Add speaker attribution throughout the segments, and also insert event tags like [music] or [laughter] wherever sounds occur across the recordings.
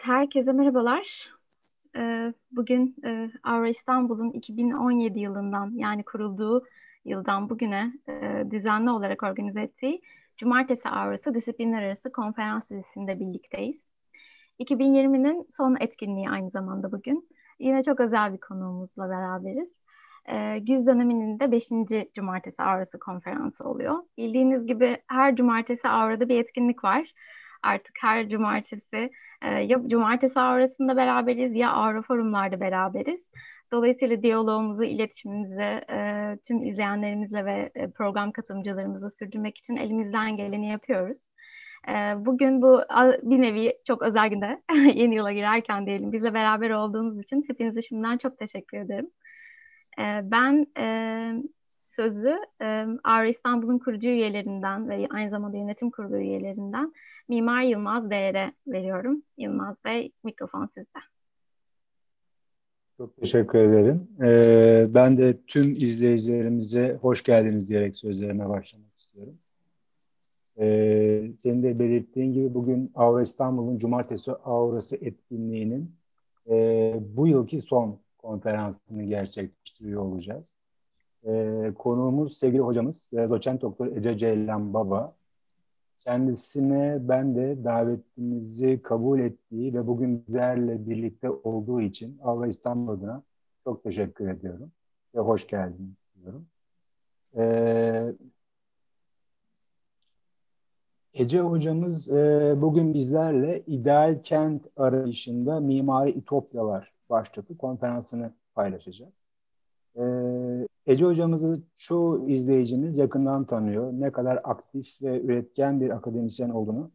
Speaker 1: Herkese merhabalar. Ee, bugün e, Avra İstanbul'un 2017 yılından yani kurulduğu yıldan bugüne e, düzenli olarak organize ettiği Cumartesi Avrası Disiplinler Arası Konferans dizisinde birlikteyiz. 2020'nin son etkinliği aynı zamanda bugün. Yine çok özel bir konuğumuzla beraberiz. Ee, güz döneminin de 5. Cumartesi Avrası Konferansı oluyor. Bildiğiniz gibi her Cumartesi Avra'da bir etkinlik var Artık her cumartesi e, ya cumartesi avrasında beraberiz ya avra forumlarda beraberiz. Dolayısıyla diyalogumuzu, iletişimimizi e, tüm izleyenlerimizle ve e, program katılımcılarımızla sürdürmek için elimizden geleni yapıyoruz. E, bugün bu bir nevi çok özel günde [laughs] yeni yıla girerken diyelim bizle beraber olduğunuz için hepinize şimdiden çok teşekkür ederim. E, ben sözü e, Ağrı İstanbul'un kurucu üyelerinden ve aynı zamanda yönetim kurulu üyelerinden Mimar Yılmaz Bey'e veriyorum. Yılmaz Bey mikrofon sizde.
Speaker 2: Çok teşekkür ederim. Ee, ben de tüm izleyicilerimize hoş geldiniz diyerek sözlerime başlamak istiyorum. Ee, senin de belirttiğin gibi bugün Avra İstanbul'un Cumartesi Avrası etkinliğinin e, bu yılki son konferansını gerçekleştiriyor olacağız. E, konuğumuz sevgili hocamız e, doçent doktor Ece Ceylan Baba. Kendisine ben de davetimizi kabul ettiği ve bugün bizlerle birlikte olduğu için Allah İstanbul adına çok teşekkür ediyorum ve hoş geldiniz diyorum. Ee, Ece hocamız e, bugün bizlerle ideal kent arayışında mimari ütopyalar başlıklı konferansını paylaşacak. E, Ece hocamızı çoğu izleyicimiz yakından tanıyor. Ne kadar aktif ve üretken bir akademisyen olduğunu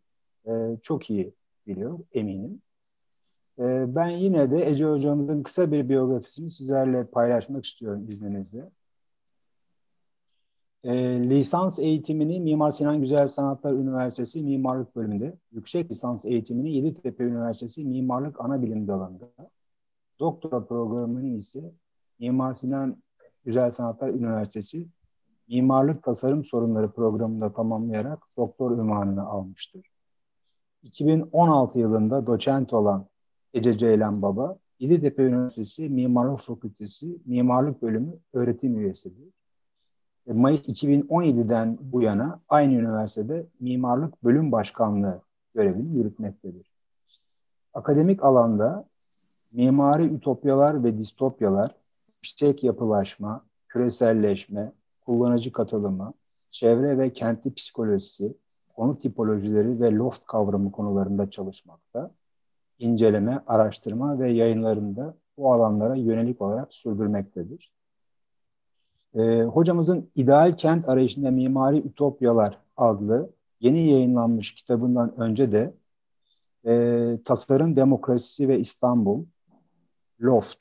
Speaker 2: e, çok iyi biliyor, eminim. E, ben yine de Ece hocamızın kısa bir biyografisini sizlerle paylaşmak istiyorum izninizle. E, lisans eğitimini Mimar Sinan Güzel Sanatlar Üniversitesi Mimarlık Bölümünde, yüksek lisans eğitimini Yeditepe Üniversitesi Mimarlık Anabilim Dalı'nda, doktora programını ise Mimar Sinan Güzel Sanatlar Üniversitesi Mimarlık Tasarım Sorunları programında tamamlayarak doktor ünvanını almıştır. 2016 yılında doçent olan Ece Ceylan Baba, İlidepe Üniversitesi Mimarlık Fakültesi Mimarlık Bölümü öğretim üyesidir. Mayıs 2017'den bu yana aynı üniversitede Mimarlık Bölüm Başkanlığı görevini yürütmektedir. Akademik alanda mimari ütopyalar ve distopyalar, yüksek yapılaşma, küreselleşme, kullanıcı katılımı, çevre ve kentli psikolojisi, konut tipolojileri ve loft kavramı konularında çalışmakta. inceleme araştırma ve yayınlarında bu alanlara yönelik olarak sürdürmektedir. Ee, hocamızın İdeal Kent Arayışında Mimari Ütopyalar adlı yeni yayınlanmış kitabından önce de e, Tasarım Demokrasisi ve İstanbul, Loft,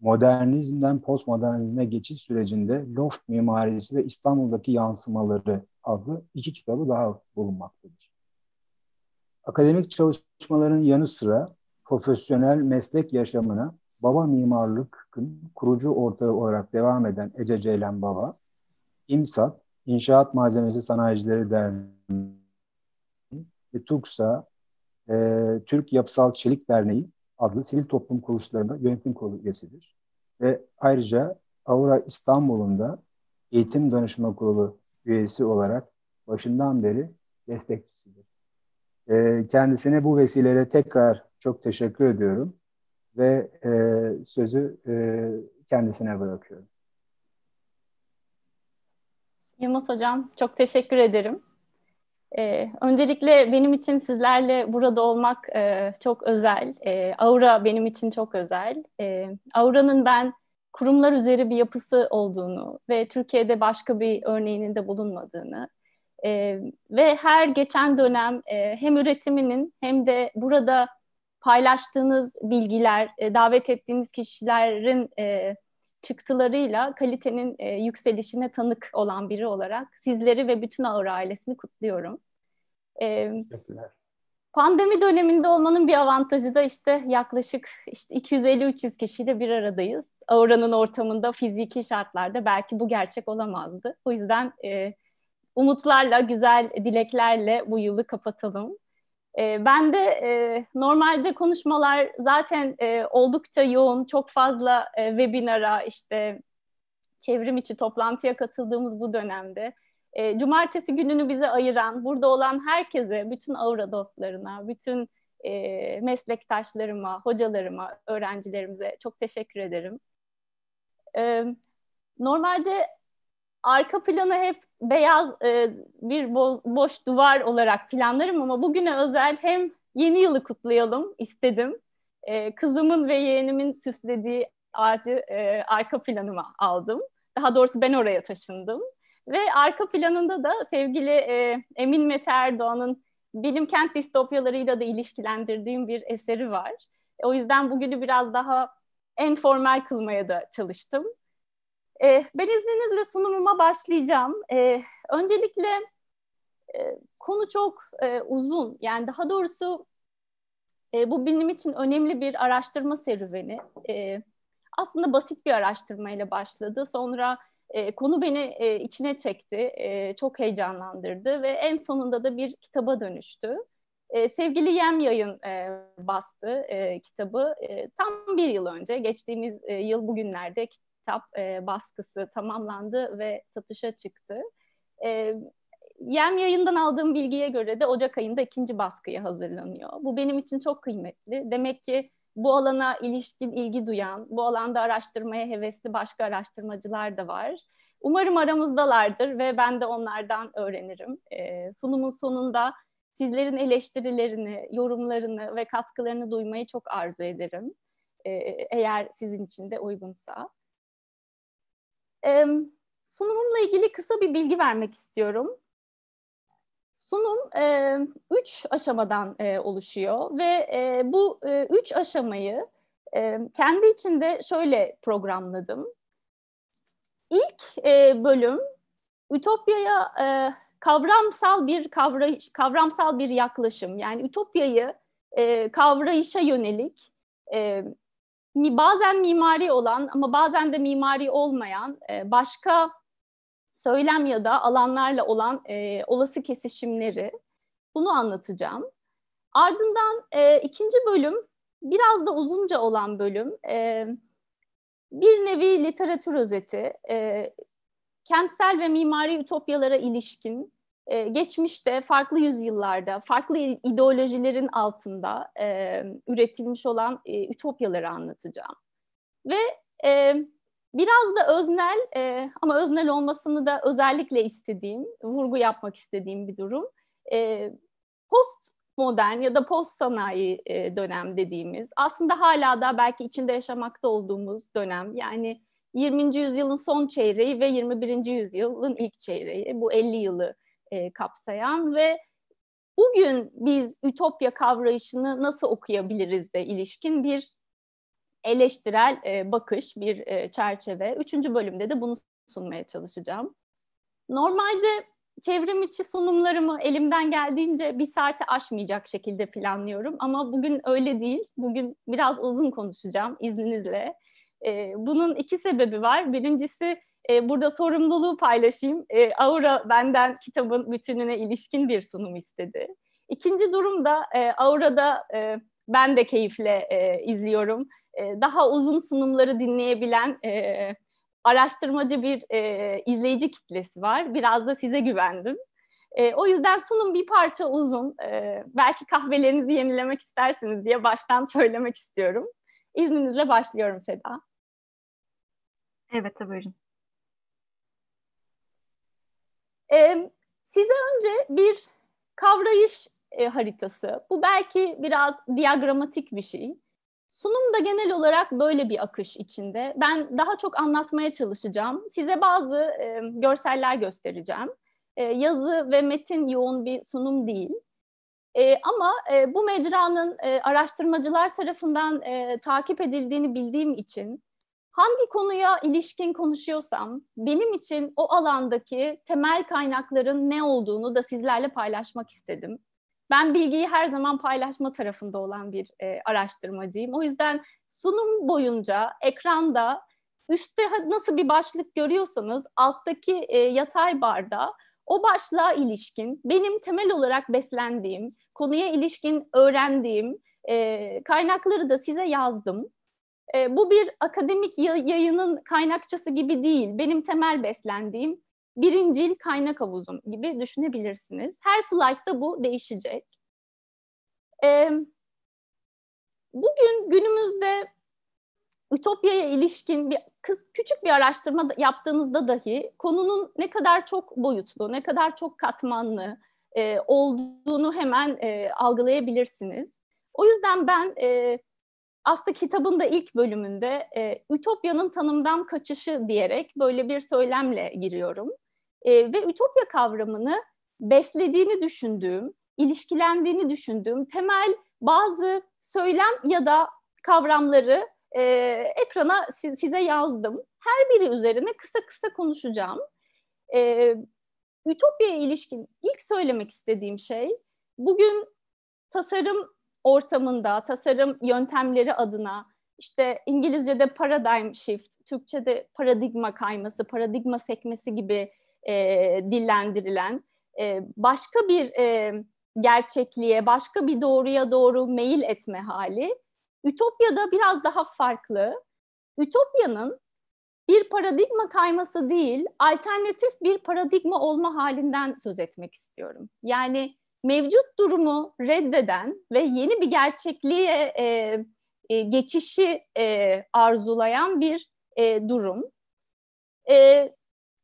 Speaker 2: modernizmden postmodernizme geçiş sürecinde loft mimarisi ve İstanbul'daki yansımaları adlı iki kitabı daha bulunmaktadır. Akademik çalışmaların yanı sıra profesyonel meslek yaşamına Baba Mimarlık'ın kurucu ortağı olarak devam eden Ece Ceylan Baba, İmsat, İnşaat Malzemesi Sanayicileri Derneği ve TUKSA, e, Türk Yapısal Çelik Derneği adlı sivil toplum kuruluşlarında yönetim kurulu üyesidir. Ve ayrıca Avura İstanbul'un da eğitim danışma kurulu üyesi olarak başından beri destekçisidir. Ee, kendisine bu vesileyle tekrar çok teşekkür ediyorum ve e, sözü e, kendisine bırakıyorum.
Speaker 3: Yılmaz Hocam çok teşekkür ederim. Ee, öncelikle benim için sizlerle burada olmak e, çok özel. E, Aura benim için çok özel. E, Aura'nın ben kurumlar üzeri bir yapısı olduğunu ve Türkiye'de başka bir örneğinin de bulunmadığını e, ve her geçen dönem e, hem üretiminin hem de burada paylaştığınız bilgiler, e, davet ettiğiniz kişilerin e, çıktılarıyla kalitenin e, yükselişine tanık olan biri olarak sizleri ve bütün Ağır ailesini kutluyorum. E, pandemi döneminde olmanın bir avantajı da işte yaklaşık işte 250-300 kişiyle bir aradayız. Aura'nın ortamında fiziki şartlarda belki bu gerçek olamazdı. O yüzden e, umutlarla, güzel dileklerle bu yılı kapatalım. Ee, ben de e, normalde konuşmalar zaten e, oldukça yoğun, çok fazla e, webinara işte çevrim içi toplantıya katıldığımız bu dönemde cumartesi gününü bize ayıran, burada olan herkese, bütün Aura dostlarına, bütün meslektaşlarıma, hocalarıma, öğrencilerimize çok teşekkür ederim. Ee, normalde arka planı hep beyaz e, bir boz, boş duvar olarak planlarım ama bugüne özel hem yeni yılı kutlayalım istedim. E, kızımın ve yeğenimin süslediği ağacı e, arka planıma aldım. Daha doğrusu ben oraya taşındım. Ve arka planında da sevgili e, Emin Mete Erdoğan'ın bilim kent distopyalarıyla da ilişkilendirdiğim bir eseri var. E, o yüzden bugünü biraz daha en formal kılmaya da çalıştım. E, ben izninizle sunumuma başlayacağım. E, öncelikle e, konu çok e, uzun. Yani daha doğrusu e, bu benim için önemli bir araştırma serüveni. E, aslında basit bir araştırmayla başladı. Sonra e, konu beni e, içine çekti, e, çok heyecanlandırdı ve en sonunda da bir kitaba dönüştü. E, sevgili Yem Yayın e, bastı e, kitabı e, tam bir yıl önce, geçtiğimiz e, yıl bugünlerde kitap e, baskısı tamamlandı ve satışa çıktı. E, Yem yayından aldığım bilgiye göre de Ocak ayında ikinci baskıya hazırlanıyor. Bu benim için çok kıymetli. Demek ki bu alana ilişkin ilgi duyan, bu alanda araştırmaya hevesli başka araştırmacılar da var. Umarım aramızdalardır ve ben de onlardan öğrenirim. E, sunumun sonunda sizlerin eleştirilerini, yorumlarını ve katkılarını duymayı çok arzu ederim. E, eğer sizin için de uygunsa sunumumla ilgili kısa bir bilgi vermek istiyorum. Sunum e, üç aşamadan e, oluşuyor ve e, bu e, üç aşamayı e, kendi içinde şöyle programladım. İlk e, bölüm Ütopya'ya e, kavramsal bir kavrayış, kavramsal bir yaklaşım yani Ütopya'yı e, kavrayışa yönelik e, bazen mimari olan ama bazen de mimari olmayan e, başka söylem ya da alanlarla olan e, olası kesişimleri bunu anlatacağım. Ardından e, ikinci bölüm biraz da uzunca olan bölüm bir nevi literatür özeti, kentsel ve mimari ütopyalara ilişkin e, geçmişte farklı yüzyıllarda farklı ideolojilerin altında e, üretilmiş olan e, ütopyaları anlatacağım. Ve e, biraz da öznel e, ama öznel olmasını da özellikle istediğim, vurgu yapmak istediğim bir durum. E, post modern ya da post sanayi e, dönem dediğimiz aslında hala da belki içinde yaşamakta olduğumuz dönem yani 20. yüzyılın son çeyreği ve 21. yüzyılın ilk çeyreği bu 50 yılı e, kapsayan ve bugün biz ütopya kavrayışını nasıl okuyabiliriz de ilişkin bir eleştirel e, bakış, bir e, çerçeve. Üçüncü bölümde de bunu sunmaya çalışacağım. Normalde çevrim içi sunumlarımı elimden geldiğince bir saate aşmayacak şekilde planlıyorum. Ama bugün öyle değil. Bugün biraz uzun konuşacağım izninizle. Ee, bunun iki sebebi var. Birincisi e, burada sorumluluğu paylaşayım. E, Aura benden kitabın bütününe ilişkin bir sunum istedi. İkinci durum da e, Aura'da e, ben de keyifle e, izliyorum. E, daha uzun sunumları dinleyebilen e, araştırmacı bir e, izleyici kitlesi var. Biraz da size güvendim. E, o yüzden sunum bir parça uzun. E, belki kahvelerinizi yenilemek istersiniz diye baştan [laughs] söylemek istiyorum. İzninizle başlıyorum Seda.
Speaker 1: Evet, buyurun.
Speaker 3: E, size önce bir kavrayış e, haritası. Bu belki biraz diyagramatik bir şey. Sunum da genel olarak böyle bir akış içinde. Ben daha çok anlatmaya çalışacağım. Size bazı e, görseller göstereceğim. E, yazı ve metin yoğun bir sunum değil. E, ama e, bu mecranın e, araştırmacılar tarafından e, takip edildiğini bildiğim için hangi konuya ilişkin konuşuyorsam benim için o alandaki temel kaynakların ne olduğunu da sizlerle paylaşmak istedim. Ben bilgiyi her zaman paylaşma tarafında olan bir e, araştırmacıyım. O yüzden sunum boyunca ekranda üstte nasıl bir başlık görüyorsanız alttaki e, yatay barda o başlığa ilişkin benim temel olarak beslendiğim, konuya ilişkin öğrendiğim e, kaynakları da size yazdım. E, bu bir akademik yayının kaynakçası gibi değil. Benim temel beslendiğim birincil kaynak havuzum gibi düşünebilirsiniz. Her slaytta bu değişecek. E, bugün günümüzde Ütopya'ya ilişkin bir küçük bir araştırma yaptığınızda dahi konunun ne kadar çok boyutlu, ne kadar çok katmanlı e, olduğunu hemen e, algılayabilirsiniz. O yüzden ben e, aslında kitabın da ilk bölümünde e, Ütopya'nın tanımdan kaçışı diyerek böyle bir söylemle giriyorum. E, ve Ütopya kavramını beslediğini düşündüğüm, ilişkilendiğini düşündüğüm temel bazı söylem ya da kavramları e, ekrana siz, size yazdım. Her biri üzerine kısa kısa konuşacağım. E, Ütopya'ya ilişkin ilk söylemek istediğim şey, bugün tasarım ortamında tasarım yöntemleri adına işte İngilizce'de paradigm shift, Türkçe'de paradigma kayması, paradigma sekmesi gibi e, dillendirilen e, başka bir e, gerçekliğe, başka bir doğruya doğru meyil etme hali. Ütopya'da biraz daha farklı. Ütopya'nın bir paradigma kayması değil, alternatif bir paradigma olma halinden söz etmek istiyorum. Yani mevcut durumu reddeden ve yeni bir gerçekliğe e, e, geçişi e, arzulayan bir e, durum. E,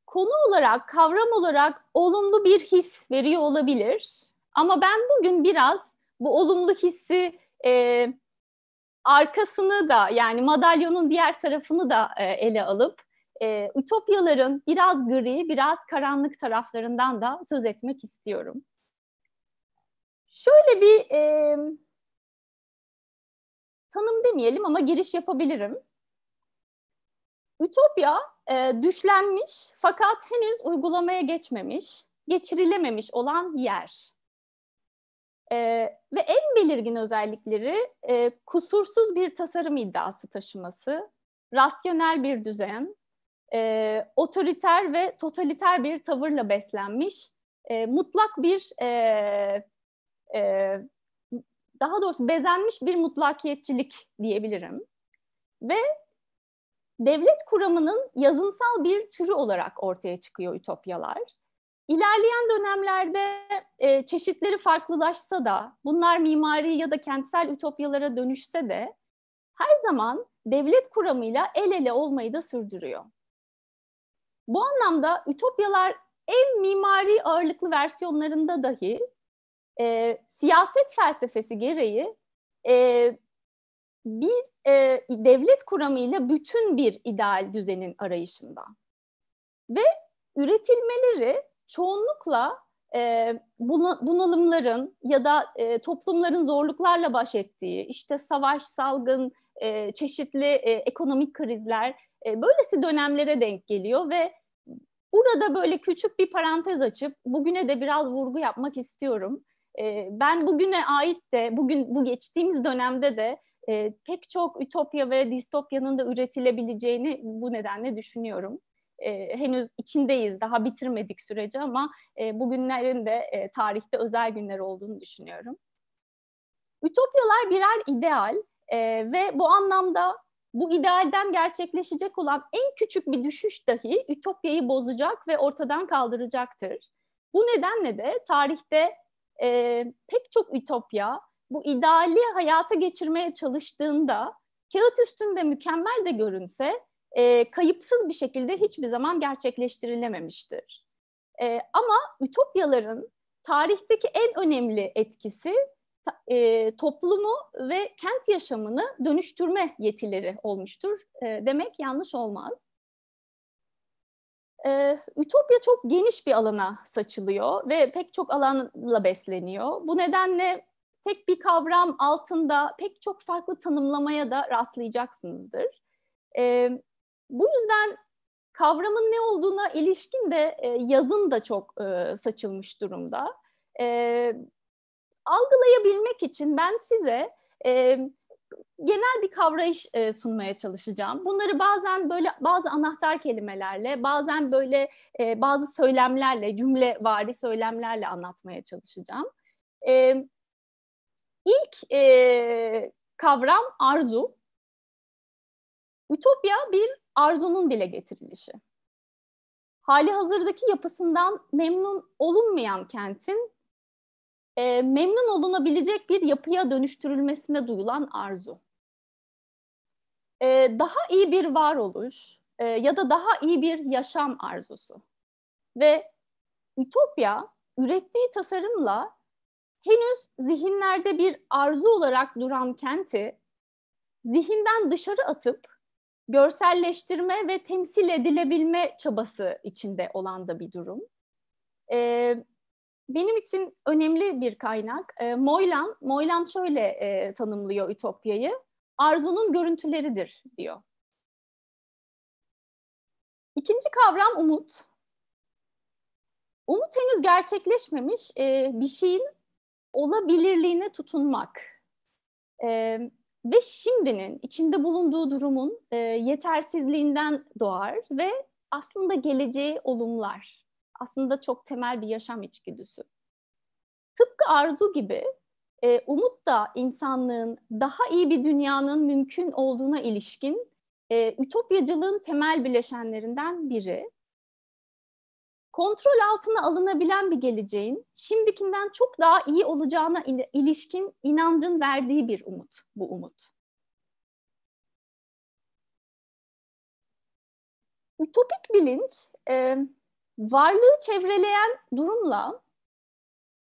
Speaker 3: konu olarak, kavram olarak olumlu bir his veriyor olabilir. Ama ben bugün biraz bu olumlu hissi e, arkasını da yani madalyonun diğer tarafını da e, ele alıp e, ütopyaların biraz gri, biraz karanlık taraflarından da söz etmek istiyorum.
Speaker 4: Şöyle bir e,
Speaker 3: tanım demeyelim ama giriş yapabilirim. Ütopya e, düşlenmiş fakat henüz uygulamaya geçmemiş, geçirilememiş olan yer. E, ve en belirgin özellikleri e, kusursuz bir tasarım iddiası taşıması, rasyonel bir düzen, e, otoriter ve totaliter bir tavırla beslenmiş, e, mutlak bir e, e, daha doğrusu bezenmiş bir mutlakiyetçilik diyebilirim. Ve devlet kuramının yazınsal bir türü olarak ortaya çıkıyor ütopyalar. İlerleyen dönemlerde e, çeşitleri farklılaşsa da, bunlar mimari ya da kentsel ütopyalara dönüşse de her zaman devlet kuramıyla el ele olmayı da sürdürüyor. Bu anlamda ütopyalar en mimari ağırlıklı versiyonlarında dahi e, siyaset felsefesi gereği e, bir e, devlet kuramıyla bütün bir ideal düzenin arayışında. Ve üretilmeleri çoğunlukla e, bunalımların ya da e, toplumların zorluklarla baş ettiği, işte savaş, salgın, e, çeşitli e, ekonomik krizler, e, böylesi dönemlere denk geliyor ve burada böyle küçük bir parantez açıp bugüne de biraz vurgu yapmak istiyorum. E, ben bugüne ait de, bugün bu geçtiğimiz dönemde de e, pek çok ütopya ve distopyanın da üretilebileceğini bu nedenle düşünüyorum. E, henüz içindeyiz, daha bitirmedik süreci ama e, bugünlerin de e, tarihte özel günler olduğunu düşünüyorum. Ütopyalar birer ideal e, ve bu anlamda bu idealden gerçekleşecek olan en küçük bir düşüş dahi ütopyayı bozacak ve ortadan kaldıracaktır. Bu nedenle de tarihte e, pek çok ütopya bu ideali hayata geçirmeye çalıştığında kağıt üstünde mükemmel de görünse e, kayıpsız bir şekilde hiçbir zaman gerçekleştirilememiştir. E, ama ütopyaların tarihteki en önemli etkisi e, toplumu ve kent yaşamını dönüştürme yetileri olmuştur e, demek yanlış olmaz e, ütopya çok geniş bir alana saçılıyor ve pek çok alanla besleniyor. Bu nedenle tek bir kavram altında pek çok farklı tanımlamaya da rastlayacaksınızdır. E, bu yüzden kavramın ne olduğuna ilişkin de e, yazın da çok e, saçılmış durumda. E, algılayabilmek için ben size e, genel bir kavrayış e, sunmaya çalışacağım. Bunları bazen böyle bazı anahtar kelimelerle, bazen böyle e, bazı söylemlerle, cümle vari söylemlerle anlatmaya çalışacağım. E, ilk e, kavram arzu. Ütopya bir arzunun dile getirilişi. Hali hazırdaki yapısından memnun olunmayan kentin e, memnun olunabilecek bir yapıya dönüştürülmesine duyulan arzu e, daha iyi bir varoluş e, ya da daha iyi bir yaşam arzusu. Ve Ütopya ürettiği tasarımla henüz zihinlerde bir arzu olarak duran kenti zihinden dışarı atıp görselleştirme ve temsil edilebilme çabası içinde olan da bir durum. E, benim için önemli bir kaynak e, Moylan. Moylan şöyle e, tanımlıyor Ütopya'yı arzunun görüntüleridir diyor. İkinci kavram umut. Umut henüz gerçekleşmemiş e, bir şeyin olabilirliğine tutunmak. E, ve şimdinin, içinde bulunduğu durumun e, yetersizliğinden doğar ve aslında geleceği olumlar. Aslında çok temel bir yaşam içgüdüsü. Tıpkı arzu gibi e, umut da insanlığın daha iyi bir dünyanın mümkün olduğuna ilişkin e, ütopyacılığın temel bileşenlerinden biri. Kontrol altına alınabilen bir geleceğin şimdikinden çok daha iyi olacağına ilişkin inancın verdiği bir umut bu umut. Ütopik bilinç e, varlığı çevreleyen durumla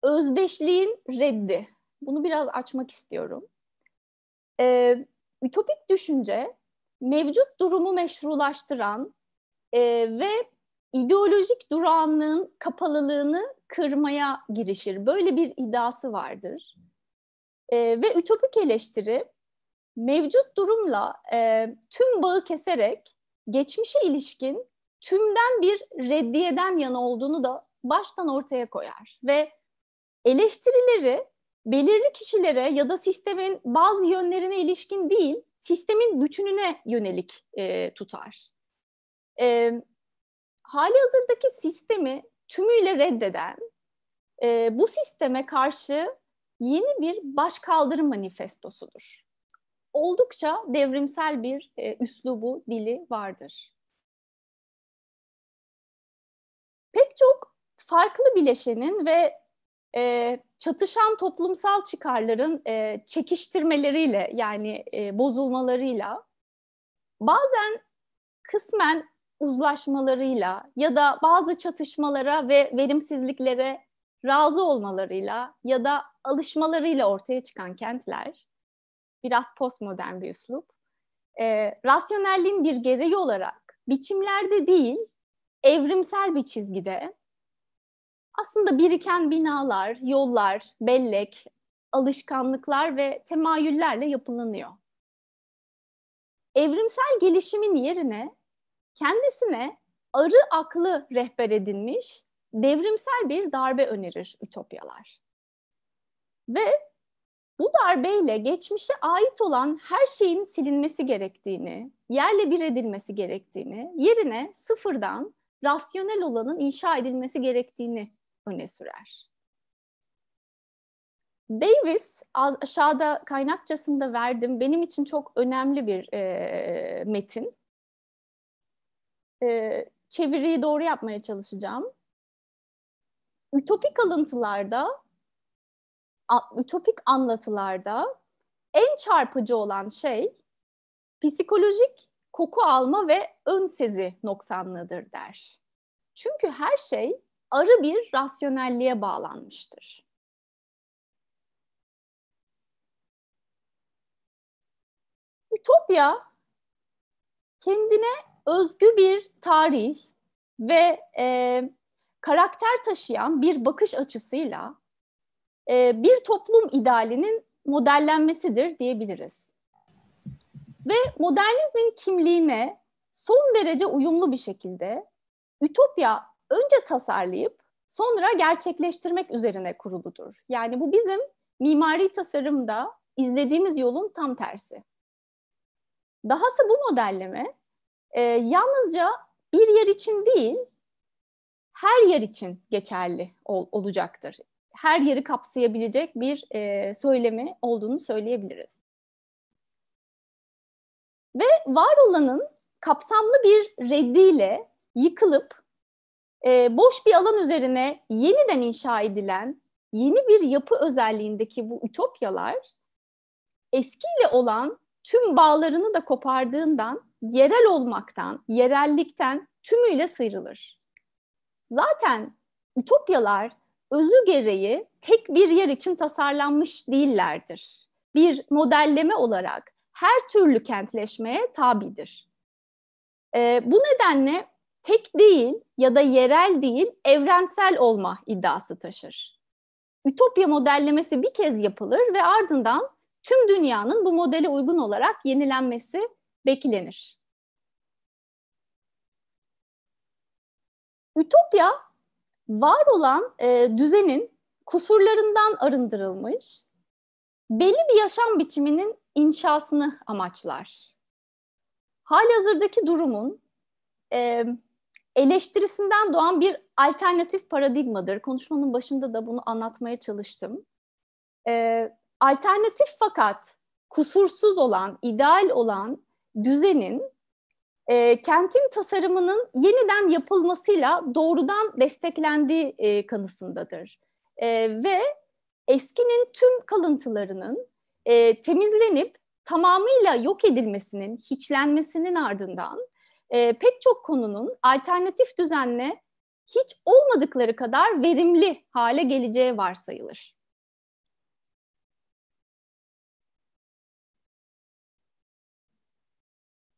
Speaker 3: özdeşliğin reddi bunu biraz açmak istiyorum. E, ütopik düşünce mevcut durumu meşrulaştıran e, ve ideolojik durağanlığın kapalılığını kırmaya girişir. Böyle bir iddiası vardır. E, ve ütopik eleştiri mevcut durumla e, tüm bağı keserek geçmişe ilişkin tümden bir reddiyeden yana olduğunu da baştan ortaya koyar ve eleştirileri belirli kişilere ya da sistemin bazı yönlerine ilişkin değil, sistemin bütününe yönelik e, tutar. E, hali hazırdaki sistemi tümüyle reddeden, e, bu sisteme karşı yeni bir başkaldırı manifestosudur. Oldukça devrimsel bir e, üslubu, dili vardır. Pek çok farklı bileşenin ve e, çatışan toplumsal çıkarların e, çekiştirmeleriyle yani e, bozulmalarıyla bazen kısmen uzlaşmalarıyla ya da bazı çatışmalara ve verimsizliklere razı olmalarıyla ya da alışmalarıyla ortaya çıkan kentler, biraz postmodern bir üslup, e, rasyonelliğin bir gereği olarak biçimlerde değil, evrimsel bir çizgide aslında biriken binalar, yollar, bellek, alışkanlıklar ve temayüllerle yapılanıyor. Evrimsel gelişimin yerine kendisine arı aklı rehber edinmiş devrimsel bir darbe önerir ütopyalar. Ve bu darbeyle geçmişe ait olan her şeyin silinmesi gerektiğini, yerle bir edilmesi gerektiğini, yerine sıfırdan rasyonel olanın inşa edilmesi gerektiğini öne sürer. Davis aşağıda kaynakçasında verdim. Benim için çok önemli bir e, metin. E, çeviriyi doğru yapmaya çalışacağım. Ütopik alıntılarda, ütopik anlatılarda en çarpıcı olan şey psikolojik koku alma ve ön sezi noksanlıdır der. Çünkü her şey arı bir rasyonelliğe bağlanmıştır. Ütopya kendine özgü bir tarih ve e, karakter taşıyan bir bakış açısıyla e, bir toplum idealinin modellenmesidir diyebiliriz. Ve modernizmin kimliğine son derece uyumlu bir şekilde ütopya önce tasarlayıp sonra gerçekleştirmek üzerine kuruludur. Yani bu bizim mimari tasarımda izlediğimiz yolun tam tersi. Dahası bu modelleme e, yalnızca bir yer için değil, her yer için geçerli ol, olacaktır. Her yeri kapsayabilecek bir e, söylemi olduğunu söyleyebiliriz. Ve var olanın kapsamlı bir reddiyle yıkılıp e, boş bir alan üzerine yeniden inşa edilen yeni bir yapı özelliğindeki bu ütopyalar eskiyle olan tüm bağlarını da kopardığından yerel olmaktan, yerellikten tümüyle sıyrılır. Zaten ütopyalar özü gereği tek bir yer için tasarlanmış değillerdir. Bir modelleme olarak her türlü kentleşmeye tabidir. E, bu nedenle tek değil ya da yerel değil, evrensel olma iddiası taşır. Ütopya modellemesi bir kez yapılır ve ardından tüm dünyanın bu modele uygun olarak yenilenmesi beklenir. Ütopya var olan e, düzenin kusurlarından arındırılmış, belli bir yaşam biçiminin inşasını amaçlar. Halihazırdaki durumun e, eleştirisinden doğan bir alternatif paradigmadır. Konuşmanın başında da bunu anlatmaya çalıştım. Ee, alternatif fakat kusursuz olan, ideal olan düzenin e, kentin tasarımının yeniden yapılmasıyla doğrudan desteklendiği e, kanısındadır. E, ve eskinin tüm kalıntılarının e, temizlenip tamamıyla yok edilmesinin, hiçlenmesinin ardından e, pek çok konunun alternatif düzenle hiç olmadıkları kadar verimli hale geleceği varsayılır.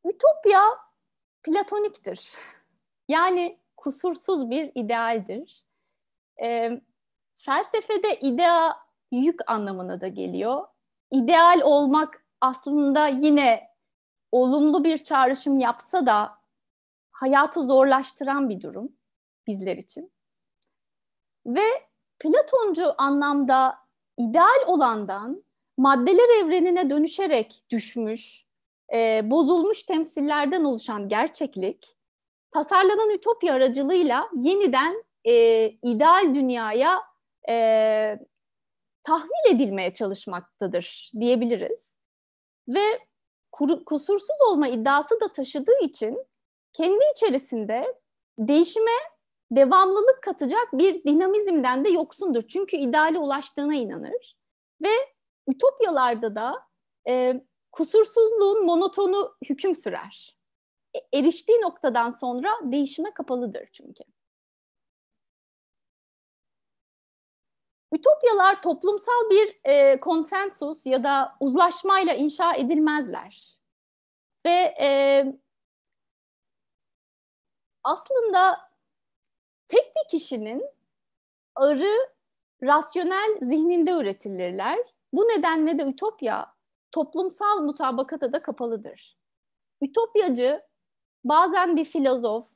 Speaker 3: Ütopya platoniktir. [laughs] Yani kusursuz bir idealdir. E, felsefede idea yük anlamına da geliyor. İdeal olmak aslında yine olumlu bir çağrışım yapsa da hayatı zorlaştıran bir durum bizler için. Ve Platoncu anlamda ideal olandan maddeler evrenine dönüşerek düşmüş, e, bozulmuş temsillerden oluşan gerçeklik, tasarlanan ütopya aracılığıyla yeniden e, ideal dünyaya e, tahvil edilmeye çalışmaktadır diyebiliriz. Ve kuru, kusursuz olma iddiası da taşıdığı için kendi içerisinde değişime devamlılık katacak bir dinamizmden de yoksundur. Çünkü ideale ulaştığına inanır. Ve ütopyalarda da e, kusursuzluğun monotonu hüküm sürer. E, eriştiği noktadan sonra değişime kapalıdır çünkü. Ütopyalar toplumsal bir e, konsensus ya da uzlaşmayla inşa edilmezler. Ve e, aslında tek bir kişinin arı rasyonel zihninde üretilirler. Bu nedenle de ütopya toplumsal mutabakata da kapalıdır. Ütopyacı bazen bir filozof,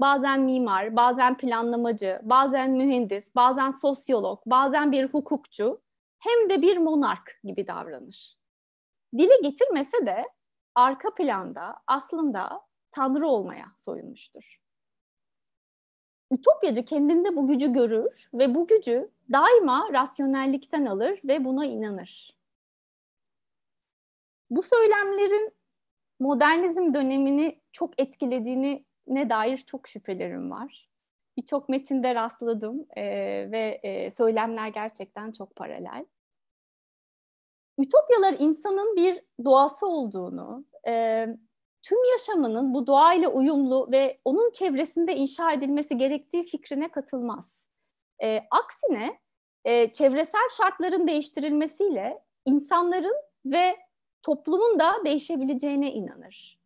Speaker 3: bazen mimar, bazen planlamacı, bazen mühendis, bazen sosyolog, bazen bir hukukçu hem de bir monark gibi davranır. Dile getirmese de arka planda aslında tanrı olmaya soyunmuştur ütopyacı kendinde bu gücü görür ve bu gücü daima rasyonellikten alır ve buna inanır. Bu söylemlerin modernizm dönemini çok etkilediğini ne dair çok şüphelerim var. Birçok metinde rastladım e, ve e, söylemler gerçekten çok paralel. Ütopyalar insanın bir doğası olduğunu, e, tüm yaşamının bu doğayla uyumlu ve onun çevresinde inşa edilmesi gerektiği fikrine katılmaz. E, aksine e, çevresel şartların değiştirilmesiyle insanların ve toplumun da değişebileceğine inanır.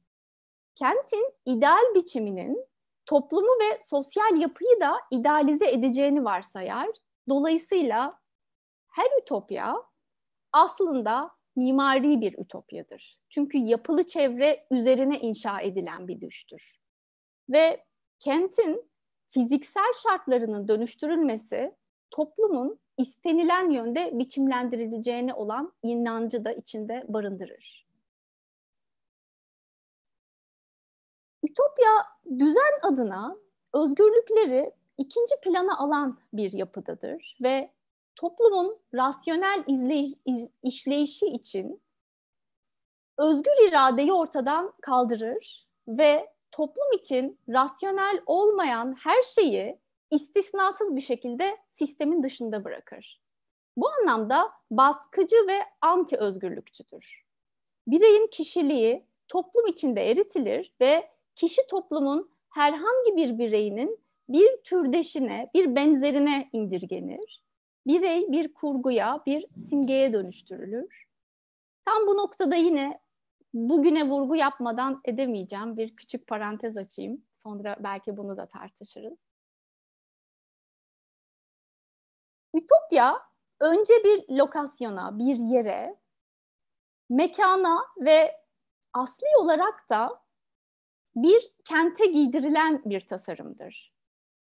Speaker 3: Kentin ideal biçiminin toplumu ve sosyal yapıyı da idealize edeceğini varsayar. Dolayısıyla her ütopya aslında mimari bir ütopyadır. Çünkü yapılı çevre üzerine inşa edilen bir düştür. Ve kentin fiziksel şartlarının dönüştürülmesi toplumun istenilen yönde biçimlendirileceğine olan inancı da içinde barındırır.
Speaker 4: Ütopya düzen adına
Speaker 3: özgürlükleri ikinci plana alan bir yapıdadır ve toplumun rasyonel izleyiş, işleyişi için özgür iradeyi ortadan kaldırır ve toplum için rasyonel olmayan her şeyi istisnasız bir şekilde sistemin dışında bırakır. Bu anlamda baskıcı ve anti özgürlükçüdür. Bireyin kişiliği toplum içinde eritilir ve kişi toplumun herhangi bir bireyinin bir türdeşine, bir benzerine indirgenir birey bir kurguya, bir simgeye dönüştürülür. Tam bu noktada yine bugüne vurgu yapmadan edemeyeceğim. Bir küçük parantez açayım. Sonra belki bunu da tartışırız. Ütopya önce bir lokasyona, bir yere, mekana ve asli olarak da bir kente giydirilen bir tasarımdır.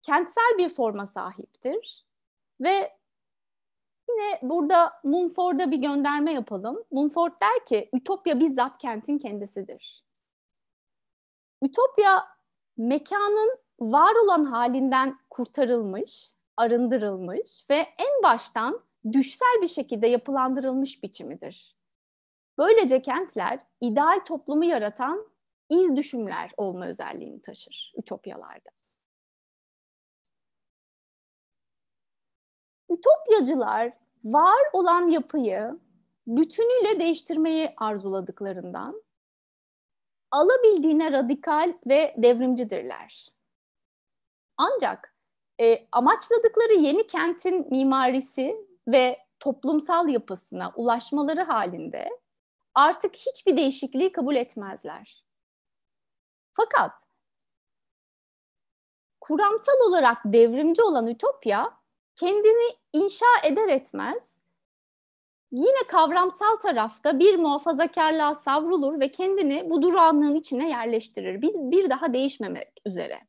Speaker 3: Kentsel bir forma sahiptir ve Yine burada Mumford'a bir gönderme yapalım. Mumford der ki, Ütopya bizzat kentin kendisidir. Ütopya mekanın var olan halinden kurtarılmış, arındırılmış ve en baştan düşsel bir şekilde yapılandırılmış biçimidir. Böylece kentler ideal toplumu yaratan iz düşümler olma özelliğini taşır ütopyalarda. Ütopyacılar var olan yapıyı bütünüyle değiştirmeyi arzuladıklarından alabildiğine radikal ve devrimcidirler. Ancak e, amaçladıkları yeni kentin mimarisi ve toplumsal yapısına ulaşmaları halinde artık hiçbir değişikliği kabul etmezler. Fakat kuramsal olarak devrimci olan Ütopya kendini inşa eder etmez yine kavramsal tarafta bir muhafazakarlığa savrulur ve kendini bu durağanlığın içine yerleştirir. Bir, bir daha değişmemek üzere.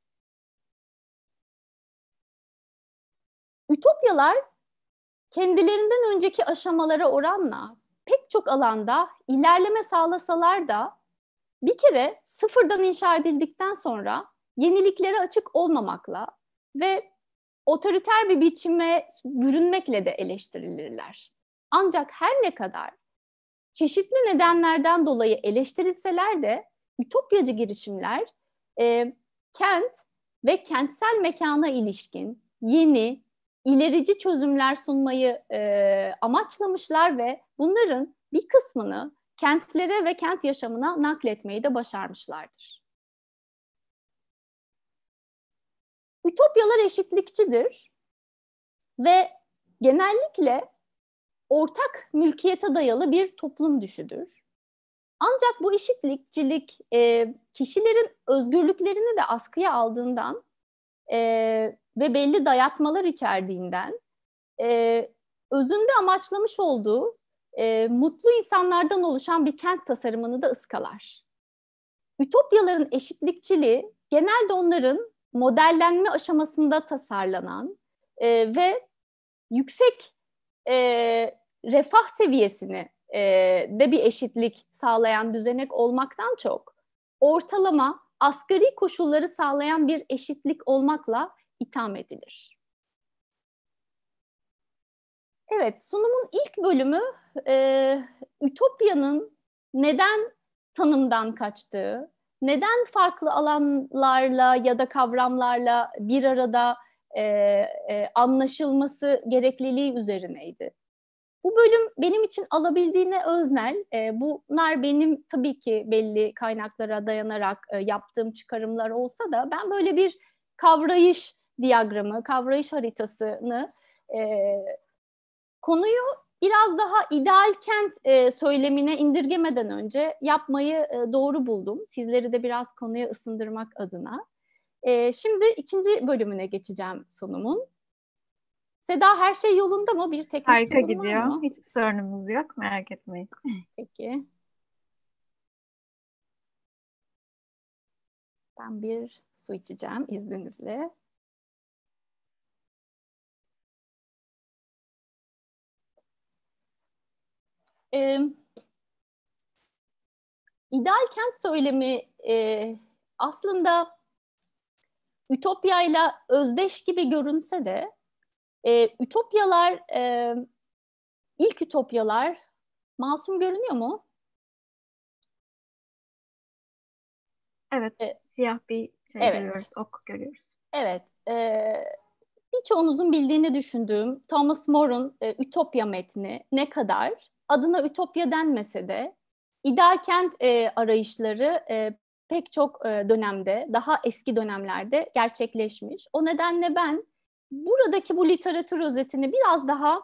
Speaker 4: Ütopyalar kendilerinden
Speaker 3: önceki aşamalara oranla pek çok alanda ilerleme sağlasalar da bir kere sıfırdan inşa edildikten sonra yeniliklere açık olmamakla ve otoriter bir biçime bürünmekle de eleştirilirler. Ancak her ne kadar çeşitli nedenlerden dolayı eleştirilseler de ütopyacı girişimler e, kent ve kentsel mekana ilişkin yeni, ilerici çözümler sunmayı e, amaçlamışlar ve bunların bir kısmını kentlere ve kent yaşamına nakletmeyi de başarmışlardır. Ütopyalar eşitlikçidir ve genellikle ortak mülkiyete dayalı bir toplum düşüdür. Ancak bu eşitlikçilik e, kişilerin özgürlüklerini de askıya aldığından e, ve belli dayatmalar içerdiğinden e, özünde amaçlamış olduğu e, mutlu insanlardan oluşan bir kent tasarımını da ıskalar. Ütopyaların eşitlikçiliği genelde onların modellenme aşamasında tasarlanan e, ve yüksek e, refah seviyesini e, de bir eşitlik sağlayan düzenek olmaktan çok ortalama asgari koşulları sağlayan bir eşitlik olmakla itham edilir. Evet, sunumun ilk bölümü e, Ütopya'nın neden tanımdan kaçtığı, neden farklı alanlarla ya da kavramlarla bir arada e, e, anlaşılması gerekliliği üzerineydi. Bu bölüm benim için alabildiğine öznel. E, bunlar benim tabii ki belli kaynaklara dayanarak e, yaptığım çıkarımlar olsa da ben böyle bir kavrayış diyagramı, kavrayış haritasını e, konuyu biraz daha ideal kent e, söylemine indirgemeden önce yapmayı e, doğru buldum. Sizleri de biraz konuya ısındırmak adına. E, şimdi ikinci bölümüne geçeceğim sunumun. Seda her şey yolunda mı? Bir teknik Harika
Speaker 1: sorun gidiyor. Var mı? Hiçbir sorunumuz yok. Merak etmeyin. Peki. Ben bir su içeceğim izninizle.
Speaker 3: e, ideal kent söylemi e, aslında ütopyayla özdeş gibi görünse de e, ütopyalar e, ilk ütopyalar masum görünüyor mu? Evet, e, siyah bir şey evet. görüyoruz,
Speaker 4: ok görüyoruz.
Speaker 3: Evet, e, birçoğunuzun bildiğini düşündüğüm Thomas More'un e, Ütopya metni ne kadar adına ütopya denmese de ideal kent e, arayışları e, pek çok e, dönemde, daha eski dönemlerde gerçekleşmiş. O nedenle ben buradaki bu literatür özetini biraz daha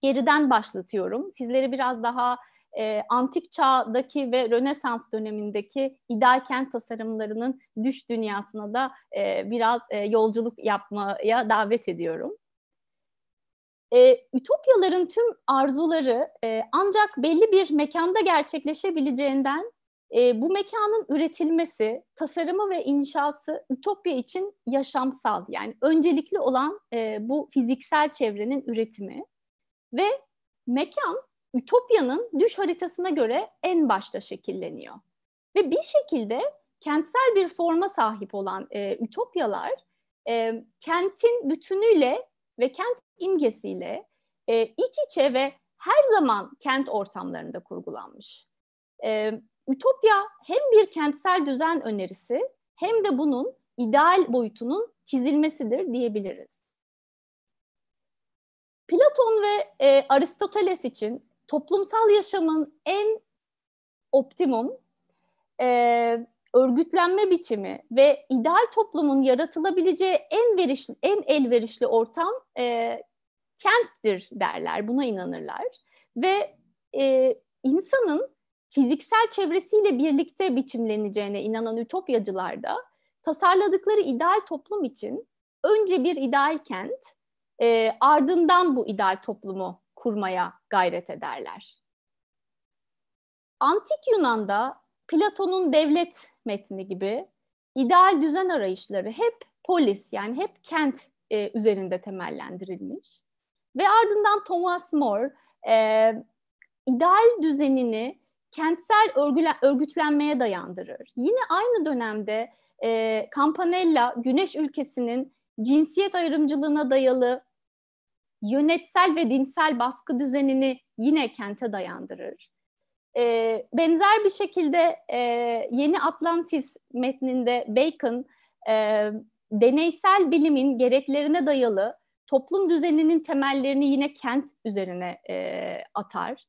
Speaker 3: geriden başlatıyorum. Sizleri biraz daha e, antik çağdaki ve Rönesans dönemindeki ideal kent tasarımlarının düş dünyasına da e, biraz e, yolculuk yapmaya davet ediyorum e, ütopyaların tüm arzuları e, ancak belli bir mekanda gerçekleşebileceğinden e, bu mekanın üretilmesi, tasarımı ve inşası ütopya için yaşamsal yani öncelikli olan e, bu fiziksel çevrenin üretimi ve mekan ütopyanın düş haritasına göre en başta şekilleniyor. Ve bir şekilde kentsel bir forma sahip olan e, ütopyalar e, kentin bütünüyle ve kent imgesiyle e, iç içe ve her zaman kent ortamlarında kurgulanmış. E, Ütopya hem bir kentsel düzen önerisi hem de bunun ideal boyutunun çizilmesidir diyebiliriz. Platon ve e, Aristoteles için toplumsal yaşamın en optimum e, örgütlenme biçimi ve ideal toplumun yaratılabileceği en verişli, en elverişli ortam e, kenttir derler, buna inanırlar. Ve e, insanın fiziksel çevresiyle birlikte biçimleneceğine inanan ütopyacılar da tasarladıkları ideal toplum için önce bir ideal kent, e, ardından bu ideal toplumu kurmaya gayret ederler. Antik Yunan'da Platon'un devlet metni gibi ideal düzen arayışları hep polis yani hep kent e, üzerinde temellendirilmiş. Ve ardından Thomas More e, ideal düzenini kentsel örgülen, örgütlenmeye dayandırır. Yine aynı dönemde e, Campanella Güneş ülkesinin cinsiyet ayrımcılığına dayalı yönetsel ve dinsel baskı düzenini yine kente dayandırır. E, benzer bir şekilde e, Yeni Atlantis metninde Bacon e, deneysel bilimin gereklerine dayalı toplum düzeninin temellerini yine kent üzerine e, atar.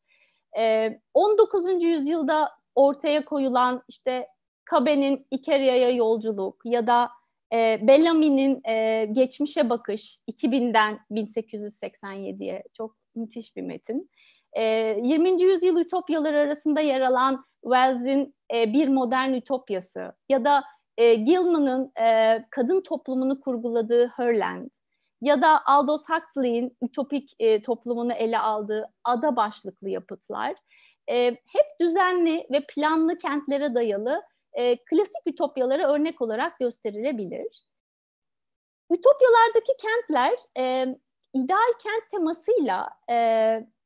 Speaker 3: E, 19. yüzyılda ortaya koyulan işte Kabe'nin İkeria'ya yolculuk ya da e, Bellamy'nin e, geçmişe bakış 2000'den 1887'ye çok müthiş bir metin. E, 20. yüzyıl ütopyaları arasında yer alan Wells'in e, Bir Modern Ütopyası ya da e, Gilman'ın e, kadın toplumunu kurguladığı Herland ya da Aldous Huxley'in ütopik e, toplumunu ele aldığı ada başlıklı yapıtlar e, hep düzenli ve planlı kentlere dayalı e, klasik ütopyalara örnek olarak gösterilebilir. Ütopyalardaki kentler e, ideal kent temasıyla e,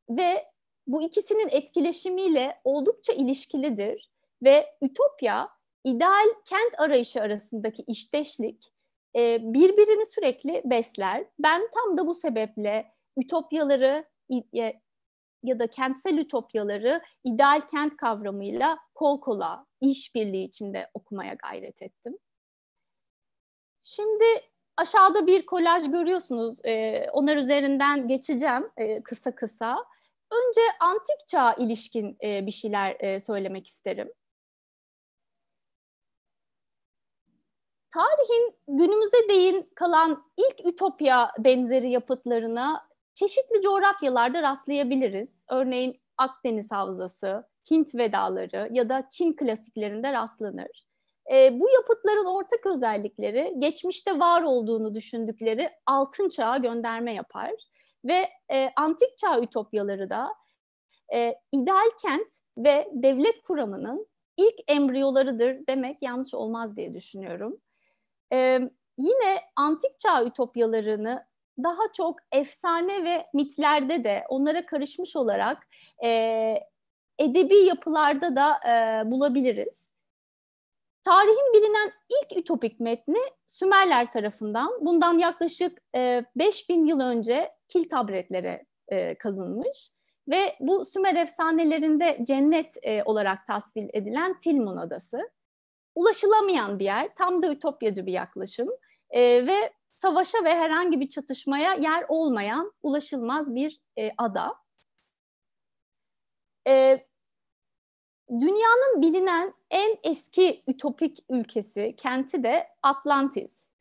Speaker 3: ve bu ikisinin etkileşimiyle oldukça ilişkilidir ve ütopya ideal kent arayışı arasındaki işteşlik e, birbirini sürekli besler. Ben tam da bu sebeple ütopyaları e, ya da kentsel ütopyaları ideal kent kavramıyla kol kola işbirliği içinde okumaya gayret ettim. Şimdi aşağıda bir kolaj görüyorsunuz. E, onlar üzerinden geçeceğim e, kısa kısa. Önce antik çağ ilişkin e, bir şeyler e, söylemek isterim. tarihin günümüze değin kalan ilk ütopya benzeri yapıtlarına çeşitli coğrafyalarda rastlayabiliriz. Örneğin Akdeniz Havzası, Hint Vedaları ya da Çin klasiklerinde rastlanır. E, bu yapıtların ortak özellikleri geçmişte var olduğunu düşündükleri altın çağa gönderme yapar ve e, antik çağ ütopyaları da e, ideal kent ve devlet kuramının ilk embriyolarıdır demek yanlış olmaz diye düşünüyorum. E, yine antik çağ ütopyalarını daha çok efsane ve mitlerde de onlara karışmış olarak e, edebi yapılarda da e, bulabiliriz. Tarihin bilinen ilk ütopik metni Sümerler tarafından bundan yaklaşık e, 5000 yıl önce kil tabletlere e, kazınmış ve bu Sümer efsanelerinde cennet e, olarak tasvir edilen Tilmon Adası ulaşılamayan bir yer. Tam da ütopyacı bir yaklaşım. E, ve savaşa ve herhangi bir çatışmaya yer olmayan ulaşılmaz bir e, ada. E, dünyanın bilinen en eski ütopik ülkesi, kenti de Atlantis.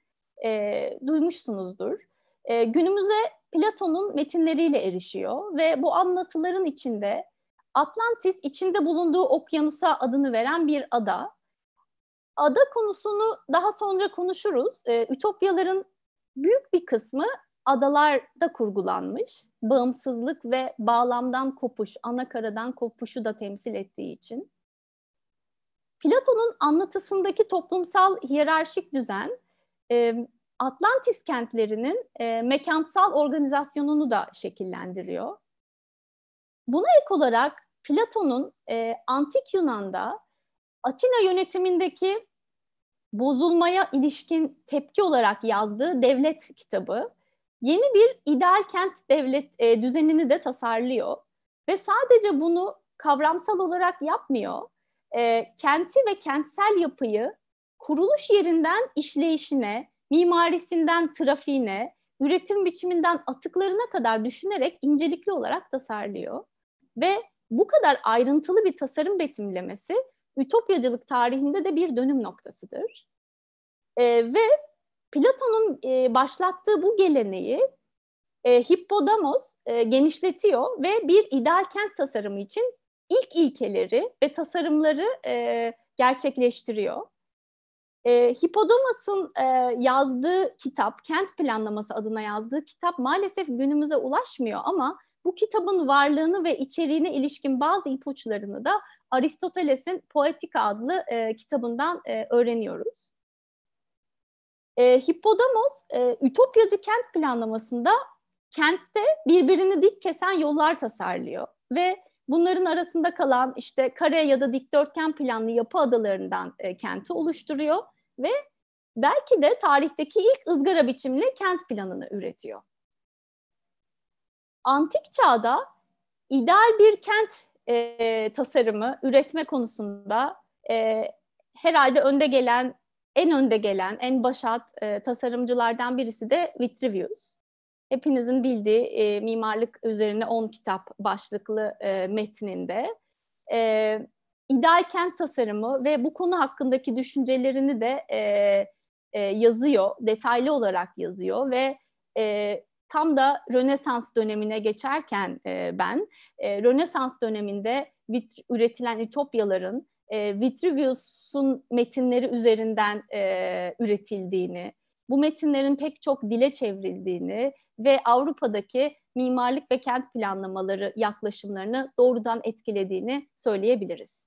Speaker 3: E, duymuşsunuzdur. E, günümüze Platon'un metinleriyle erişiyor ve bu anlatıların içinde Atlantis içinde bulunduğu okyanusa adını veren bir ada ada konusunu daha sonra konuşuruz. E, ütopyaların büyük bir kısmı adalarda kurgulanmış. Bağımsızlık ve bağlamdan kopuş, ana karadan kopuşu da temsil ettiği için. Platon'un anlatısındaki toplumsal hiyerarşik düzen e, Atlantis kentlerinin e, mekansal organizasyonunu da şekillendiriyor. Buna ek olarak Platon'un e, antik Yunan'da Atina yönetimindeki bozulmaya ilişkin tepki olarak yazdığı devlet kitabı yeni bir ideal kent devlet e, düzenini de tasarlıyor ve sadece bunu kavramsal olarak yapmıyor. E, kenti ve kentsel yapıyı kuruluş yerinden işleyişine, mimarisinden trafiğine, üretim biçiminden atıklarına kadar düşünerek incelikli olarak tasarlıyor. Ve bu kadar ayrıntılı bir tasarım betimlemesi ütopyacılık tarihinde de bir dönüm noktasıdır. E, ve Platon'un e, başlattığı bu geleneği e, Hippodamos e, genişletiyor ve bir ideal kent tasarımı için ilk ilkeleri ve tasarımları e, gerçekleştiriyor. E, Hipodamas'ın e, yazdığı kitap, kent planlaması adına yazdığı kitap maalesef günümüze ulaşmıyor ama bu kitabın varlığını ve içeriğine ilişkin bazı ipuçlarını da Aristoteles'in Poetika adlı e, kitabından e, öğreniyoruz. E, Hippodamos, e, Ütopyacı kent planlamasında kentte birbirini dik kesen yollar tasarlıyor ve bunların arasında kalan işte kare ya da dikdörtgen planlı yapı adalarından e, kenti oluşturuyor ve belki de tarihteki ilk ızgara biçimli kent planını üretiyor. Antik çağda ideal bir kent e, tasarımı üretme konusunda e, herhalde önde gelen, en önde gelen, en başat e, tasarımcılardan birisi de Vitruvius. Hepinizin bildiği e, mimarlık üzerine 10 kitap başlıklı e, metninde e, ideal kent tasarımı ve bu konu hakkındaki düşüncelerini de e, e, yazıyor, detaylı olarak yazıyor ve e, tam da Rönesans dönemine geçerken e, ben e, Rönesans döneminde vit, üretilen ütopyaların e, Vitruvius'un metinleri üzerinden e, üretildiğini, bu metinlerin pek çok dile çevrildiğini ve Avrupa'daki mimarlık ve kent planlamaları yaklaşımlarını doğrudan etkilediğini söyleyebiliriz.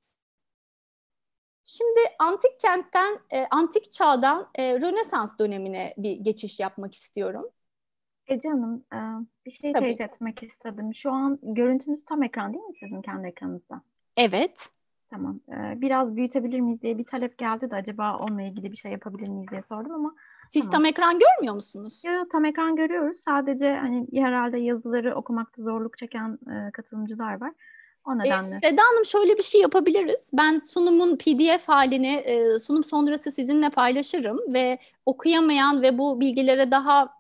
Speaker 3: Şimdi antik kentten, e, antik çağdan e, Rönesans dönemine bir geçiş yapmak istiyorum. Ece Hanım, e, bir
Speaker 1: şey Tabii. teyit etmek istedim. Şu an görüntünüz tam ekran değil mi sizin kendi ekranınızda? Evet. Tamam. E, biraz büyütebilir miyiz diye bir talep geldi de acaba onunla ilgili bir şey yapabilir miyiz diye sordum ama. Siz tamam. tam ekran görmüyor musunuz? Yok, tam ekran görüyoruz. Sadece hani herhalde yazıları okumakta zorluk çeken e, katılımcılar var. O nedenle. E,
Speaker 3: Seda Hanım şöyle bir şey yapabiliriz. Ben sunumun PDF halini sunum sonrası sizinle paylaşırım ve okuyamayan ve bu bilgilere daha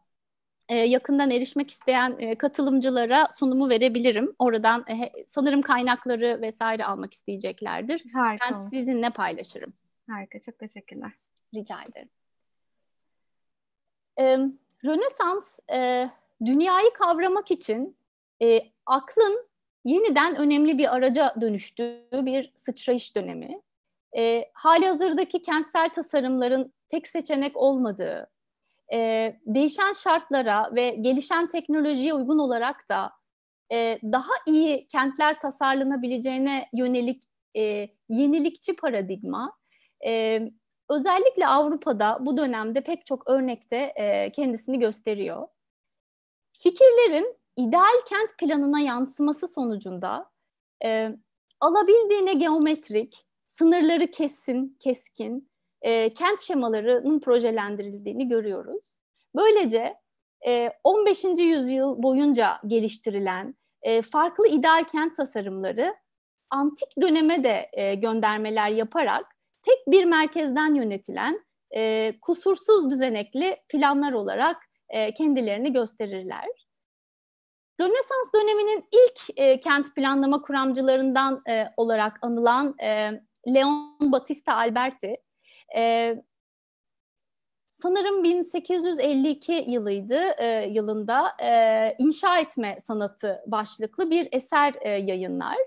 Speaker 3: e, yakından erişmek isteyen e, katılımcılara sunumu verebilirim. Oradan e, sanırım kaynakları vesaire almak isteyeceklerdir. Harika. Ben sizinle paylaşırım. Harika, çok teşekkürler. Rica ederim. Rönesans dünyayı kavramak için aklın yeniden önemli bir araca dönüştüğü bir sıçrayış dönemi. E, hali hazırdaki kentsel tasarımların tek seçenek olmadığı, e, değişen şartlara ve gelişen teknolojiye uygun olarak da e, daha iyi kentler tasarlanabileceğine yönelik e, yenilikçi paradigma e, özellikle Avrupa'da bu dönemde pek çok örnekte e, kendisini gösteriyor. Fikirlerin ideal kent planına yansıması sonucunda e, alabildiğine geometrik, sınırları kesin, keskin, e, kent şemalarının projelendirildiğini görüyoruz. Böylece e, 15. yüzyıl boyunca geliştirilen e, farklı ideal kent tasarımları antik döneme de e, göndermeler yaparak tek bir merkezden yönetilen e, kusursuz düzenekli planlar olarak e, kendilerini gösterirler. Rönesans döneminin ilk e, kent planlama kuramcılarından e, olarak anılan e, Leon Battista Alberti e, sanırım 1852 yılıydı e, yılında e, inşa etme sanatı başlıklı bir eser e, yayınlar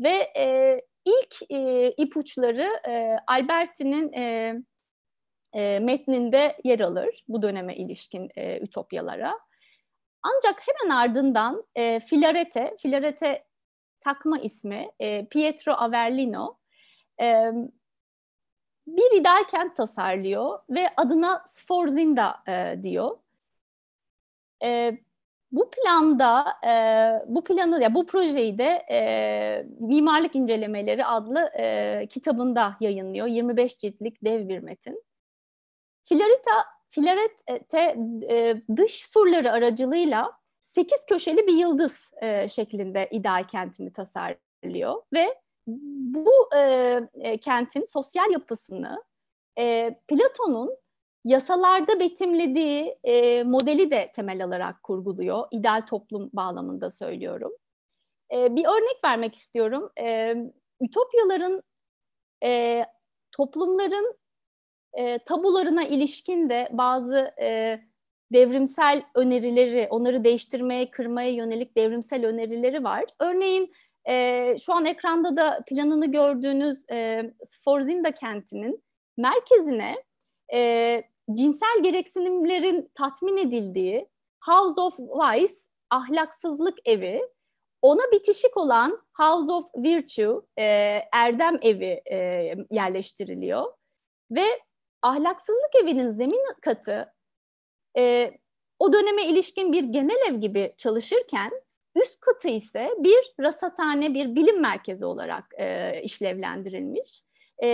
Speaker 3: ve e, ilk e, ipuçları e, Alberti'nin e, e, metninde yer alır bu döneme ilişkin e, ütopyalara. Ancak hemen ardından e, Filarete, Filarete takma ismi e, Pietro Averlino e, bir ideal kent tasarlıyor ve adına Sforzinda e, diyor. E, bu planda, e, bu planı ya bu projeyi de e, Mimarlık İncelemeleri adlı e, kitabında yayınlıyor. 25 ciltlik dev bir metin. Filarita, Filarete e, dış surları aracılığıyla 8 köşeli bir yıldız e, şeklinde ideal kentini tasarlıyor ve bu e, kentin sosyal yapısını e, Platon'un yasalarda betimlediği e, modeli de temel alarak kurguluyor. İdeal toplum bağlamında söylüyorum. E, bir örnek vermek istiyorum. E, Ütopyaların e, toplumların e, tabularına ilişkin de bazı e, devrimsel önerileri, onları değiştirmeye, kırmaya yönelik devrimsel önerileri var. Örneğin e, şu an ekranda da planını gördüğünüz e, Sforzinda kentinin merkezine e, cinsel gereksinimlerin tatmin edildiği House of Vice ahlaksızlık evi, ona bitişik olan House of Virtue e, erdem evi e, yerleştiriliyor. Ve ahlaksızlık evinin zemin katı e, o döneme ilişkin bir genel ev gibi çalışırken Üst katı ise bir rasathane, bir bilim merkezi olarak e, işlevlendirilmiş. E,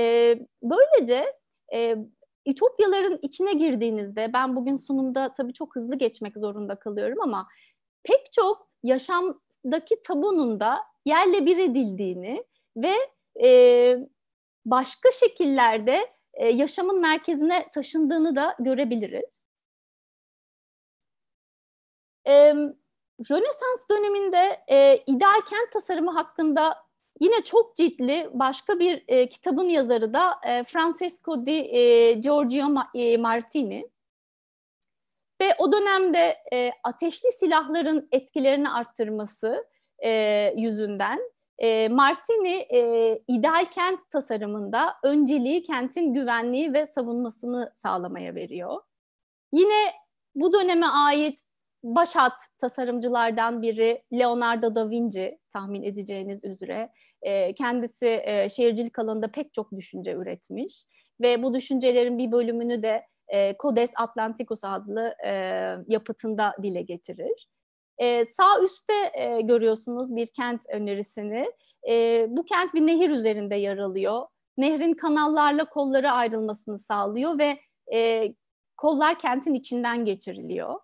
Speaker 3: böylece e, ütopyaların içine girdiğinizde, ben bugün sunumda tabii çok hızlı geçmek zorunda kalıyorum ama pek çok yaşamdaki tabunun da yerle bir edildiğini ve e, başka şekillerde e, yaşamın merkezine taşındığını da görebiliriz. Evet Rönesans döneminde e, ideal kent tasarımı hakkında yine çok ciddi başka bir e, kitabın yazarı da e, Francesco di e, Giorgio Ma, e, Martini. Ve o dönemde e, ateşli silahların etkilerini arttırması e, yüzünden e, Martini e, ideal kent tasarımında önceliği kentin güvenliği ve savunmasını sağlamaya veriyor. Yine bu döneme ait başat tasarımcılardan biri Leonardo da Vinci tahmin edeceğiniz üzere. E, kendisi e, şehircilik alanında pek çok düşünce üretmiş ve bu düşüncelerin bir bölümünü de e, Codes Atlanticus adlı e, yapıtında dile getirir. E, sağ üstte e, görüyorsunuz bir kent önerisini. E, bu kent bir nehir üzerinde yer alıyor. Nehrin kanallarla kolları ayrılmasını sağlıyor ve e, kollar kentin içinden geçiriliyor.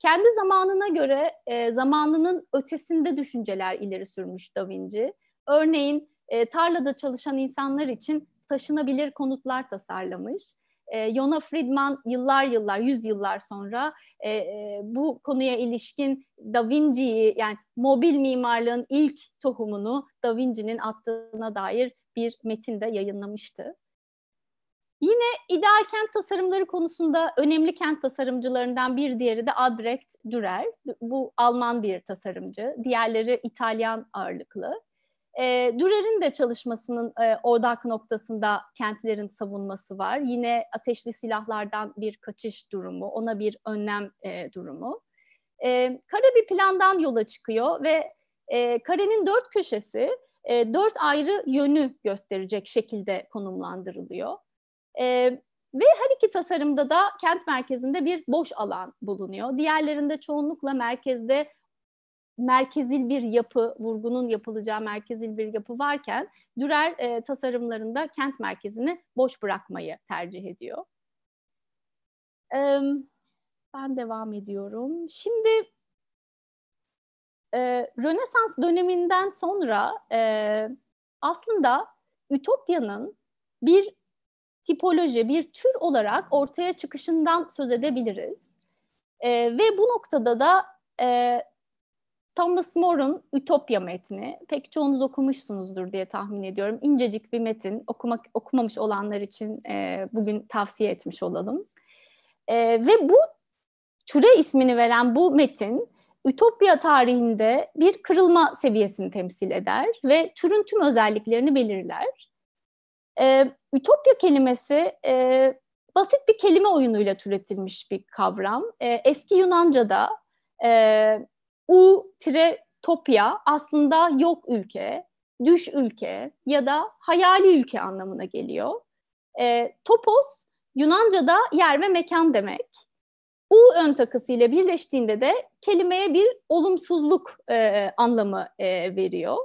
Speaker 3: Kendi zamanına göre e, zamanının ötesinde düşünceler ileri sürmüş Da Vinci. Örneğin e, tarlada çalışan insanlar için taşınabilir konutlar tasarlamış. E, Yona Friedman yıllar yıllar, yüz yıllar sonra e, e, bu konuya ilişkin Da Vinci'yi yani mobil mimarlığın ilk tohumunu Da Vinci'nin attığına dair bir metin de yayınlamıştı. Yine ideal kent tasarımları konusunda önemli kent tasarımcılarından bir diğeri de Albrecht Dürer. Bu Alman bir tasarımcı. Diğerleri İtalyan ağırlıklı. E, Dürer'in de çalışmasının e, odak noktasında kentlerin savunması var. Yine ateşli silahlardan bir kaçış durumu, ona bir önlem e, durumu. E, kare bir plandan yola çıkıyor ve e, karenin dört köşesi e, dört ayrı yönü gösterecek şekilde konumlandırılıyor. E, ve her iki tasarımda da kent merkezinde bir boş alan bulunuyor. Diğerlerinde çoğunlukla merkezde merkezil bir yapı, vurgunun yapılacağı merkezil bir yapı varken Dürer e, tasarımlarında kent merkezini boş bırakmayı tercih ediyor. E, ben devam ediyorum. Şimdi e, Rönesans döneminden sonra e, aslında Ütopya'nın bir tipoloji, bir tür olarak ortaya çıkışından söz edebiliriz. E, ve bu noktada da e, Thomas More'un Ütopya metni, pek çoğunuz okumuşsunuzdur diye tahmin ediyorum. İncecik bir metin, okumak okumamış olanlar için e, bugün tavsiye etmiş olalım. E, ve bu türe ismini veren bu metin, Ütopya tarihinde bir kırılma seviyesini temsil eder ve türün tüm özelliklerini belirler. E, ütopya kelimesi e, basit bir kelime oyunuyla türetilmiş bir kavram. E, eski Yunanca'da e, u-topya aslında yok ülke, düş ülke ya da hayali ülke anlamına geliyor. E, topos Yunanca'da yer ve mekan demek. U ön takısı ile birleştiğinde de kelimeye bir olumsuzluk e, anlamı e, veriyor.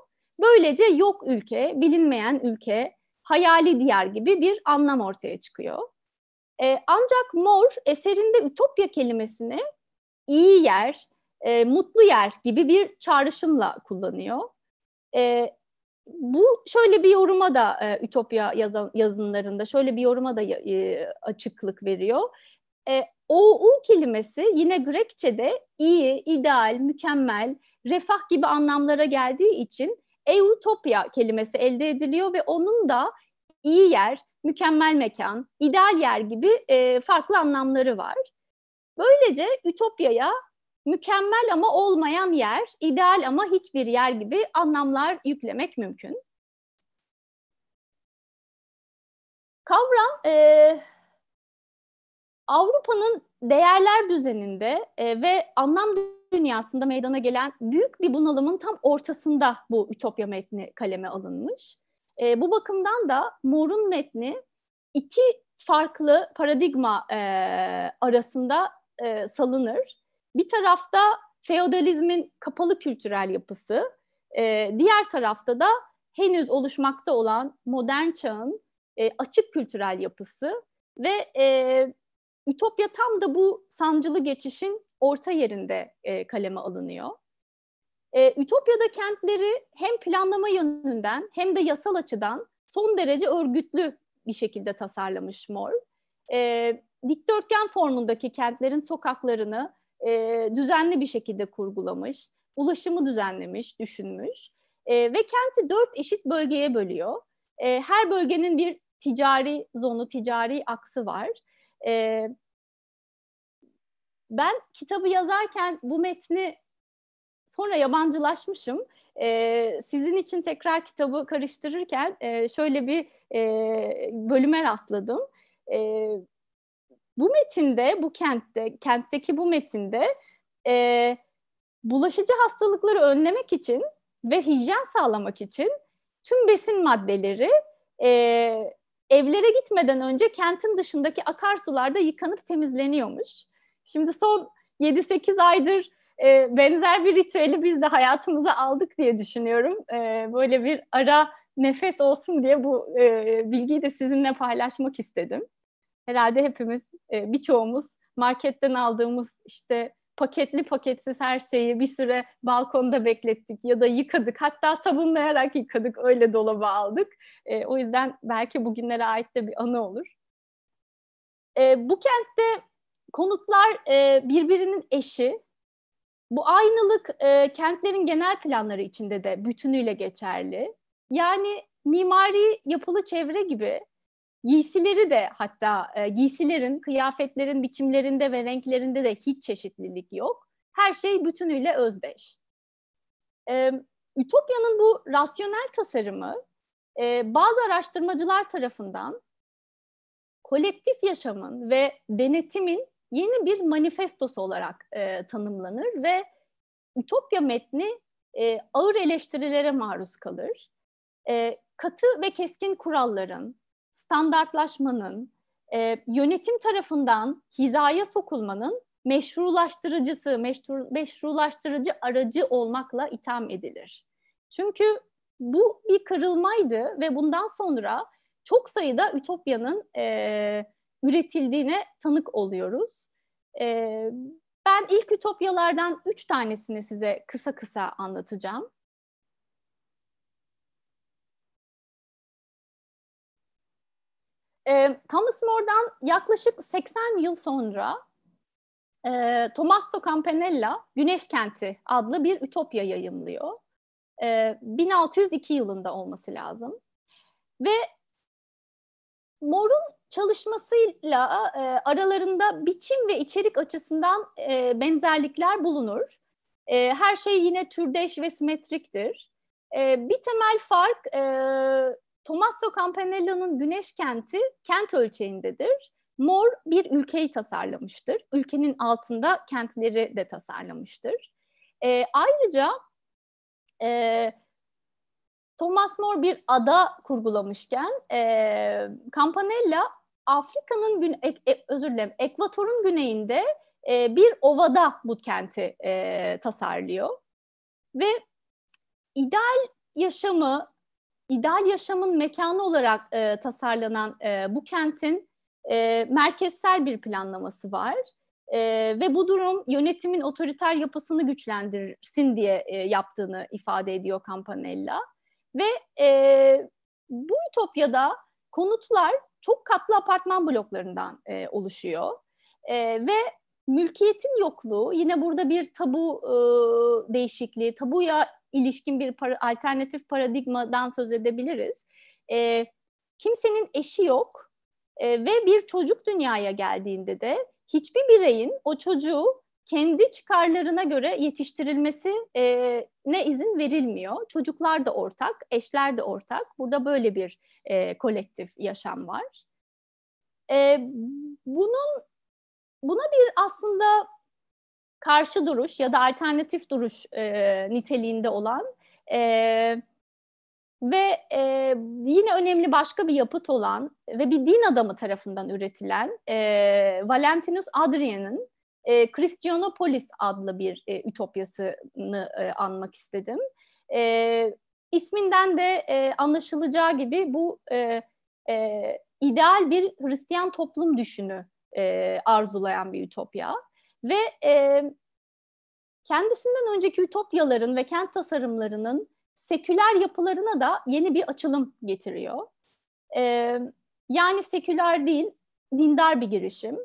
Speaker 3: Böylece yok ülke, bilinmeyen ülke, hayali diğer gibi bir anlam ortaya çıkıyor. E, ancak Mor eserinde ütopya kelimesini iyi yer, e, mutlu yer gibi bir çağrışımla kullanıyor. E, bu şöyle bir yoruma da e, Ütopya yazan, yazınlarında şöyle bir yoruma da e, açıklık veriyor. E, OU kelimesi yine Grekçe'de iyi, ideal, mükemmel, refah gibi anlamlara geldiği için Eutopya kelimesi elde ediliyor ve onun da iyi yer, mükemmel mekan, ideal yer gibi e, farklı anlamları var. Böylece ütopyaya mükemmel ama olmayan yer, ideal ama hiçbir yer gibi anlamlar yüklemek mümkün. Kavram e, Avrupa'nın değerler düzeninde e, ve anlam dünyasında meydana gelen büyük bir bunalımın tam ortasında bu Ütopya metni kaleme alınmış. E, bu bakımdan da Mor'un metni iki farklı paradigma e, arasında e, salınır. Bir tarafta feodalizmin kapalı kültürel yapısı, e, diğer tarafta da henüz oluşmakta olan modern çağın e, açık kültürel yapısı ve e, Ütopya tam da bu sancılı geçişin orta yerinde e, kaleme alınıyor. E, Ütopya'da kentleri hem planlama yönünden hem de yasal açıdan son derece örgütlü bir şekilde tasarlamış Mor. E, dikdörtgen formundaki kentlerin sokaklarını e, düzenli bir şekilde kurgulamış, ulaşımı düzenlemiş, düşünmüş e, ve kenti dört eşit bölgeye bölüyor. E, her bölgenin bir ticari zonu, ticari aksı var. E, ben kitabı yazarken bu metni sonra yabancılaşmışım. Ee, sizin için tekrar kitabı karıştırırken e, şöyle bir e, bölüme rastladım. E, bu metinde, bu kentte, kentteki bu metinde e, bulaşıcı hastalıkları önlemek için ve hijyen sağlamak için tüm besin maddeleri e, evlere gitmeden önce kentin dışındaki akarsularda yıkanıp temizleniyormuş. Şimdi son 7-8 aydır e, benzer bir ritüeli biz de hayatımıza aldık diye düşünüyorum. E, böyle bir ara nefes olsun diye bu e, bilgiyi de sizinle paylaşmak istedim. Herhalde hepimiz, e, birçoğumuz marketten aldığımız işte paketli paketsiz her şeyi bir süre balkonda beklettik ya da yıkadık. Hatta sabunlayarak yıkadık, öyle dolaba aldık. E, o yüzden belki bugünlere ait de bir anı olur. E, bu kentte konutlar e, birbirinin eşi. Bu aynılık e, kentlerin genel planları içinde de bütünüyle geçerli. Yani mimari yapılı çevre gibi giysileri de hatta e, giysilerin, kıyafetlerin biçimlerinde ve renklerinde de hiç çeşitlilik yok. Her şey bütünüyle özdeş. E, Ütopya'nın bu rasyonel tasarımı e, bazı araştırmacılar tarafından kolektif yaşamın ve denetimin yeni bir manifestosu olarak e, tanımlanır ve Ütopya metni e, ağır eleştirilere maruz kalır. E, katı ve keskin kuralların, standartlaşmanın, e, yönetim tarafından hizaya sokulmanın meşrulaştırıcısı, meşru, meşrulaştırıcı aracı olmakla itham edilir. Çünkü bu bir kırılmaydı ve bundan sonra çok sayıda Ütopya'nın e, üretildiğine tanık oluyoruz. E, ben ilk ütopyalardan üç tanesini size kısa kısa anlatacağım. E, Thomas More'dan yaklaşık 80 yıl sonra e, Tommaso Campanella Güneş Kenti adlı bir ütopya yayımlıyor. E, 1602 yılında olması lazım. Ve More'un çalışmasıyla e, aralarında biçim ve içerik açısından e, benzerlikler bulunur. E, her şey yine türdeş ve simetriktir. E, bir temel fark e, Tommaso Campanella'nın Güneş Kenti kent ölçeğindedir. Mor bir ülkeyi tasarlamıştır. Ülkenin altında kentleri de tasarlamıştır. E, ayrıca e, Thomas More bir ada kurgulamışken e, Campanella Afrika'nın gün e, e, özür dilerim Ekvator'un güneyinde e, bir ovada bu kenti e, tasarlıyor ve ideal yaşamı ideal yaşamın mekanı olarak e, tasarlanan e, bu kentin e, merkezsel bir planlaması var. E, ve bu durum yönetimin otoriter yapısını güçlendirsin diye e, yaptığını ifade ediyor Campanella. Ve e, bu ütopyada konutlar çok katlı apartman bloklarından e, oluşuyor. E, ve mülkiyetin yokluğu yine burada bir tabu e, değişikliği, tabuya ilişkin bir para, alternatif paradigmadan söz edebiliriz. E, kimsenin eşi yok e, ve bir çocuk dünyaya geldiğinde de hiçbir bireyin o çocuğu kendi çıkarlarına göre yetiştirilmesi ne izin verilmiyor. Çocuklar da ortak, eşler de ortak. Burada böyle bir e, kolektif yaşam var. E, bunun buna bir aslında karşı duruş ya da alternatif duruş e, niteliğinde olan e, ve e, yine önemli başka bir yapıt olan ve bir din adamı tarafından üretilen e, Valentinus Adrian'ın e, Christianopolis adlı bir e, ütopyasını e, anmak istedim. E, isminden de e, anlaşılacağı gibi bu e, e, ideal bir Hristiyan toplum düşünü e, arzulayan bir ütopya. Ve e, kendisinden önceki ütopyaların ve kent tasarımlarının seküler yapılarına da yeni bir açılım getiriyor. E, yani seküler değil, dindar bir girişim.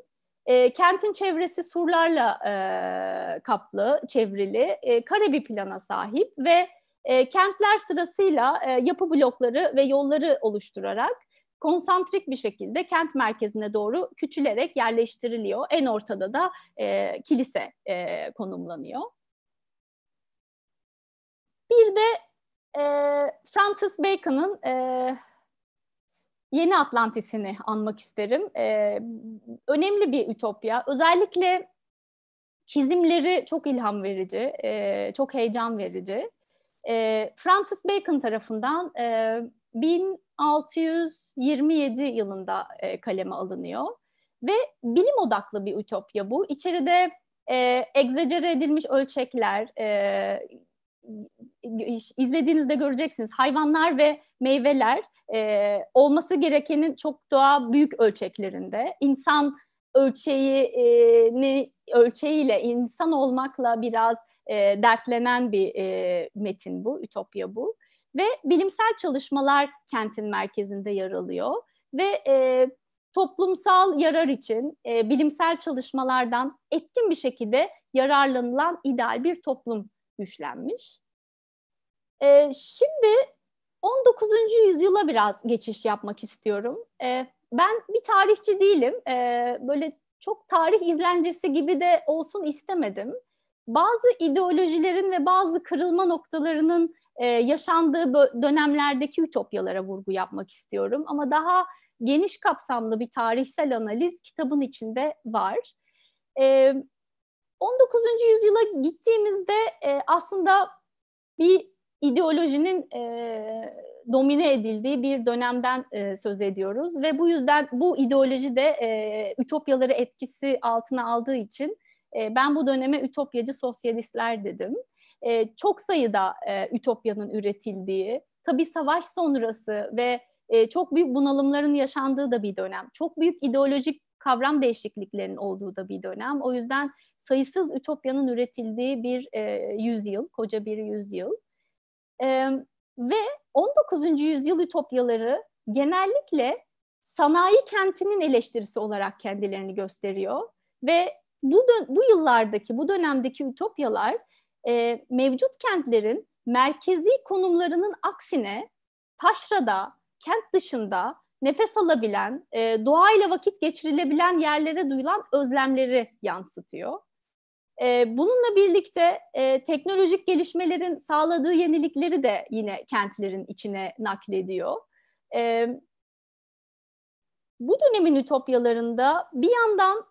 Speaker 3: E, kentin çevresi surlarla e, kaplı, çevrili, e, kare bir plana sahip ve e, kentler sırasıyla e, yapı blokları ve yolları oluşturarak konsantrik bir şekilde kent merkezine doğru küçülerek yerleştiriliyor. En ortada da e, kilise e, konumlanıyor. Bir de e, Francis Bacon'ın e, Yeni Atlantis'ini anmak isterim. Ee, önemli bir ütopya. Özellikle çizimleri çok ilham verici, e, çok heyecan verici. E, Francis Bacon tarafından e, 1627 yılında e, kaleme alınıyor. Ve bilim odaklı bir ütopya bu. İçeride e, egzecere edilmiş ölçekler, e, izlediğinizde göreceksiniz. Hayvanlar ve meyveler e, olması gerekenin çok daha büyük ölçeklerinde. İnsan ölçeğini e, ölçeğiyle insan olmakla biraz e, dertlenen bir e, metin bu, ütopya bu. Ve bilimsel çalışmalar kentin merkezinde yer alıyor ve e, toplumsal yarar için e, bilimsel çalışmalardan etkin bir şekilde yararlanılan ideal bir toplum güçlenmiş. E, şimdi 19. yüzyıla biraz geçiş yapmak istiyorum. E, ben bir tarihçi değilim. E, böyle çok tarih izlencesi gibi de olsun istemedim. Bazı ideolojilerin ve bazı kırılma noktalarının e, yaşandığı dönemlerdeki ütopyalara vurgu yapmak istiyorum. Ama daha geniş kapsamlı bir tarihsel analiz kitabın içinde var. E, 19. yüzyıla gittiğimizde e, aslında bir ideolojinin e, domine edildiği bir dönemden e, söz ediyoruz ve bu yüzden bu ideoloji de e, ütopyaları etkisi altına aldığı için e, ben bu döneme ütopyacı sosyalistler dedim. E, çok sayıda e, ütopyanın üretildiği, tabii savaş sonrası ve e, çok büyük bunalımların yaşandığı da bir dönem. Çok büyük ideolojik kavram değişikliklerinin olduğu da bir dönem. O yüzden sayısız ütopyanın üretildiği bir e, yüzyıl, koca bir yüzyıl. E, ve 19. yüzyıl ütopyaları genellikle sanayi kentinin eleştirisi olarak kendilerini gösteriyor ve bu bu yıllardaki bu dönemdeki ütopyalar e, mevcut kentlerin merkezi konumlarının aksine taşrada, kent dışında nefes alabilen, e, doğayla vakit geçirilebilen yerlere duyulan özlemleri yansıtıyor bununla birlikte teknolojik gelişmelerin sağladığı yenilikleri de yine kentlerin içine naklediyor. bu dönemin ütopyalarında bir yandan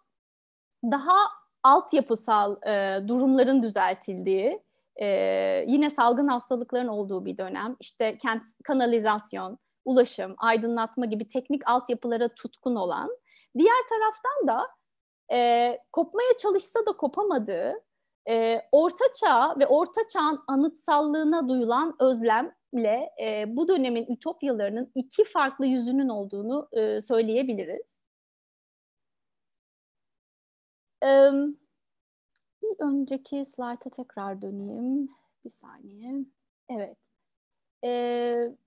Speaker 3: daha altyapısal e, durumların düzeltildiği, yine salgın hastalıkların olduğu bir dönem, işte kent kanalizasyon, ulaşım, aydınlatma gibi teknik altyapılara tutkun olan, diğer taraftan da e, kopmaya çalışsa da kopamadığı e, orta çağ ve orta çağın anıtsallığına duyulan özlemle e, bu dönemin ütopyalarının iki farklı yüzünün olduğunu e, söyleyebiliriz. E, bir önceki slayta tekrar döneyim. Bir saniye. Evet. Evet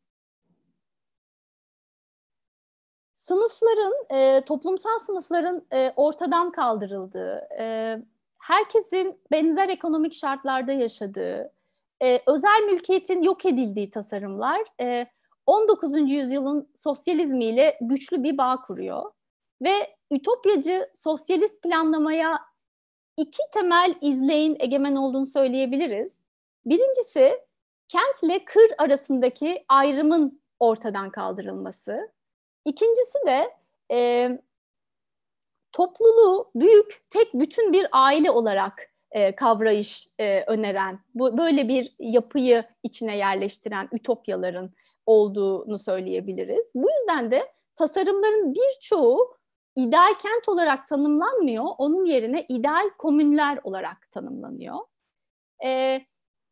Speaker 3: sınıfların, e, toplumsal sınıfların e, ortadan kaldırıldığı, e, herkesin benzer ekonomik şartlarda yaşadığı, e, özel mülkiyetin yok edildiği tasarımlar e, 19. yüzyılın sosyalizmiyle güçlü bir bağ kuruyor. Ve ütopyacı sosyalist planlamaya iki temel izleyin egemen olduğunu söyleyebiliriz. Birincisi kentle kır arasındaki ayrımın ortadan kaldırılması. İkincisi de e, topluluğu büyük, tek bütün bir aile olarak e, kavrayış e, öneren, bu, böyle bir yapıyı içine yerleştiren ütopyaların olduğunu söyleyebiliriz. Bu yüzden de tasarımların birçoğu ideal kent olarak tanımlanmıyor, onun yerine ideal komünler olarak tanımlanıyor. E,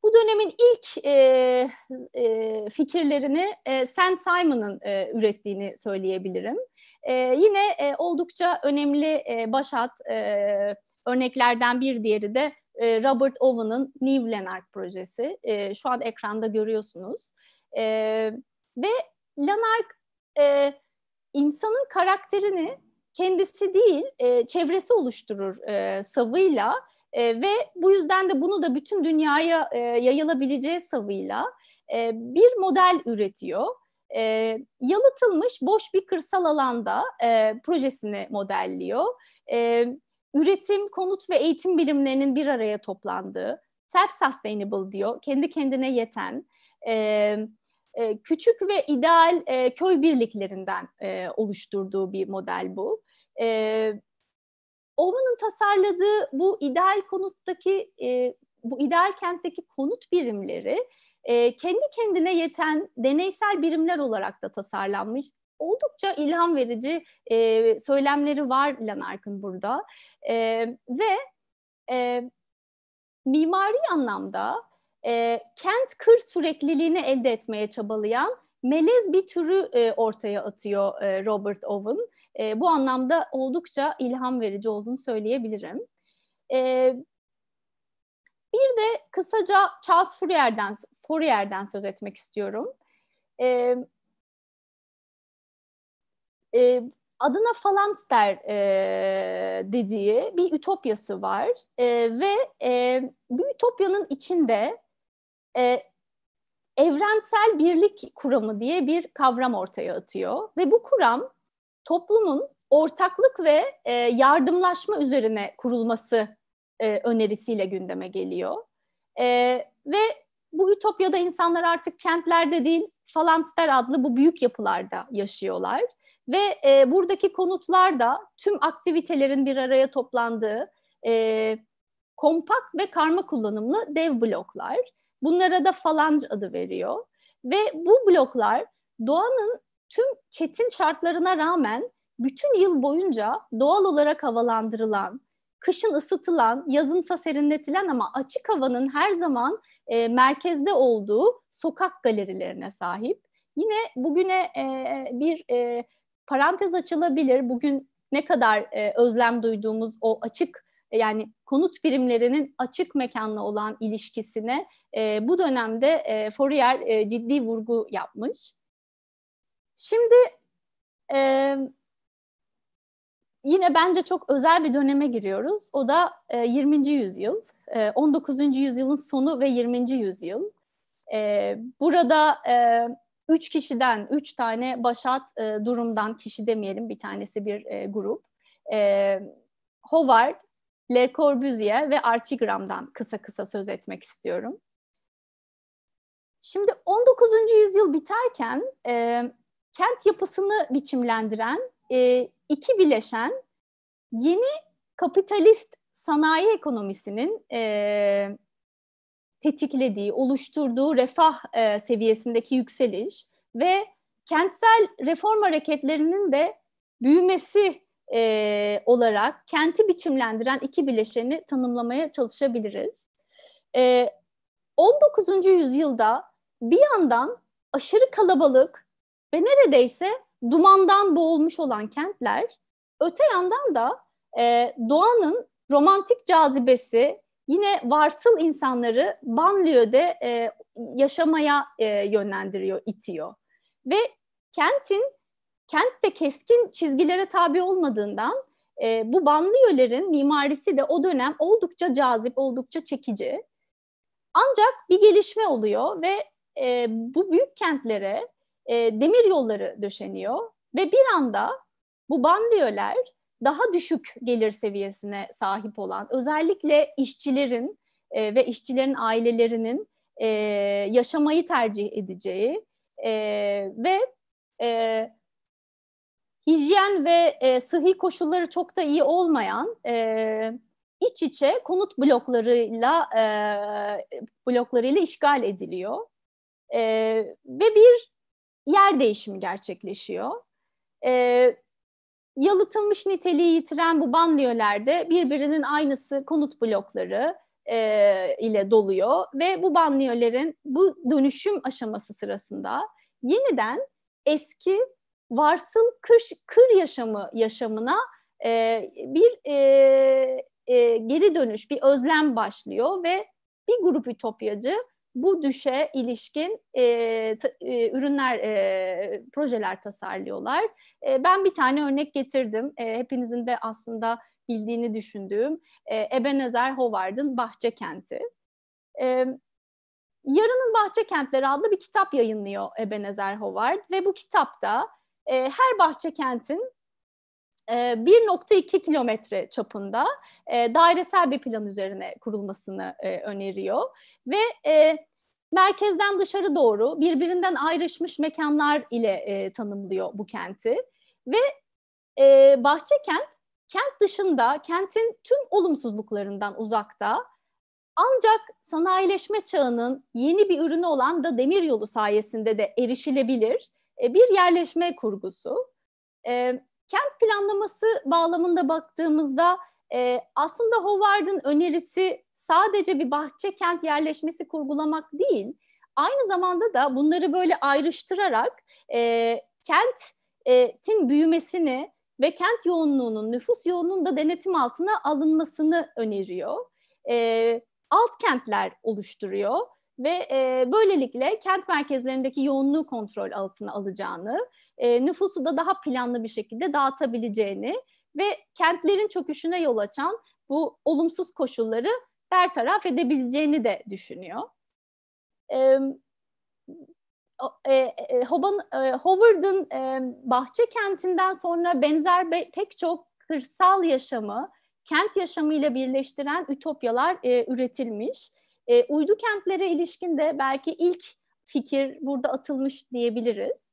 Speaker 3: bu dönemin ilk e, e, fikirlerini e, Sam Simon'ın e, ürettiğini söyleyebilirim. E, yine e, oldukça önemli e, başat e, örneklerden bir diğeri de e, Robert Owen'ın New Lanark projesi. E, şu an ekranda görüyorsunuz. E, ve Lanark e, insanın karakterini kendisi değil e, çevresi oluşturur e, savıyla e, ve bu yüzden de bunu da bütün dünyaya e, yayılabileceği savıyla e, bir model üretiyor. E, yalıtılmış boş bir kırsal alanda e, projesini modelliyor. E, üretim, konut ve eğitim bilimlerinin bir araya toplandığı, self-sustainable diyor, kendi kendine yeten, e, e, küçük ve ideal e, köy birliklerinden e, oluşturduğu bir model bu. E, Ova'nın tasarladığı bu ideal konuttaki, e, bu ideal kentteki konut birimleri e, kendi kendine yeten deneysel birimler olarak da tasarlanmış. Oldukça ilham verici e, söylemleri var Lanark'ın burada. E, ve e, mimari anlamda e, kent-kır sürekliliğini elde etmeye çabalayan melez bir türü e, ortaya atıyor e, Robert Owen. E, bu anlamda oldukça ilham verici olduğunu söyleyebilirim. E, bir de kısaca Charles Fourier'den, Fourier'den söz etmek istiyorum. E, e, adına Falanster e, dediği bir ütopyası var e, ve e, bu ütopyanın içinde e, evrensel birlik kuramı diye bir kavram ortaya atıyor ve bu kuram toplumun ortaklık ve e, yardımlaşma üzerine kurulması e, önerisiyle gündeme geliyor. E, ve bu ütopyada insanlar artık kentlerde değil falanster adlı bu büyük yapılarda yaşıyorlar. Ve e, buradaki konutlar da tüm aktivitelerin bir araya toplandığı e, kompakt ve karma kullanımlı dev bloklar. Bunlara da falanc adı veriyor. Ve bu bloklar doğanın tüm çetin şartlarına rağmen bütün yıl boyunca doğal olarak havalandırılan, kışın ısıtılan, yazınsa serinletilen ama açık havanın her zaman e, merkezde olduğu sokak galerilerine sahip. Yine bugüne e, bir e, parantez açılabilir. Bugün ne kadar e, özlem duyduğumuz o açık e, yani konut birimlerinin açık mekanla olan ilişkisine e, bu dönemde e, Fourier e, ciddi vurgu yapmış. Şimdi e, yine bence çok özel bir döneme giriyoruz. O da e, 20. yüzyıl. E, 19. yüzyılın sonu ve 20. yüzyıl. E, burada e, üç kişiden, üç tane başat e, durumdan, kişi demeyelim bir tanesi bir e, grup. E, Howard, Le Corbusier ve Archigram'dan kısa kısa söz etmek istiyorum. Şimdi 19. yüzyıl biterken kent yapısını biçimlendiren e, iki bileşen yeni kapitalist sanayi ekonomisinin e, tetiklediği, oluşturduğu refah e, seviyesindeki yükseliş ve kentsel reform hareketlerinin de büyümesi e, olarak kenti biçimlendiren iki bileşeni tanımlamaya çalışabiliriz. E, 19. yüzyılda bir yandan aşırı kalabalık ve neredeyse dumandan boğulmuş olan kentler öte yandan da e, doğanın romantik cazibesi yine varsıl insanları banliyöde e, yaşamaya e, yönlendiriyor, itiyor. Ve kentin, kentte keskin çizgilere tabi olmadığından e, bu banliyölerin mimarisi de o dönem oldukça cazip, oldukça çekici. Ancak bir gelişme oluyor ve e, bu büyük kentlere e, demir yolları döşeniyor ve bir anda bu bandiyöler daha düşük gelir seviyesine sahip olan özellikle işçilerin e, ve işçilerin ailelerinin e, yaşamayı tercih edeceği e, ve e, hijyen ve e, sıhhi koşulları çok da iyi olmayan e, iç içe konut bloklarıyla e, bloklarıyla işgal ediliyor e, ve bir yer değişimi gerçekleşiyor. E, yalıtılmış niteliği yitiren bu banliyölerde birbirinin aynısı konut blokları e, ile doluyor ve bu banliyölerin bu dönüşüm aşaması sırasında yeniden eski varsıl kış kır yaşamı yaşamına e, bir e, e, geri dönüş, bir özlem
Speaker 5: başlıyor
Speaker 3: ve bir grup ütopyacı bu düşe ilişkin e, t- e, ürünler, e, projeler tasarlıyorlar. E, ben bir tane örnek getirdim. E, hepinizin de aslında bildiğini düşündüğüm e, Ebenezer Howard'ın Bahçe Kenti. E, Yarının Bahçe Kentleri adlı bir kitap yayınlıyor Ebenezer Howard ve bu kitapta e, her bahçe kentin 1.2 ee, kilometre çapında e, dairesel bir plan üzerine kurulmasını e, öneriyor. Ve e, merkezden dışarı doğru birbirinden ayrışmış mekanlar ile tanımlıyor bu kenti. Ve bahçe kent kent dışında, kentin tüm olumsuzluklarından uzakta, ancak sanayileşme çağının yeni bir ürünü olan da demiryolu sayesinde de erişilebilir bir yerleşme kurgusu. Kent planlaması bağlamında baktığımızda e, aslında Howard'ın önerisi sadece bir bahçe kent yerleşmesi kurgulamak değil, aynı zamanda da bunları böyle ayrıştırarak e, kentin e, büyümesini ve kent yoğunluğunun, nüfus yoğunluğunun da denetim altına alınmasını öneriyor. E, alt kentler oluşturuyor ve e, böylelikle kent merkezlerindeki yoğunluğu kontrol altına alacağını e, nüfusu da daha planlı bir şekilde dağıtabileceğini ve kentlerin çöküşüne yol açan bu olumsuz koşulları bertaraf edebileceğini de düşünüyor. E, e, e, Hoban, e, Howard'ın e, bahçe kentinden sonra benzer be, pek çok kırsal yaşamı kent yaşamıyla birleştiren ütopyalar e, üretilmiş. E, uydu kentlere ilişkin de belki ilk fikir burada atılmış diyebiliriz.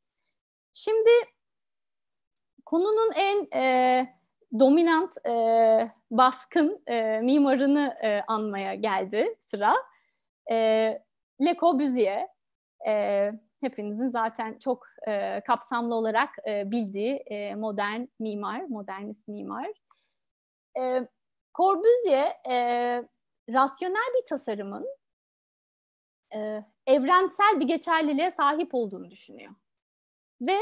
Speaker 3: Şimdi konunun en e, dominant, e, baskın e, mimarını e, anmaya geldi sıra. E, Le Corbusier, e, hepinizin zaten çok e, kapsamlı olarak e, bildiği e, modern mimar, modernist mimar. E, Corbusier, e, rasyonel bir tasarımın e, evrensel bir geçerliliğe sahip olduğunu düşünüyor ve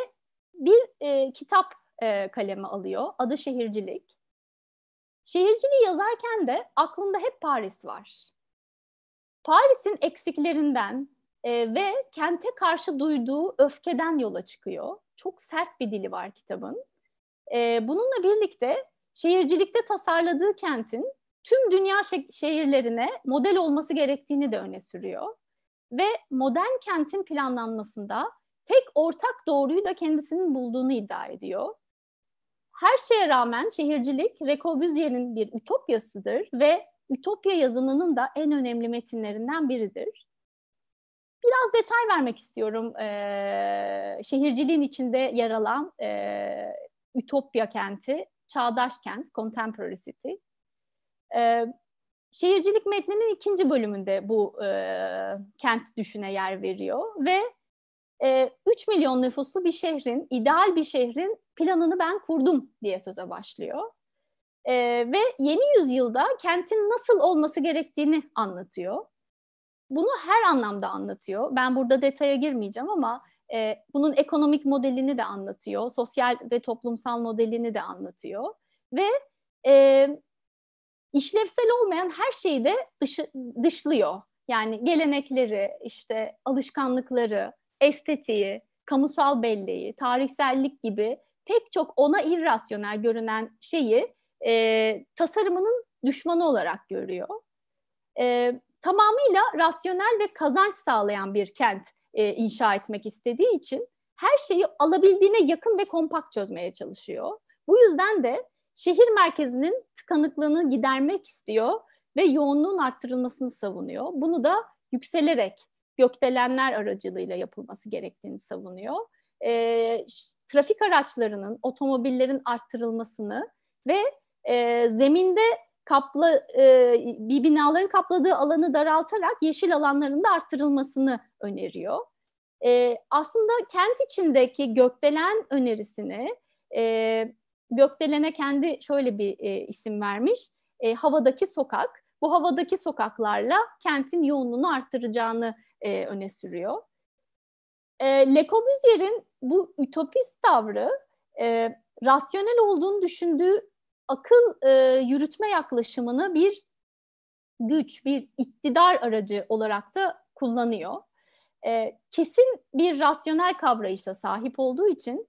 Speaker 3: bir e, kitap e, kaleme alıyor. Adı Şehircilik. Şehirciliği yazarken de aklında hep Paris var. Paris'in eksiklerinden e, ve kente karşı duyduğu öfkeden yola çıkıyor. Çok sert bir dili var kitabın. E, bununla birlikte şehircilikte tasarladığı kentin tüm dünya şe- şehirlerine model olması gerektiğini de öne sürüyor. Ve modern kentin planlanmasında tek ortak doğruyu da kendisinin bulduğunu iddia ediyor. Her şeye rağmen şehircilik Rekobüzyer'in bir ütopyasıdır ve ütopya yazınının da en önemli metinlerinden biridir. Biraz detay vermek istiyorum ee, şehirciliğin içinde yer alan e, ütopya kenti, çağdaş kent, contemporary city. Ee, şehircilik metninin ikinci bölümünde bu e, kent düşüne yer veriyor ve e, ee, 3 milyon nüfuslu bir şehrin, ideal bir şehrin planını ben kurdum diye söze başlıyor. E, ve yeni yüzyılda kentin nasıl olması gerektiğini anlatıyor. Bunu her anlamda anlatıyor. Ben burada detaya girmeyeceğim ama e, bunun ekonomik modelini de anlatıyor. Sosyal ve toplumsal modelini de anlatıyor. Ve e, işlevsel olmayan her şeyi de dışı, dışlıyor. Yani gelenekleri, işte alışkanlıkları, estetiği, kamusal belleği, tarihsellik gibi pek çok ona irrasyonel görünen şeyi e, tasarımının düşmanı olarak görüyor. E, tamamıyla rasyonel ve kazanç sağlayan bir kent e, inşa etmek istediği için her şeyi alabildiğine yakın ve kompakt çözmeye çalışıyor. Bu yüzden de şehir merkezinin tıkanıklığını gidermek istiyor ve yoğunluğun arttırılmasını savunuyor. Bunu da yükselerek gökdelenler aracılığıyla yapılması gerektiğini savunuyor. E, trafik araçlarının, otomobillerin arttırılmasını ve e, zeminde kapla e, bir binaların kapladığı alanı daraltarak yeşil alanların da arttırılmasını öneriyor. E, aslında kent içindeki gökdelen önerisini e, gökdelene kendi şöyle bir e, isim vermiş. E, havadaki sokak. Bu havadaki sokaklarla kentin yoğunluğunu arttıracağını e, öne sürüyor. E, Le Corbusier'in bu ütopist tavrı e, rasyonel olduğunu düşündüğü akıl e, yürütme yaklaşımını bir güç, bir iktidar aracı olarak da kullanıyor. E, kesin bir rasyonel kavrayışa sahip olduğu için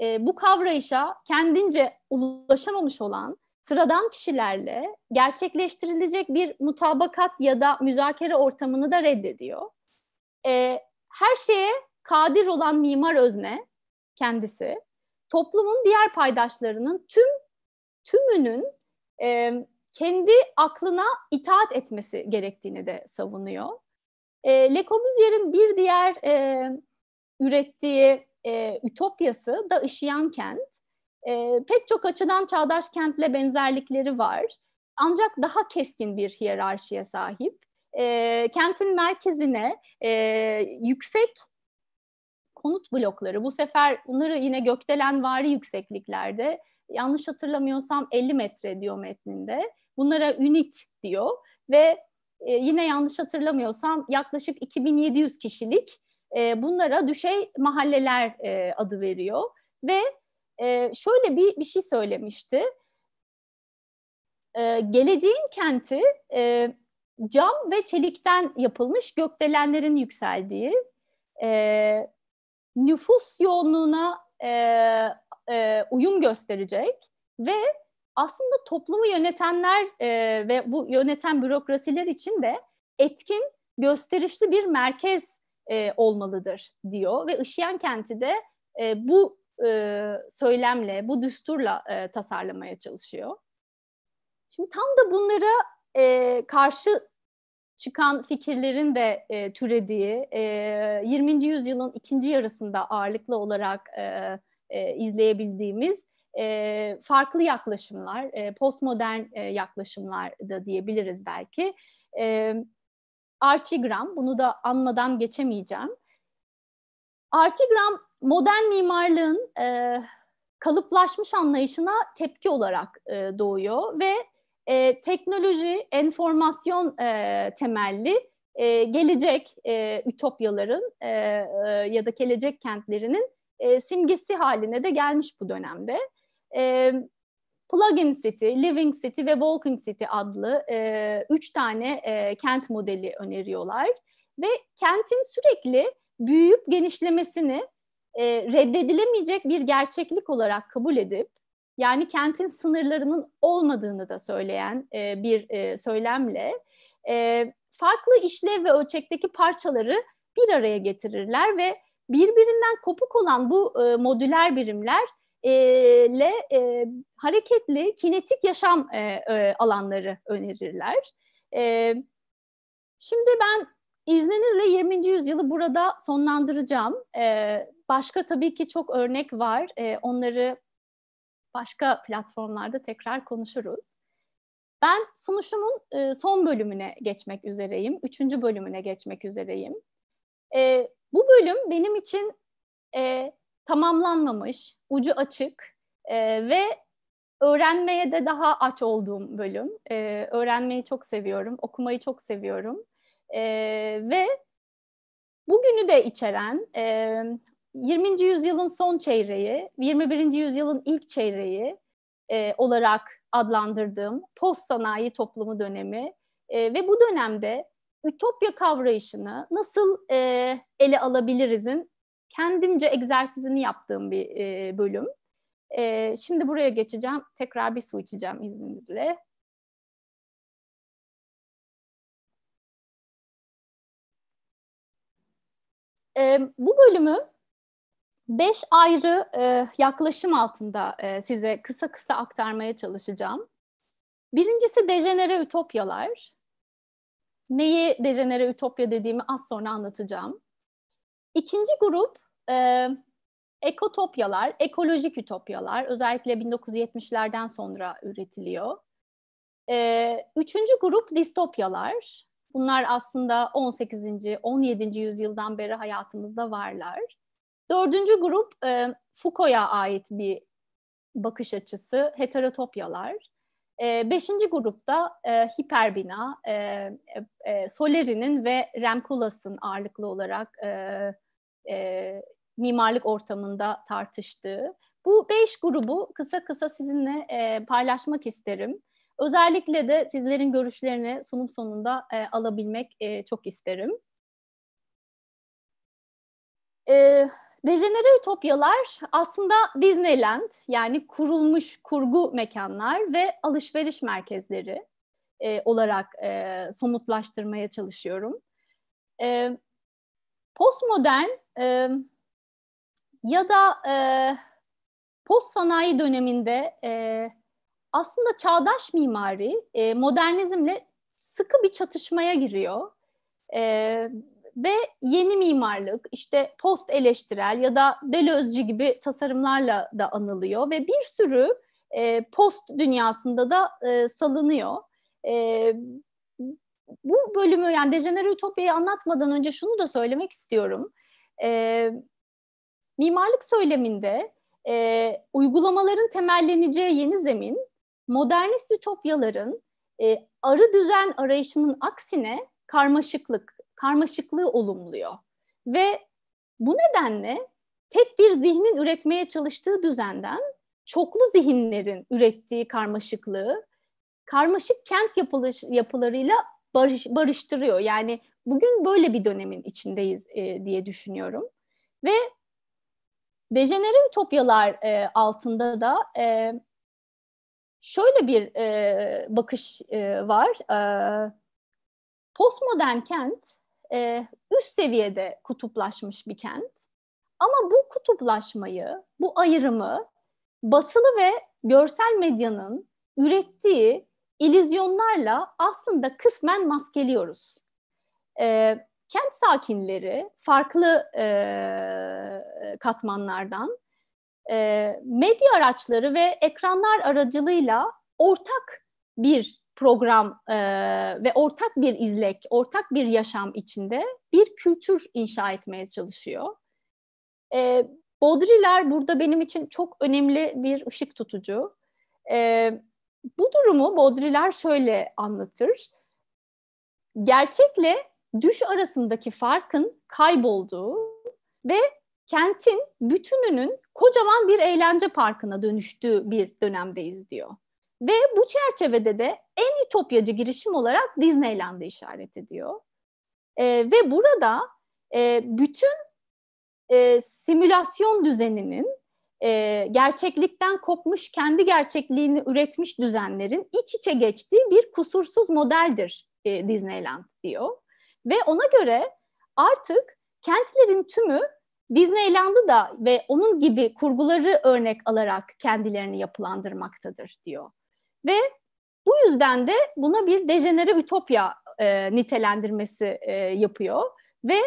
Speaker 3: e, bu kavrayışa kendince ulaşamamış olan sıradan kişilerle gerçekleştirilecek bir mutabakat ya da müzakere ortamını da reddediyor e, her şeye kadir olan mimar özne kendisi toplumun diğer paydaşlarının tüm tümünün e, kendi aklına itaat etmesi gerektiğini de savunuyor. E, Le Corbusier'in bir diğer e, ürettiği e, ütopyası da Işıyan Kent. E, pek çok açıdan çağdaş kentle benzerlikleri var. Ancak daha keskin bir hiyerarşiye sahip e, kentin merkezine e, yüksek konut blokları bu sefer bunları yine gökdelen vari yüksekliklerde yanlış hatırlamıyorsam 50 metre diyor metninde. Bunlara ünit diyor ve e, yine yanlış hatırlamıyorsam yaklaşık 2700 kişilik e, bunlara düşey mahalleler e, adı veriyor ve e, şöyle bir bir şey söylemişti. E, geleceğin kenti e, cam ve çelikten yapılmış gökdelenlerin yükseldiği, e, nüfus yoğunluğuna e, e, uyum gösterecek ve aslında toplumu yönetenler e, ve bu yöneten bürokrasiler için de etkin, gösterişli bir merkez e, olmalıdır diyor ve Işıyan kenti de e, bu e, söylemle, bu düsturla e, tasarlamaya çalışıyor. Şimdi tam da bunlara e, karşı çıkan fikirlerin de e, türediği, e, 20. yüzyılın ikinci yarısında ağırlıklı olarak e, e, izleyebildiğimiz e, farklı yaklaşımlar, e, postmodern e, yaklaşımlar da diyebiliriz belki. E, Archie bunu da anmadan geçemeyeceğim. Archigram, modern mimarlığın e, kalıplaşmış anlayışına tepki olarak e, doğuyor ve e, teknoloji, enformasyon e, temelli e, gelecek e, ütopyaların e, e, ya da gelecek kentlerinin e, simgesi haline de gelmiş bu dönemde. E, plug City, Living City ve Walking City adlı e, üç tane e, kent modeli öneriyorlar. Ve kentin sürekli büyüyüp genişlemesini e, reddedilemeyecek bir gerçeklik olarak kabul edip yani kentin sınırlarının olmadığını da söyleyen e, bir e, söylemle e, farklı işlev ve ölçekteki parçaları bir araya getirirler ve birbirinden kopuk olan bu e, modüler birimlerle e, e, hareketli kinetik yaşam e, e, alanları önerirler. E, şimdi ben izninizle 20. yüzyılı burada sonlandıracağım. E, başka tabii ki çok örnek var. E, onları başka platformlarda tekrar konuşuruz. Ben sunuşumun e, son bölümüne geçmek üzereyim. Üçüncü bölümüne geçmek üzereyim. E, bu bölüm benim için e, tamamlanmamış, ucu açık ve öğrenmeye de daha aç olduğum bölüm. öğrenmeyi çok seviyorum, okumayı çok seviyorum. ve bugünü de içeren, 20. yüzyılın son çeyreği, 21. yüzyılın ilk çeyreği e, olarak adlandırdığım post sanayi toplumu dönemi e, ve bu dönemde ütopya kavrayışını nasıl e, ele alabilirizin kendimce egzersizini yaptığım bir e, bölüm. E, şimdi buraya geçeceğim. Tekrar bir su içeceğim izninizle. E, bu bölümü Beş ayrı e, yaklaşım altında e, size kısa kısa aktarmaya çalışacağım. Birincisi dejenere ütopyalar. Neyi dejenere ütopya dediğimi az sonra anlatacağım. İkinci grup e, ekotopyalar, ekolojik ütopyalar. Özellikle 1970'lerden sonra üretiliyor. E, üçüncü grup distopyalar. Bunlar aslında 18. 17. yüzyıldan beri hayatımızda varlar. Dördüncü grup e, Foucault'a ait bir bakış açısı, heterotopyalar. E, beşinci grupta e, hiperbina, e, e, e Soleri'nin ve Rem Koolhaas'ın ağırlıklı olarak e, e, mimarlık ortamında tartıştığı. Bu beş grubu kısa kısa sizinle e, paylaşmak isterim. Özellikle de sizlerin görüşlerini sunum sonunda e, alabilmek e, çok isterim. Evet. Dejenere ütopyalar aslında Disneyland yani kurulmuş kurgu mekanlar ve alışveriş merkezleri e, olarak e, somutlaştırmaya çalışıyorum. E, postmodern e, ya da e, post sanayi döneminde e, aslında çağdaş mimari e, modernizmle sıkı bir çatışmaya giriyor. E, ve yeni mimarlık işte post eleştirel ya da Deleuze'cü gibi tasarımlarla da anılıyor ve bir sürü e, post dünyasında da e, salınıyor. E, bu bölümü yani Dejenere Ütopya'yı anlatmadan önce şunu da söylemek istiyorum. E, mimarlık söyleminde e, uygulamaların temelleneceği yeni zemin modernist ütopyaların e, arı düzen arayışının aksine karmaşıklık karmaşıklığı olumluyor. Ve bu nedenle tek bir zihnin üretmeye çalıştığı düzenden çoklu zihinlerin ürettiği karmaşıklığı karmaşık kent yapılış, yapılarıyla barış, barıştırıyor. Yani bugün böyle bir dönemin içindeyiz e, diye düşünüyorum. Ve dejenere ütopyalar e, altında da e, şöyle bir e, bakış e, var. E, postmodern kent e, üst seviyede kutuplaşmış bir kent. Ama bu kutuplaşmayı, bu ayrımı basılı ve görsel medyanın ürettiği ilüzyonlarla aslında kısmen maskeliyoruz. E, kent sakinleri farklı e, katmanlardan e, medya araçları ve ekranlar aracılığıyla ortak bir program e, ve ortak bir izlek, ortak bir yaşam içinde bir kültür inşa etmeye çalışıyor. E, Baudrillar burada benim için çok önemli bir ışık tutucu. E, bu durumu Baudrillar şöyle anlatır. Gerçekle düş arasındaki farkın kaybolduğu ve kentin bütününün kocaman bir eğlence parkına dönüştüğü bir dönemdeyiz diyor. Ve bu çerçevede de en ütopyacı girişim olarak Disneyland'ı işaret ediyor. E, ve burada e, bütün e, simülasyon düzeninin e, gerçeklikten kopmuş, kendi gerçekliğini üretmiş düzenlerin iç içe geçtiği bir kusursuz modeldir e, Disneyland diyor. Ve ona göre artık kentlerin tümü Disneyland'ı da ve onun gibi kurguları örnek alarak kendilerini yapılandırmaktadır diyor. Ve bu yüzden de buna bir dejenere ütopya e, nitelendirmesi e, yapıyor. Ve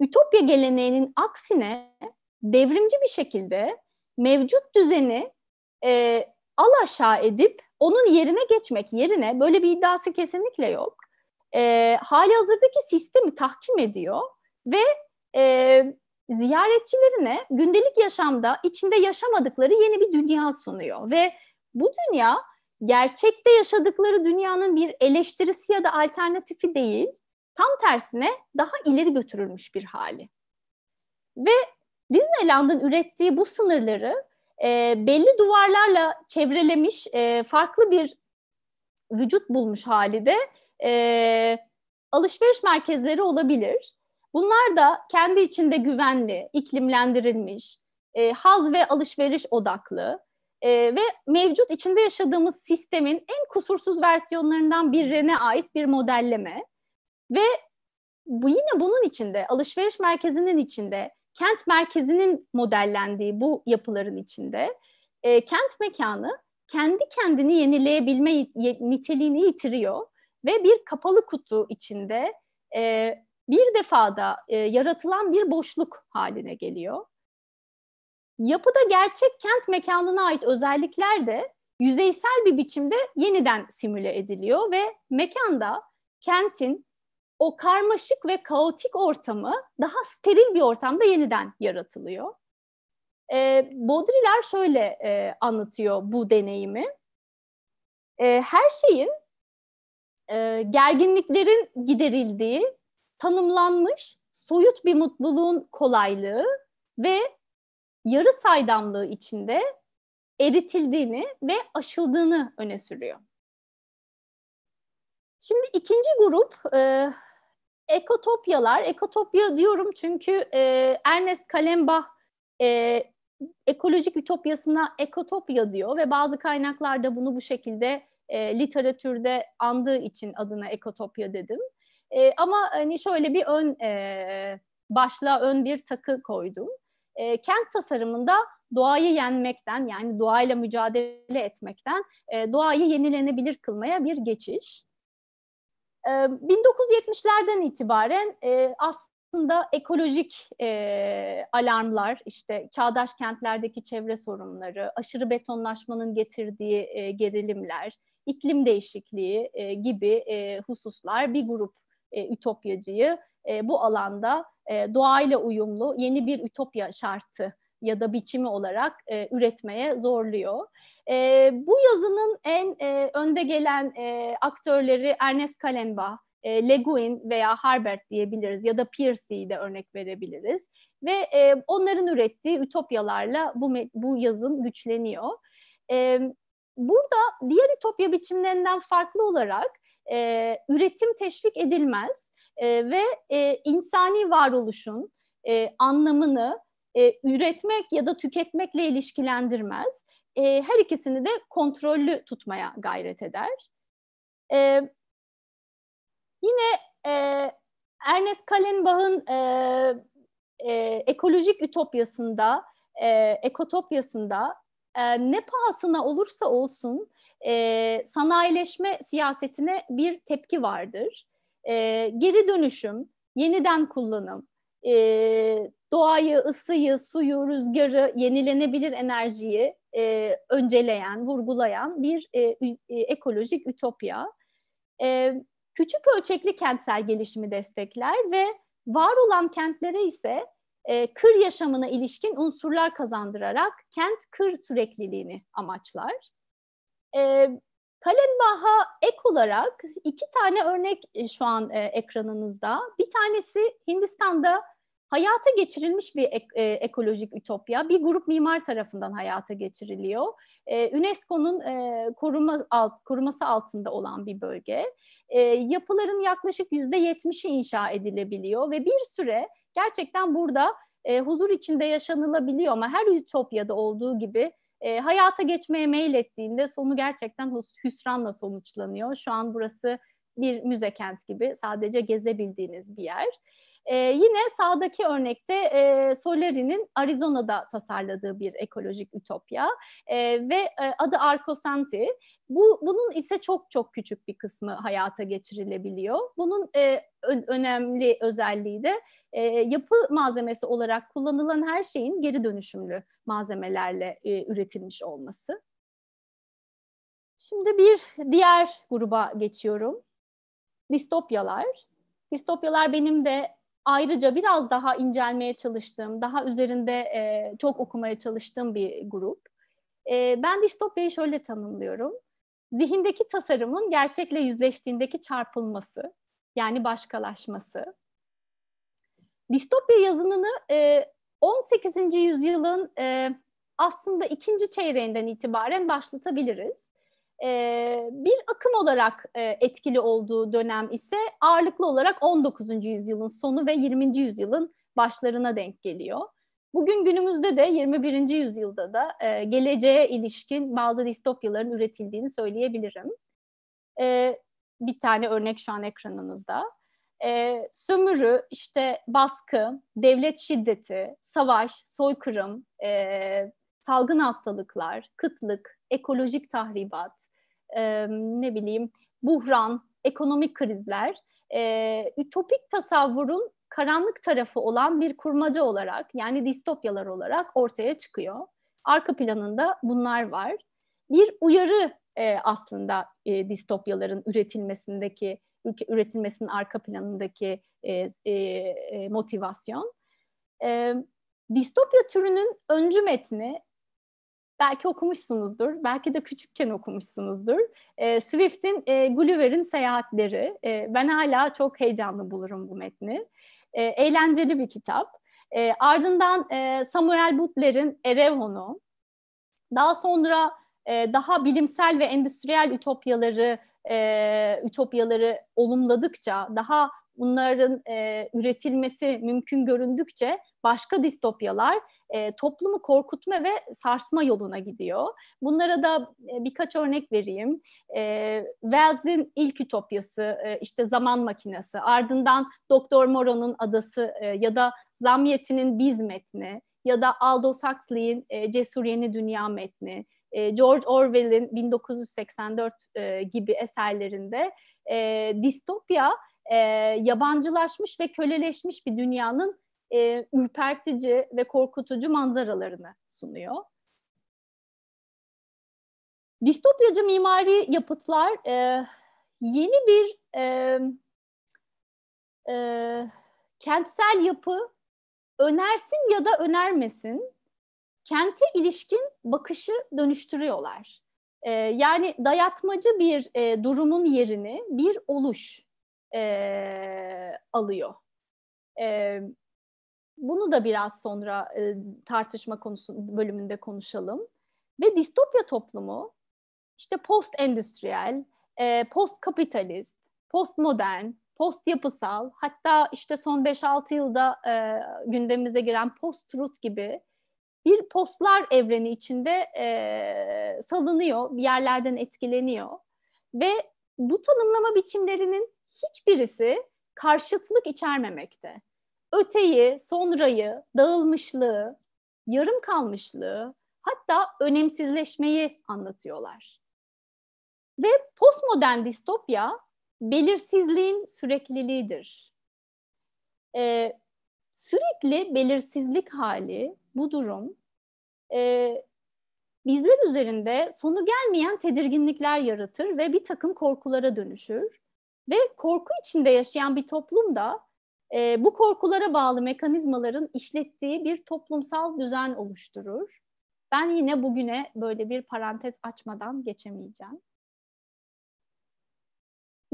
Speaker 3: ütopya geleneğinin aksine devrimci bir şekilde mevcut düzeni e, aşağı edip onun yerine geçmek yerine böyle bir iddiası kesinlikle yok. E, hali hazırdaki sistemi tahkim ediyor ve e, ziyaretçilerine gündelik yaşamda içinde yaşamadıkları yeni bir dünya sunuyor ve bu dünya gerçekte yaşadıkları dünyanın bir eleştirisi ya da alternatifi değil, tam tersine daha ileri götürülmüş bir hali. Ve Disneyland'ın ürettiği bu sınırları e, belli duvarlarla çevrelemiş e, farklı bir vücut bulmuş hali de e, alışveriş merkezleri olabilir. Bunlar da kendi içinde güvenli, iklimlendirilmiş, e, haz ve alışveriş odaklı, e, ve mevcut içinde yaşadığımız sistemin en kusursuz versiyonlarından birine ait bir modelleme ve bu yine bunun içinde alışveriş merkezinin içinde kent merkezinin modellendiği bu yapıların içinde e, kent mekanı kendi kendini yenileyebilme niteliğini yitiriyor ve bir kapalı kutu içinde e, bir defada e, yaratılan bir boşluk haline geliyor. Yapıda gerçek kent mekanına ait özellikler de yüzeysel bir biçimde yeniden simüle ediliyor ve mekanda kentin o karmaşık ve kaotik ortamı daha steril bir ortamda yeniden yaratılıyor. E, Baudrillard şöyle e, anlatıyor bu deneyimi. E, her şeyin e, gerginliklerin giderildiği, tanımlanmış soyut bir mutluluğun kolaylığı ve yarı saydamlığı içinde eritildiğini ve aşıldığını öne sürüyor. Şimdi ikinci grup e, ekotopyalar. Ekotopya diyorum çünkü e, Ernest Kalembach e, ekolojik ütopyasına ekotopya diyor ve bazı kaynaklarda bunu bu şekilde e, literatürde andığı için adına ekotopya dedim. E, ama hani şöyle bir ön e, başlığa ön bir takı koydum e, kent tasarımında doğayı yenmekten yani doğayla mücadele etmekten e, doğayı yenilenebilir kılmaya bir geçiş. E, 1970'lerden itibaren e, aslında ekolojik e, alarmlar, işte çağdaş kentlerdeki çevre sorunları, aşırı betonlaşmanın getirdiği e, gerilimler, iklim değişikliği e, gibi e, hususlar bir grup e, ütopyacıyı e, bu alanda e, doğayla uyumlu yeni bir ütopya şartı ya da biçimi olarak e, üretmeye zorluyor. E, bu yazının en e, önde gelen e, aktörleri Ernest Kalenbach, e, Le Guin veya Harbert diyebiliriz ya da Piercy'yi de örnek verebiliriz. Ve e, onların ürettiği ütopyalarla bu, bu yazın güçleniyor. E, burada diğer ütopya biçimlerinden farklı olarak e, üretim teşvik edilmez e, ve e, insani varoluşun e, anlamını e, üretmek ya da tüketmekle ilişkilendirmez. E, her ikisini de kontrollü tutmaya gayret eder. E, yine e, Ernest Kallenbach'ın e, e, ekolojik ütopyasında, e, ekotopyasında e, ne pahasına olursa olsun e, sanayileşme siyasetine bir tepki vardır. E, geri dönüşüm, yeniden kullanım, e, doğayı, ısıyı, suyu, rüzgarı, yenilenebilir enerjiyi e, önceleyen, vurgulayan bir e, e, ekolojik ütopya. E, küçük ölçekli kentsel gelişimi destekler ve var olan kentlere ise e, kır yaşamına ilişkin unsurlar kazandırarak kent-kır sürekliliğini amaçlar. E, Kallenbach'a ek olarak iki tane örnek e, şu an e, ekranınızda. Bir tanesi Hindistan'da hayata geçirilmiş bir e, ekolojik ütopya. Bir grup mimar tarafından hayata geçiriliyor. UNESCO'nun koruma alt, koruması altında olan bir bölge. yapıların yaklaşık yüzde yetmişi inşa edilebiliyor ve bir süre gerçekten burada huzur içinde yaşanılabiliyor ama her ütopyada olduğu gibi e, hayata geçmeye mail ettiğinde sonu gerçekten hus- hüsranla sonuçlanıyor. Şu an burası bir müze kent gibi sadece gezebildiğiniz bir yer. E, yine sağdaki örnekte e, Soleri'nin Arizona'da tasarladığı bir ekolojik ütopya e, ve e, adı Arcosanti. Bu, bunun ise çok çok küçük bir kısmı hayata geçirilebiliyor. Bunun e, önemli özelliği de e, yapı malzemesi olarak kullanılan her şeyin geri dönüşümlü malzemelerle e, üretilmiş olması. Şimdi bir diğer gruba geçiyorum. Distopyalar. Distopyalar benim de Ayrıca biraz daha incelmeye çalıştığım, daha üzerinde e, çok okumaya çalıştığım bir grup. E, ben distopyayı şöyle tanımlıyorum. Zihindeki tasarımın gerçekle yüzleştiğindeki çarpılması, yani başkalaşması. Distopya yazınını e, 18. yüzyılın e, aslında ikinci çeyreğinden itibaren başlatabiliriz e, bir akım olarak e, etkili olduğu dönem ise ağırlıklı olarak 19. yüzyılın sonu ve 20. yüzyılın başlarına denk geliyor. Bugün günümüzde de 21. yüzyılda da e, geleceğe ilişkin bazı distopyaların üretildiğini söyleyebilirim. E, bir tane örnek şu an ekranınızda. E, sömürü, işte baskı, devlet şiddeti, savaş, soykırım, e, salgın hastalıklar, kıtlık, ekolojik tahribat, e, ne bileyim buhran, ekonomik krizler e, ütopik tasavvurun karanlık tarafı olan bir kurmaca olarak yani distopyalar olarak ortaya çıkıyor. Arka planında bunlar var. Bir uyarı e, aslında e, distopyaların üretilmesindeki ülke üretilmesinin arka planındaki e, e, e, motivasyon. E, distopya türünün öncü metni Belki okumuşsunuzdur, belki de küçükken okumuşsunuzdur. E, Swift'in e, Gulliver'in Seyahatleri. E, ben hala çok heyecanlı bulurum bu metni. E, eğlenceli bir kitap. E, ardından e, Samuel Butler'in Erevonu. Daha sonra e, daha bilimsel ve endüstriyel ütopyaları e, ütopyaları olumladıkça, daha bunların e, üretilmesi mümkün göründükçe başka distopyalar e, toplumu korkutma ve sarsma yoluna gidiyor. Bunlara da e, birkaç örnek vereyim. E, Wells'in ilk ütopyası e, işte zaman makinesi, ardından Doktor Moreau'nun adası e, ya da Zamyeti'nin Biz metni ya da Aldous Huxley'in e, Cesur Yeni Dünya metni, e, George Orwell'in 1984 e, gibi eserlerinde e, distopya e, yabancılaşmış ve köleleşmiş bir dünyanın e, ürpertici ve korkutucu manzaralarını sunuyor. Distopyacı mimari yapıtlar e, yeni bir e, e, kentsel yapı önersin ya da önermesin kente ilişkin bakışı dönüştürüyorlar. E, yani dayatmacı bir e, durumun yerini bir oluş e, alıyor. E, bunu da biraz sonra e, tartışma konusu bölümünde konuşalım. Ve distopya toplumu işte post endüstriyel, e, post kapitalist, post modern, post yapısal, hatta işte son 5-6 yılda e, gündemimize giren post truth gibi bir postlar evreni içinde e, salınıyor, bir yerlerden etkileniyor. Ve bu tanımlama biçimlerinin hiçbirisi karşıtlık içermemekte öteyi, sonrayı, dağılmışlığı, yarım kalmışlığı, hatta önemsizleşmeyi anlatıyorlar. Ve postmodern distopya belirsizliğin sürekliliğidir. Ee, sürekli belirsizlik hali, bu durum e, bizler üzerinde sonu gelmeyen tedirginlikler yaratır ve bir takım korkulara dönüşür. Ve korku içinde yaşayan bir toplum da e, bu korkulara bağlı mekanizmaların işlettiği bir toplumsal düzen oluşturur. Ben yine bugüne böyle bir parantez açmadan geçemeyeceğim.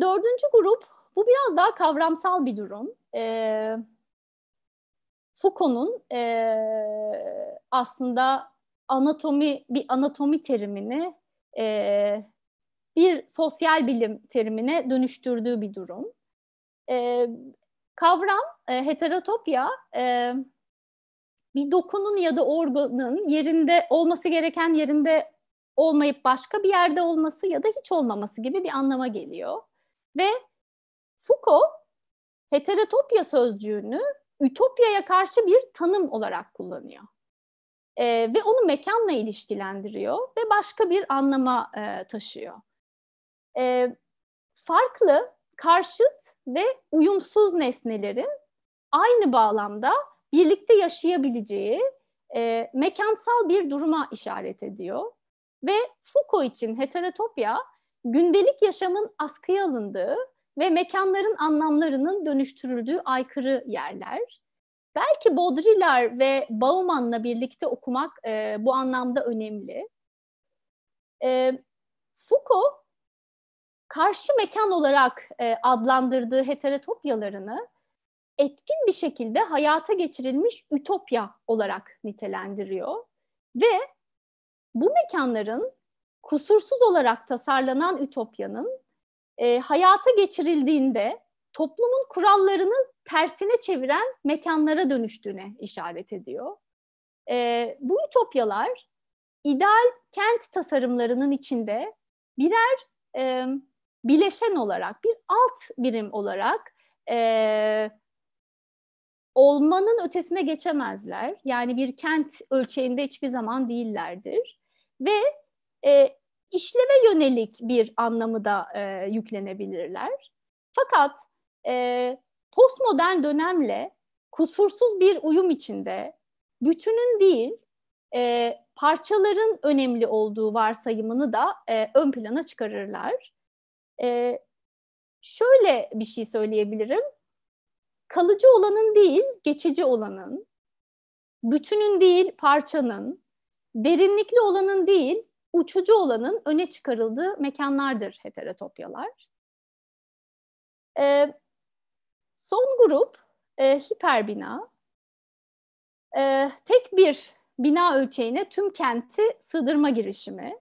Speaker 4: Dördüncü grup, bu biraz daha kavramsal
Speaker 3: bir durum. E, Foucault'un e, aslında anatomi bir anatomi terimini e, bir sosyal bilim terimine dönüştürdüğü bir durum. E, Kavram e, heterotopya e, bir dokunun ya da organın yerinde olması gereken yerinde olmayıp başka bir yerde olması ya da hiç olmaması gibi bir anlama geliyor. Ve Foucault heterotopya sözcüğünü ütopyaya karşı bir tanım olarak kullanıyor. Ee, ve onu mekanla ilişkilendiriyor ve başka bir anlama e, taşıyor. Ee, farklı karşıt ve uyumsuz nesnelerin aynı bağlamda birlikte yaşayabileceği e, mekansal bir duruma işaret ediyor. Ve Foucault için heterotopya gündelik yaşamın askıya alındığı ve mekanların anlamlarının dönüştürüldüğü aykırı yerler. Belki Baudrillard ve Bauman'la birlikte okumak e, bu anlamda önemli. E, Foucault karşı mekan olarak e, adlandırdığı heterotopyalarını etkin bir şekilde hayata geçirilmiş ütopya olarak nitelendiriyor ve bu mekanların kusursuz olarak tasarlanan ütopyanın e, hayata geçirildiğinde toplumun kurallarının tersine çeviren mekanlara dönüştüğüne işaret ediyor. E, bu ütopyalar ideal kent tasarımlarının içinde birer e, bileşen olarak, bir alt birim olarak e, olmanın ötesine geçemezler. Yani bir kent ölçeğinde hiçbir zaman değillerdir. Ve e, işleve yönelik bir anlamı da e, yüklenebilirler. Fakat e, postmodern dönemle kusursuz bir uyum içinde bütünün değil e, parçaların önemli olduğu varsayımını da e, ön plana çıkarırlar. E, şöyle bir şey söyleyebilirim. Kalıcı olanın değil, geçici olanın, bütünün değil, parçanın, derinlikli olanın değil, uçucu olanın öne çıkarıldığı mekanlardır heterotopyalar. E, son grup e, hiperbina. E, ee, tek bir bina ölçeğine tüm kenti sığdırma girişimi.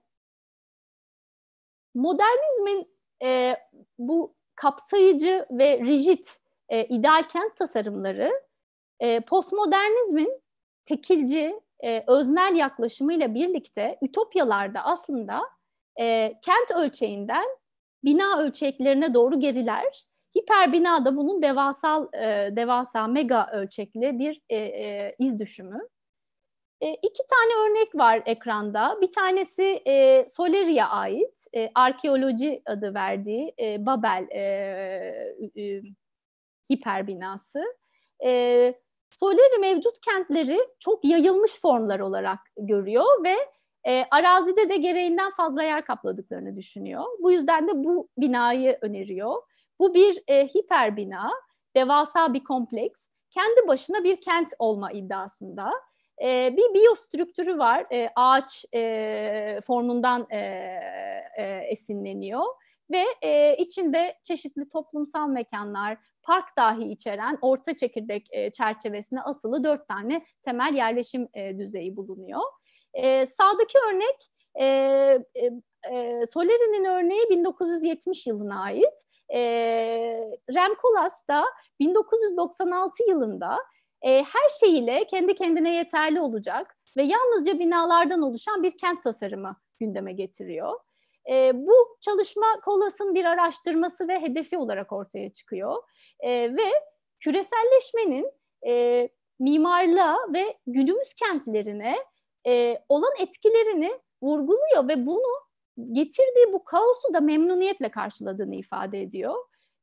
Speaker 3: Modernizmin e, bu kapsayıcı ve rigid e, ideal kent tasarımları e, postmodernizmin tekilci, e, öznel yaklaşımıyla birlikte ütopyalarda aslında e, kent ölçeğinden bina ölçeklerine doğru geriler. Hiper bina da bunun devasal, e, devasa mega ölçekli bir e, e, iz düşümü. E, iki tane örnek var ekranda. Bir tanesi e, Soleri'ye ait, e, arkeoloji adı verdiği e, Babel e, e, hiper binası. E, Soleri mevcut kentleri çok yayılmış formlar olarak görüyor ve e, arazide de gereğinden fazla yer kapladıklarını düşünüyor. Bu yüzden de bu binayı öneriyor. Bu bir e, hiper bina, devasa bir kompleks. Kendi başına bir kent olma iddiasında e, bir biyostrüktürü var. E, ağaç e, formundan e, e, esinleniyor ve e, içinde çeşitli toplumsal mekanlar, park dahi içeren orta çekirdek e, çerçevesine asılı dört tane temel yerleşim e, düzeyi bulunuyor. E, sağdaki örnek e, e, Soleri'nin örneği 1970 yılına ait. E, Rem Kolas da 1996 yılında e, her şeyiyle kendi kendine yeterli olacak ve yalnızca binalardan oluşan bir kent tasarımı gündeme getiriyor. E, bu çalışma kolasın bir araştırması ve hedefi olarak ortaya çıkıyor e, ve küreselleşmenin e, mimarlığa ve günümüz kentlerine e, olan etkilerini vurguluyor ve bunu getirdiği bu kaosu da memnuniyetle karşıladığını ifade ediyor.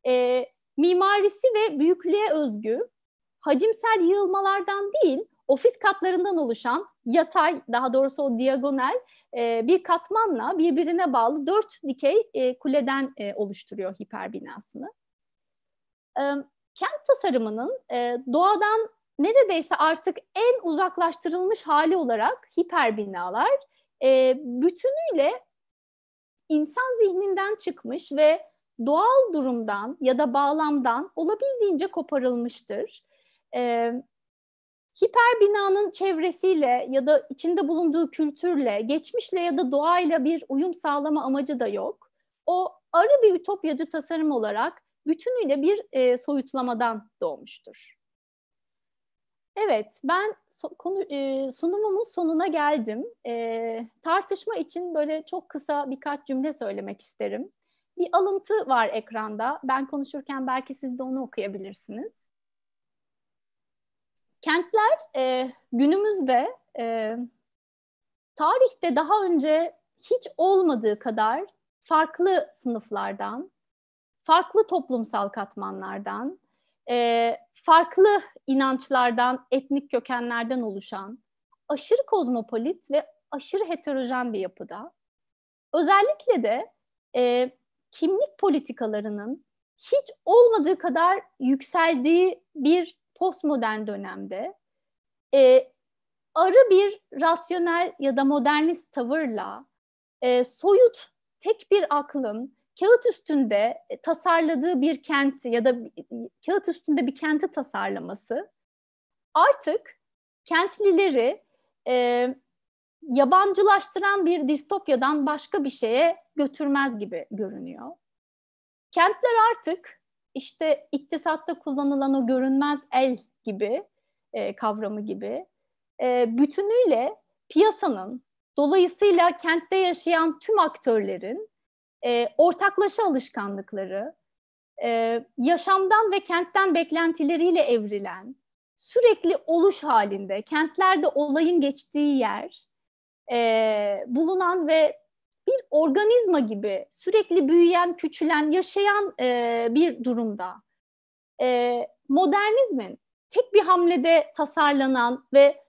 Speaker 3: E, mimarisi ve büyüklüğe özgü hacimsel yığılmalardan değil, ofis katlarından oluşan yatay, daha doğrusu o diagonal e, bir katmanla birbirine bağlı dört dikey e, kuleden e, oluşturuyor hiper binasını. E, kent tasarımının e, doğadan neredeyse artık en uzaklaştırılmış hali olarak hiper binalar e, bütünüyle insan zihninden çıkmış ve doğal durumdan ya da bağlamdan olabildiğince koparılmıştır e, hiper binanın çevresiyle ya da içinde bulunduğu kültürle, geçmişle ya da doğayla bir uyum sağlama amacı da yok. O arı bir ütopyacı tasarım olarak bütünüyle bir e, soyutlamadan doğmuştur. Evet, ben so konu e, sunumumun sonuna geldim. E, tartışma için böyle çok kısa birkaç cümle söylemek isterim. Bir alıntı var ekranda. Ben konuşurken belki siz de onu okuyabilirsiniz. Kentler e, günümüzde e, tarihte daha önce hiç olmadığı kadar farklı sınıflardan, farklı toplumsal katmanlardan, e, farklı inançlardan, etnik kökenlerden oluşan aşırı kozmopolit ve aşırı heterojen bir yapıda. Özellikle de e, kimlik politikalarının hiç olmadığı kadar yükseldiği bir postmodern dönemde e, arı bir rasyonel ya da modernist tavırla e, soyut tek bir aklın kağıt üstünde e, tasarladığı bir kenti ya da kağıt üstünde bir kenti tasarlaması artık kentlileri e, yabancılaştıran bir distopyadan başka bir şeye götürmez gibi görünüyor. Kentler artık işte iktisatta kullanılan o görünmez el gibi e, kavramı gibi e, bütünüyle piyasanın dolayısıyla kentte yaşayan tüm aktörlerin e, ortaklaşa alışkanlıkları, e, yaşamdan ve kentten beklentileriyle evrilen, sürekli oluş halinde, kentlerde olayın geçtiği yer, e, bulunan ve bir organizma gibi sürekli büyüyen, küçülen, yaşayan e, bir durumda. E, modernizmin tek bir hamlede tasarlanan ve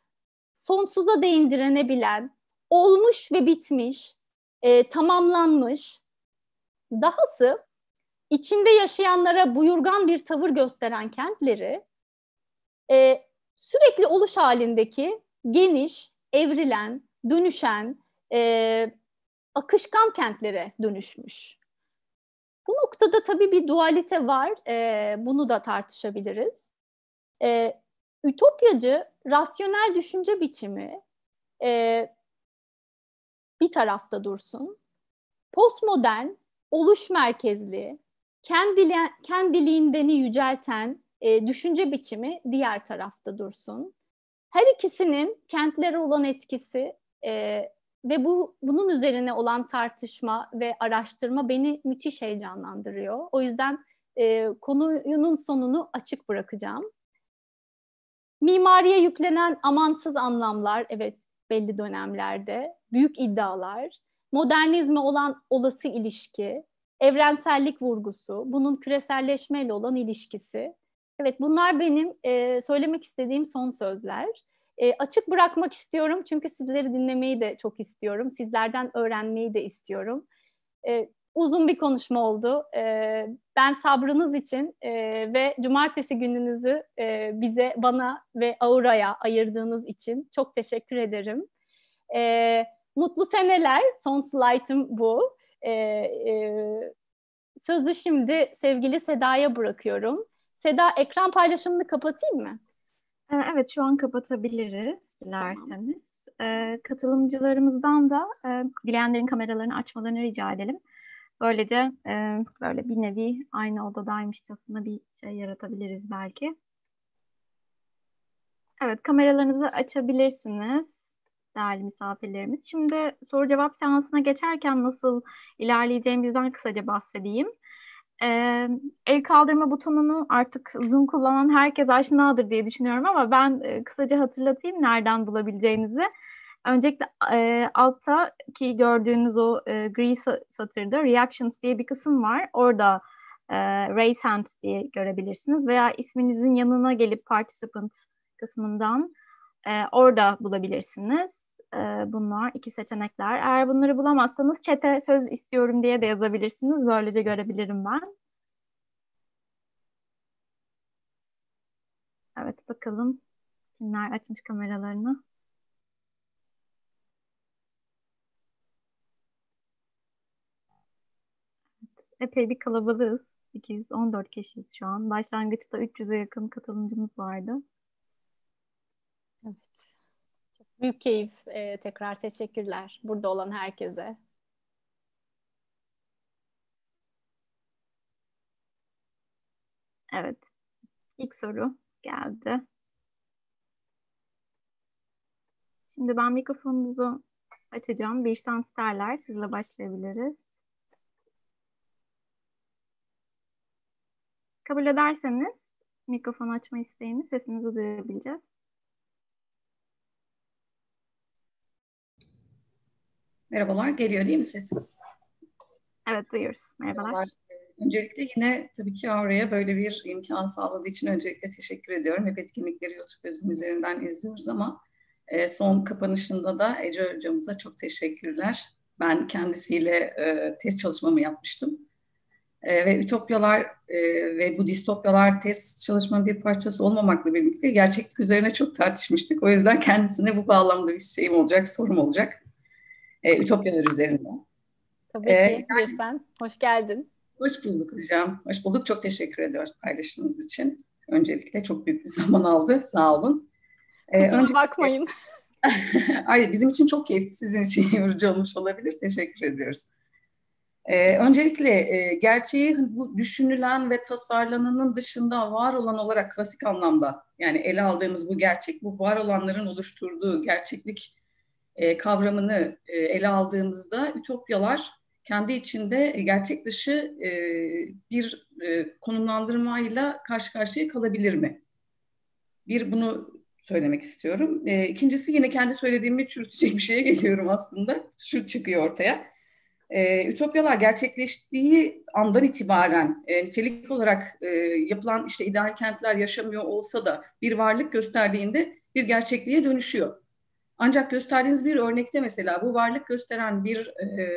Speaker 3: sonsuza değindirenebilen, olmuş ve bitmiş, e, tamamlanmış, dahası içinde yaşayanlara buyurgan bir tavır gösteren kentleri e, sürekli oluş halindeki geniş, evrilen, dönüşen, e, akışkan kentlere dönüşmüş. Bu noktada tabii bir dualite var. E, bunu da tartışabiliriz. E, ütopyacı, rasyonel düşünce biçimi e, bir tarafta dursun. Postmodern, oluş merkezli, kendili, kendiliğindeni yücelten e, düşünce biçimi diğer tarafta dursun. Her ikisinin kentlere olan etkisi e, ve bu bunun üzerine olan tartışma ve araştırma beni müthiş heyecanlandırıyor. O yüzden e, konunun sonunu açık bırakacağım. Mimariye yüklenen amansız anlamlar, evet belli dönemlerde, büyük iddialar, modernizme olan olası ilişki, evrensellik vurgusu, bunun küreselleşmeyle olan ilişkisi. Evet bunlar benim e, söylemek istediğim son sözler. E, açık bırakmak istiyorum çünkü sizleri dinlemeyi de çok istiyorum. Sizlerden öğrenmeyi de istiyorum. E, uzun bir konuşma oldu. E, ben sabrınız için e, ve cumartesi gününüzü e, bize, bana ve Aura'ya ayırdığınız için çok teşekkür ederim. E, mutlu seneler. Son slaytım bu. E, e, sözü şimdi sevgili Seda'ya bırakıyorum. Seda ekran paylaşımını kapatayım mı? Ee, evet, şu an
Speaker 1: kapatabiliriz dilerseniz. Tamam. Ee, katılımcılarımızdan da dileyenlerin e, kameralarını açmalarını rica edelim. Böylece e, böyle bir nevi aynı odadaymışçasına bir şey yaratabiliriz belki. Evet, kameralarınızı açabilirsiniz değerli misafirlerimiz. Şimdi soru cevap seansına geçerken nasıl ilerleyeceğimizden kısaca bahsedeyim e, el kaldırma butonunu artık Zoom kullanan herkes aşinadır diye düşünüyorum ama ben e, kısaca hatırlatayım nereden bulabileceğinizi. Öncelikle e, altta ki gördüğünüz o e, gri satırda Reactions diye bir kısım var. Orada e, Raise Hand diye görebilirsiniz veya isminizin yanına gelip Participant kısmından e, orada bulabilirsiniz. E, bunlar iki seçenekler. Eğer bunları bulamazsanız çete söz istiyorum diye de yazabilirsiniz. Böylece görebilirim ben. Evet bakalım kimler açmış kameralarını. epey bir kalabalığız. 214 kişiyiz şu an. Başlangıçta 300'e yakın katılımcımız vardı. Büyük keyif.
Speaker 3: E, tekrar teşekkürler burada olan herkese.
Speaker 1: Evet. İlk soru geldi. Şimdi ben mikrofonunuzu açacağım. Bir Sterler sizle başlayabiliriz. Kabul ederseniz mikrofon açma isteğini sesinizi duyabileceğiz.
Speaker 6: Merhabalar, geliyor değil mi sesim? Evet, duyuyoruz. Merhabalar. Merhabalar. Öncelikle yine tabii ki Avra'ya böyle bir imkan sağladığı için öncelikle teşekkür ediyorum. Hep etkinlikleri YouTube gözüm üzerinden izliyoruz ama e, son kapanışında da Ece hocamıza çok teşekkürler. Ben kendisiyle e, test çalışmamı yapmıştım. E, ve ütopyalar e, ve bu distopyalar test çalışmanın bir parçası olmamakla birlikte gerçeklik üzerine çok tartışmıştık. O yüzden kendisine bu bağlamda bir şeyim olacak, sorum olacak e, Ütopyalar üzerinde.
Speaker 3: Tabii ee, ki. Yani, Birsen,
Speaker 6: hoş geldin. Hoş bulduk hocam. Hoş bulduk. Çok teşekkür ediyoruz paylaşımınız için. Öncelikle çok büyük bir zaman aldı. Sağ olun. Ee, Kusura önce... bakmayın. [laughs] Ay, bizim için çok keyifli. Sizin için [laughs] yorucu olmuş olabilir. Teşekkür ediyoruz. Ee, öncelikle e, gerçeği bu düşünülen ve tasarlananın dışında var olan olarak klasik anlamda yani ele aldığımız bu gerçek, bu var olanların oluşturduğu gerçeklik e, kavramını e, ele aldığımızda ütopyalar kendi içinde gerçek dışı e, bir e, konumlandırmayla karşı karşıya kalabilir mi? Bir bunu söylemek istiyorum. İkincisi yine kendi söylediğimi çürütecek bir şeye geliyorum aslında. Şu çıkıyor ortaya. ütopyalar gerçekleştiği andan itibaren nitelik olarak yapılan işte ideal kentler yaşamıyor olsa da bir varlık gösterdiğinde bir gerçekliğe dönüşüyor. Ancak gösterdiğiniz bir örnekte mesela bu varlık gösteren bir e,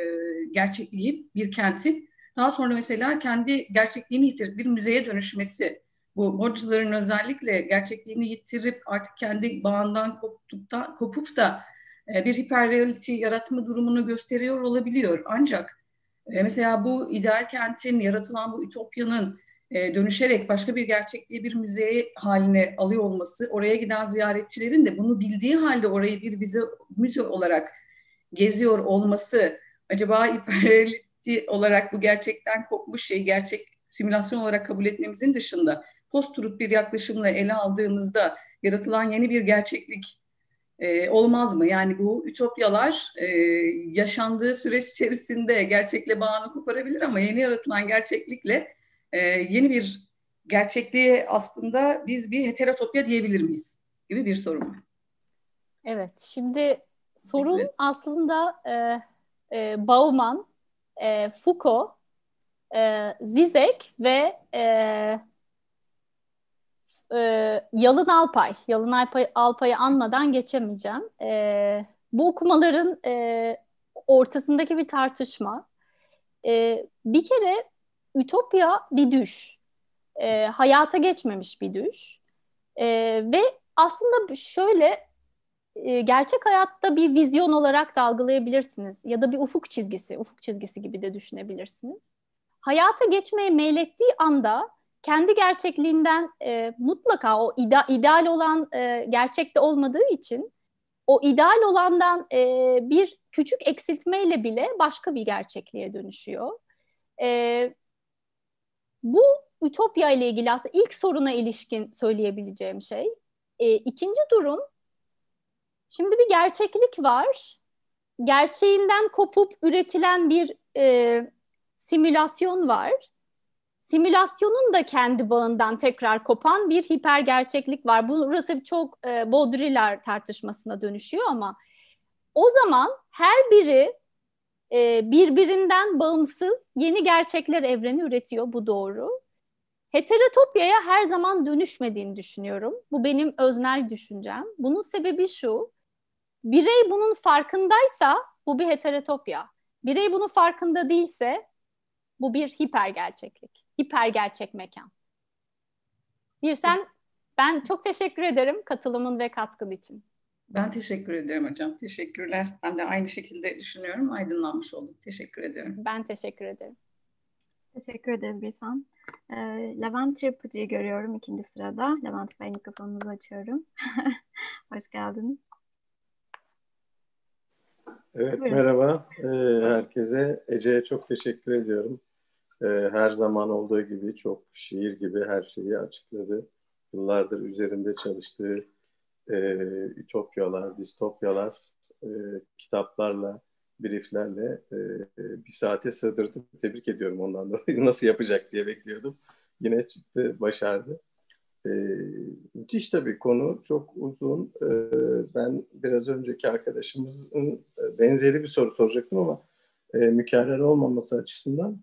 Speaker 6: gerçekliğin, bir kenti daha sonra mesela kendi gerçekliğini yitirip bir müzeye dönüşmesi, bu modüllerin özellikle gerçekliğini yitirip artık kendi bağından koptuktan, kopup da e, bir hiperreality yaratma durumunu gösteriyor olabiliyor. Ancak e, mesela bu ideal kentin, yaratılan bu ütopyanın e, dönüşerek başka bir gerçekliği bir müzeye haline alıyor olması, oraya giden ziyaretçilerin de bunu bildiği halde orayı bir bize müze olarak geziyor olması, acaba hiperreality olarak bu gerçekten kopmuş şey gerçek simülasyon olarak kabul etmemizin dışında post bir yaklaşımla ele aldığımızda yaratılan yeni bir gerçeklik e, olmaz mı? Yani bu ütopyalar e, yaşandığı süreç içerisinde gerçekle bağını koparabilir ama yeni yaratılan gerçeklikle e, yeni bir gerçekliği aslında biz bir heterotopya diyebilir miyiz gibi bir sorun var.
Speaker 3: Evet, şimdi sorun evet. aslında e, e, Bauman, e, Foucault, e, Zizek ve e, e, Yalın Alpay. Yalın Alpay, Alpay'ı anmadan geçemeyeceğim. E, bu okumaların e, ortasındaki bir tartışma. E, bir kere ütopya bir düş. E, hayata geçmemiş bir düş. E, ve aslında şöyle e, gerçek hayatta bir vizyon olarak da algılayabilirsiniz. Ya da bir ufuk çizgisi, ufuk çizgisi gibi de düşünebilirsiniz. Hayata geçmeye meylettiği anda kendi gerçekliğinden e, mutlaka o ida, ideal olan e, gerçekte olmadığı için o ideal olandan e, bir küçük eksiltmeyle bile başka bir gerçekliğe dönüşüyor. E, bu ütopya ile ilgili aslında ilk soruna ilişkin söyleyebileceğim şey. E, ikinci durum, şimdi bir gerçeklik var. Gerçeğinden kopup üretilen bir e, simülasyon var. Simülasyonun da kendi bağından tekrar kopan bir hiper gerçeklik var. Burası çok e, Baudrillard tartışmasına dönüşüyor ama o zaman her biri ee, birbirinden bağımsız yeni gerçekler evreni üretiyor bu doğru. Heterotopyaya her zaman dönüşmediğini düşünüyorum. Bu benim öznel düşüncem. Bunun sebebi şu. Birey bunun farkındaysa bu bir heterotopya. Birey bunun farkında değilse bu bir hiper gerçeklik. Hiper gerçek mekan. Bir sen ben çok teşekkür ederim katılımın ve katkın için.
Speaker 6: Ben teşekkür ediyorum hocam. Teşekkürler. Ben de aynı şekilde düşünüyorum. Aydınlanmış oldum. Teşekkür ediyorum.
Speaker 3: Ben teşekkür ederim.
Speaker 1: Teşekkür ederim Birsan. E, ee, Levent Çırpıcı'yı görüyorum ikinci sırada. Levent Bey mikrofonunuzu açıyorum. [laughs] Hoş geldiniz.
Speaker 7: Evet Buyurun. merhaba e, herkese. Ece'ye çok teşekkür ediyorum. E, her zaman olduğu gibi çok şiir gibi her şeyi açıkladı. Yıllardır üzerinde çalıştığı e, ütopyalar, distopyalar e, kitaplarla, brieflerle e, bir saate sığdırdı. Tebrik ediyorum ondan dolayı. [laughs] Nasıl yapacak diye bekliyordum. Yine çıktı, başardı. E, müthiş tabii konu. Çok uzun. E, ben biraz önceki arkadaşımızın e, benzeri bir soru soracaktım ama e, mükerrer olmaması açısından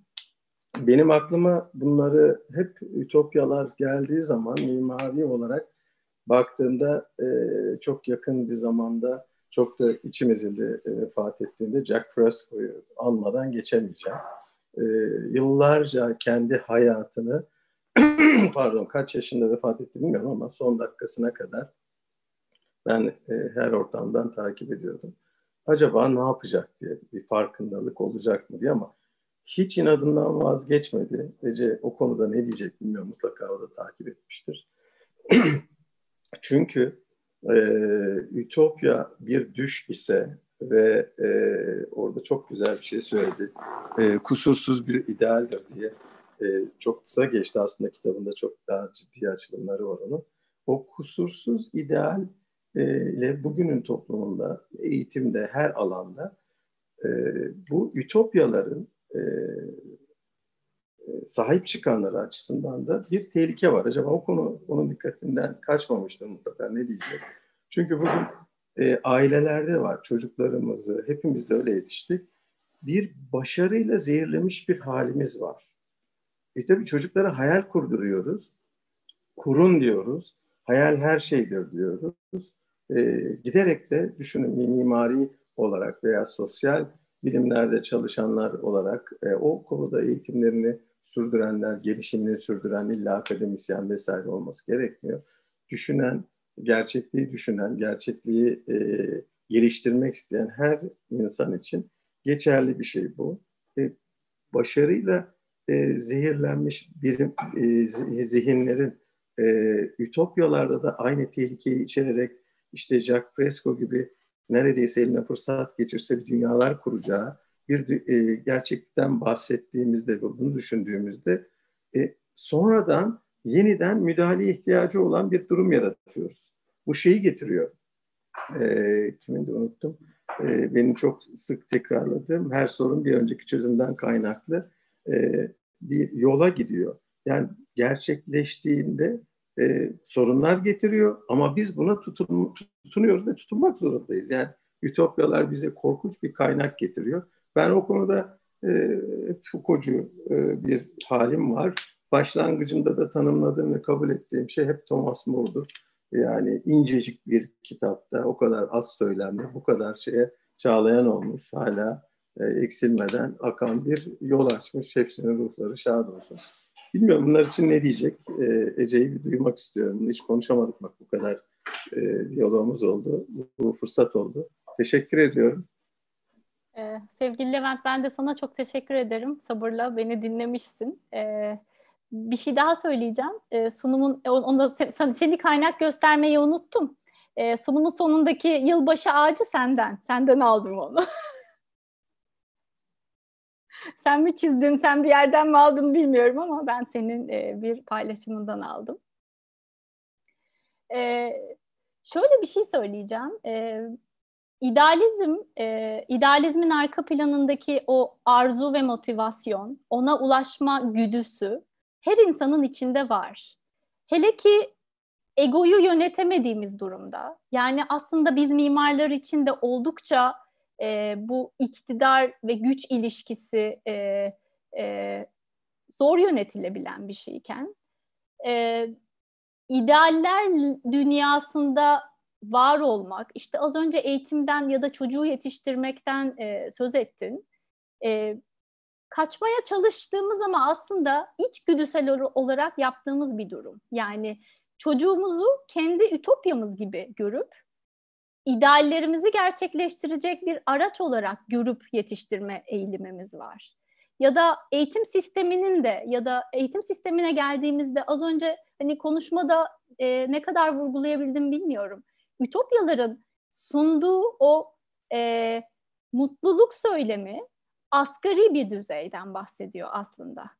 Speaker 7: benim aklıma bunları hep ütopyalar geldiği zaman mimari olarak baktığımda e, çok yakın bir zamanda çok da içim ezildi vefat ettiğinde Jack Fresco'yu almadan geçemeyeceğim. E, yıllarca kendi hayatını [clears throat] pardon kaç yaşında vefat etti bilmiyorum ama son dakikasına kadar ben e, her ortamdan takip ediyordum. Acaba ne yapacak diye bir farkındalık olacak mı diye ama hiç inadından vazgeçmedi. Ece o konuda ne diyecek bilmiyorum mutlaka o da takip etmiştir. [clears throat] Çünkü e, Ütopya bir düş ise ve e, orada çok güzel bir şey söyledi. E, kusursuz bir idealdir diye. E, çok kısa geçti aslında kitabında çok daha ciddi açılımları var onun. O kusursuz ideal e, ile bugünün toplumunda, eğitimde, her alanda e, bu ütopyaların e, e, sahip çıkanları açısından da bir tehlike var. Acaba o konu onun dikkatinden kaçmamıştır mutlaka ne diyecek? Çünkü bugün e, ailelerde var çocuklarımızı, hepimiz de öyle yetiştik. Bir başarıyla zehirlemiş bir halimiz var. E tabii çocuklara hayal kurduruyoruz. Kurun diyoruz. Hayal her şeydir diyoruz. E, giderek de düşünün mimari olarak veya sosyal bilimlerde çalışanlar olarak e, o konuda eğitimlerini sürdürenler, gelişimini sürdüren illa akademisyen vesaire olması gerekmiyor. Düşünen, gerçekliği düşünen, gerçekliği e, geliştirmek isteyen her insan için geçerli bir şey bu. E, başarıyla e, zehirlenmiş birim e, zihinlerin e, ütopyalarda da aynı tehlikeyi içererek işte Jack Fresco gibi neredeyse eline fırsat geçirse bir dünyalar kuracağı bir e, gerçeklikten bahsettiğimizde ve bunu düşündüğümüzde e, sonradan yeniden müdahale ihtiyacı olan bir durum yaratıyoruz. Bu şeyi getiriyor. E, kimin de unuttum. E, benim çok sık tekrarladığım her sorun bir önceki çözümden kaynaklı e, bir yola gidiyor. Yani gerçekleştiğinde e, sorunlar getiriyor ama biz buna tutun, tutunuyoruz ve tutunmak zorundayız. Yani ütopyalar bize korkunç bir kaynak getiriyor. Ben o konuda e, Foucault'cu e, bir halim var. Başlangıcımda da tanımladığım ve kabul ettiğim şey hep Thomas More'dur. Yani incecik bir kitapta o kadar az söylendi, bu kadar şeye çağlayan olmuş hala e, eksilmeden akan bir yol açmış. Hepsinin ruhları şad olsun. Bilmiyorum bunlar için ne diyecek? E, Ece'yi bir duymak istiyorum. Hiç konuşamadık bak bu kadar e, diyalogumuz oldu. Bu, bu fırsat oldu. Teşekkür ediyorum.
Speaker 3: Ee, sevgili Levent ben de sana çok teşekkür ederim. Sabırla beni dinlemişsin. Ee, bir şey daha söyleyeceğim. Ee, sunumun e, onda sen, seni kaynak göstermeyi unuttum. Ee, sunumun sonundaki yılbaşı ağacı senden. Senden aldım onu. [laughs] sen mi çizdin, sen bir yerden mi aldın bilmiyorum ama ben senin e, bir paylaşımından aldım. Ee, şöyle bir şey söyleyeceğim. Ee, İdealizm, e, idealizmin arka planındaki o arzu ve motivasyon, ona ulaşma güdüsü her insanın içinde var. Hele ki egoyu yönetemediğimiz durumda. Yani aslında biz mimarlar için de oldukça e, bu iktidar ve güç ilişkisi e, e, zor yönetilebilen bir şeyken e, idealler dünyasında var olmak, işte az önce eğitimden ya da çocuğu yetiştirmekten e, söz ettin. E, kaçmaya çalıştığımız ama aslında içgüdüsel olarak yaptığımız bir durum. Yani çocuğumuzu kendi ütopyamız gibi görüp ideallerimizi gerçekleştirecek bir araç olarak görüp yetiştirme eğilimimiz var. Ya da eğitim sisteminin de ya da eğitim sistemine geldiğimizde az önce hani konuşmada e, ne kadar vurgulayabildim bilmiyorum ütopyaların sunduğu o e, mutluluk söylemi asgari bir düzeyden bahsediyor aslında.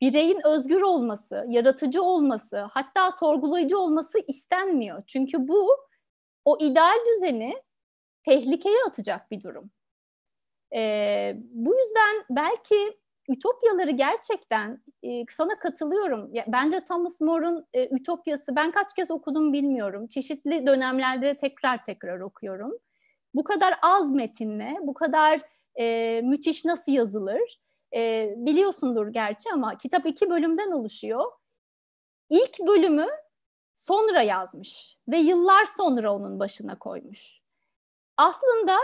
Speaker 3: Bireyin özgür olması, yaratıcı olması, hatta sorgulayıcı olması istenmiyor. Çünkü bu o ideal düzeni tehlikeye atacak bir durum. Ee, bu yüzden belki ütopyaları gerçekten e, sana katılıyorum. bence Thomas More'un e, ütopyası ben kaç kez okudum bilmiyorum. Çeşitli dönemlerde tekrar tekrar okuyorum. Bu kadar az metinle, bu kadar e, müthiş nasıl yazılır? E, biliyorsundur gerçi ama kitap iki bölümden oluşuyor. İlk bölümü sonra yazmış ve yıllar sonra onun başına koymuş. Aslında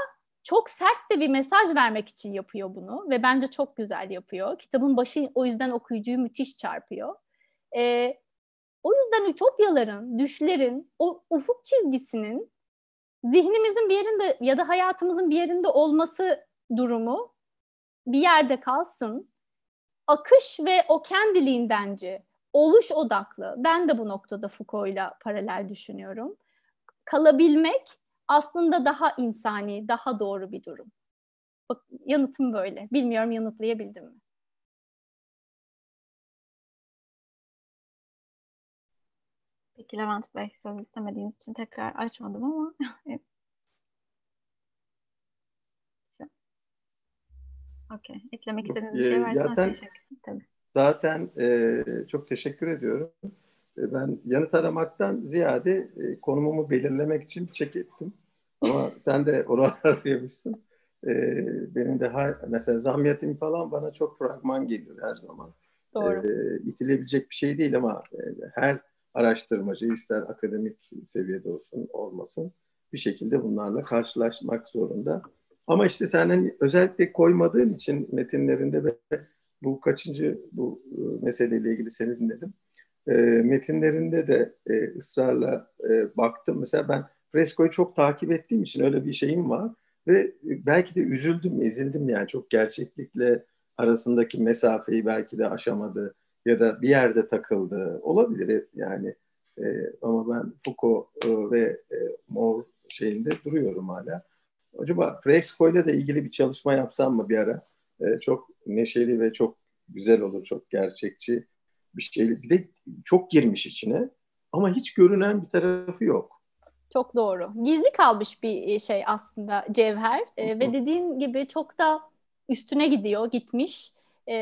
Speaker 3: çok sert de bir mesaj vermek için yapıyor bunu ve bence çok güzel yapıyor. Kitabın başı o yüzden okuyucuyu müthiş çarpıyor. E, o yüzden ütopyaların, düşlerin, o ufuk çizgisinin zihnimizin bir yerinde ya da hayatımızın bir yerinde olması durumu bir yerde kalsın. Akış ve o kendiliğindenci, oluş odaklı. Ben de bu noktada Foucault'la paralel düşünüyorum. Kalabilmek aslında daha insani, daha doğru bir durum. Bak, yanıtım böyle. Bilmiyorum yanıtlayabildim mi?
Speaker 4: Peki
Speaker 1: Levent Bey söz istemediğiniz için tekrar açmadım ama [laughs] Okey. Eklemek istediğiniz bir şey e, varsa zaten, teşekkür ederim.
Speaker 7: Zaten e, çok teşekkür ediyorum. E, ben yanıt aramaktan ziyade e, konumumu belirlemek için bir çek ettim. Ama sen de oralar [laughs] yemişsin. E, ee, benim daha mesela zahmiyetim falan bana çok fragman geliyor her zaman. Doğru. E, itilebilecek bir şey değil ama e, her araştırmacı ister akademik seviyede olsun olmasın bir şekilde bunlarla karşılaşmak zorunda. Ama işte senden hani özellikle koymadığın için metinlerinde ve bu kaçıncı bu e, meseleyle ilgili seni dinledim. E, metinlerinde de e, ısrarla e, baktım. Mesela ben Fresko'yu çok takip ettiğim için öyle bir şeyim var. Ve e, belki de üzüldüm, ezildim yani çok gerçeklikle arasındaki mesafeyi belki de aşamadı ya da bir yerde takıldı. Olabilir e, yani e, ama ben Foucault e, ve e, Mor şeyinde duruyorum hala. Acaba Fresco ile de ilgili bir çalışma yapsam mı bir ara? E, çok neşeli ve çok güzel olur, çok gerçekçi bir şey. Bir de çok girmiş içine ama hiç görünen bir tarafı yok.
Speaker 3: Çok doğru. Gizli kalmış bir e, şey aslında cevher e, ve dediğin gibi çok da üstüne gidiyor, gitmiş. E,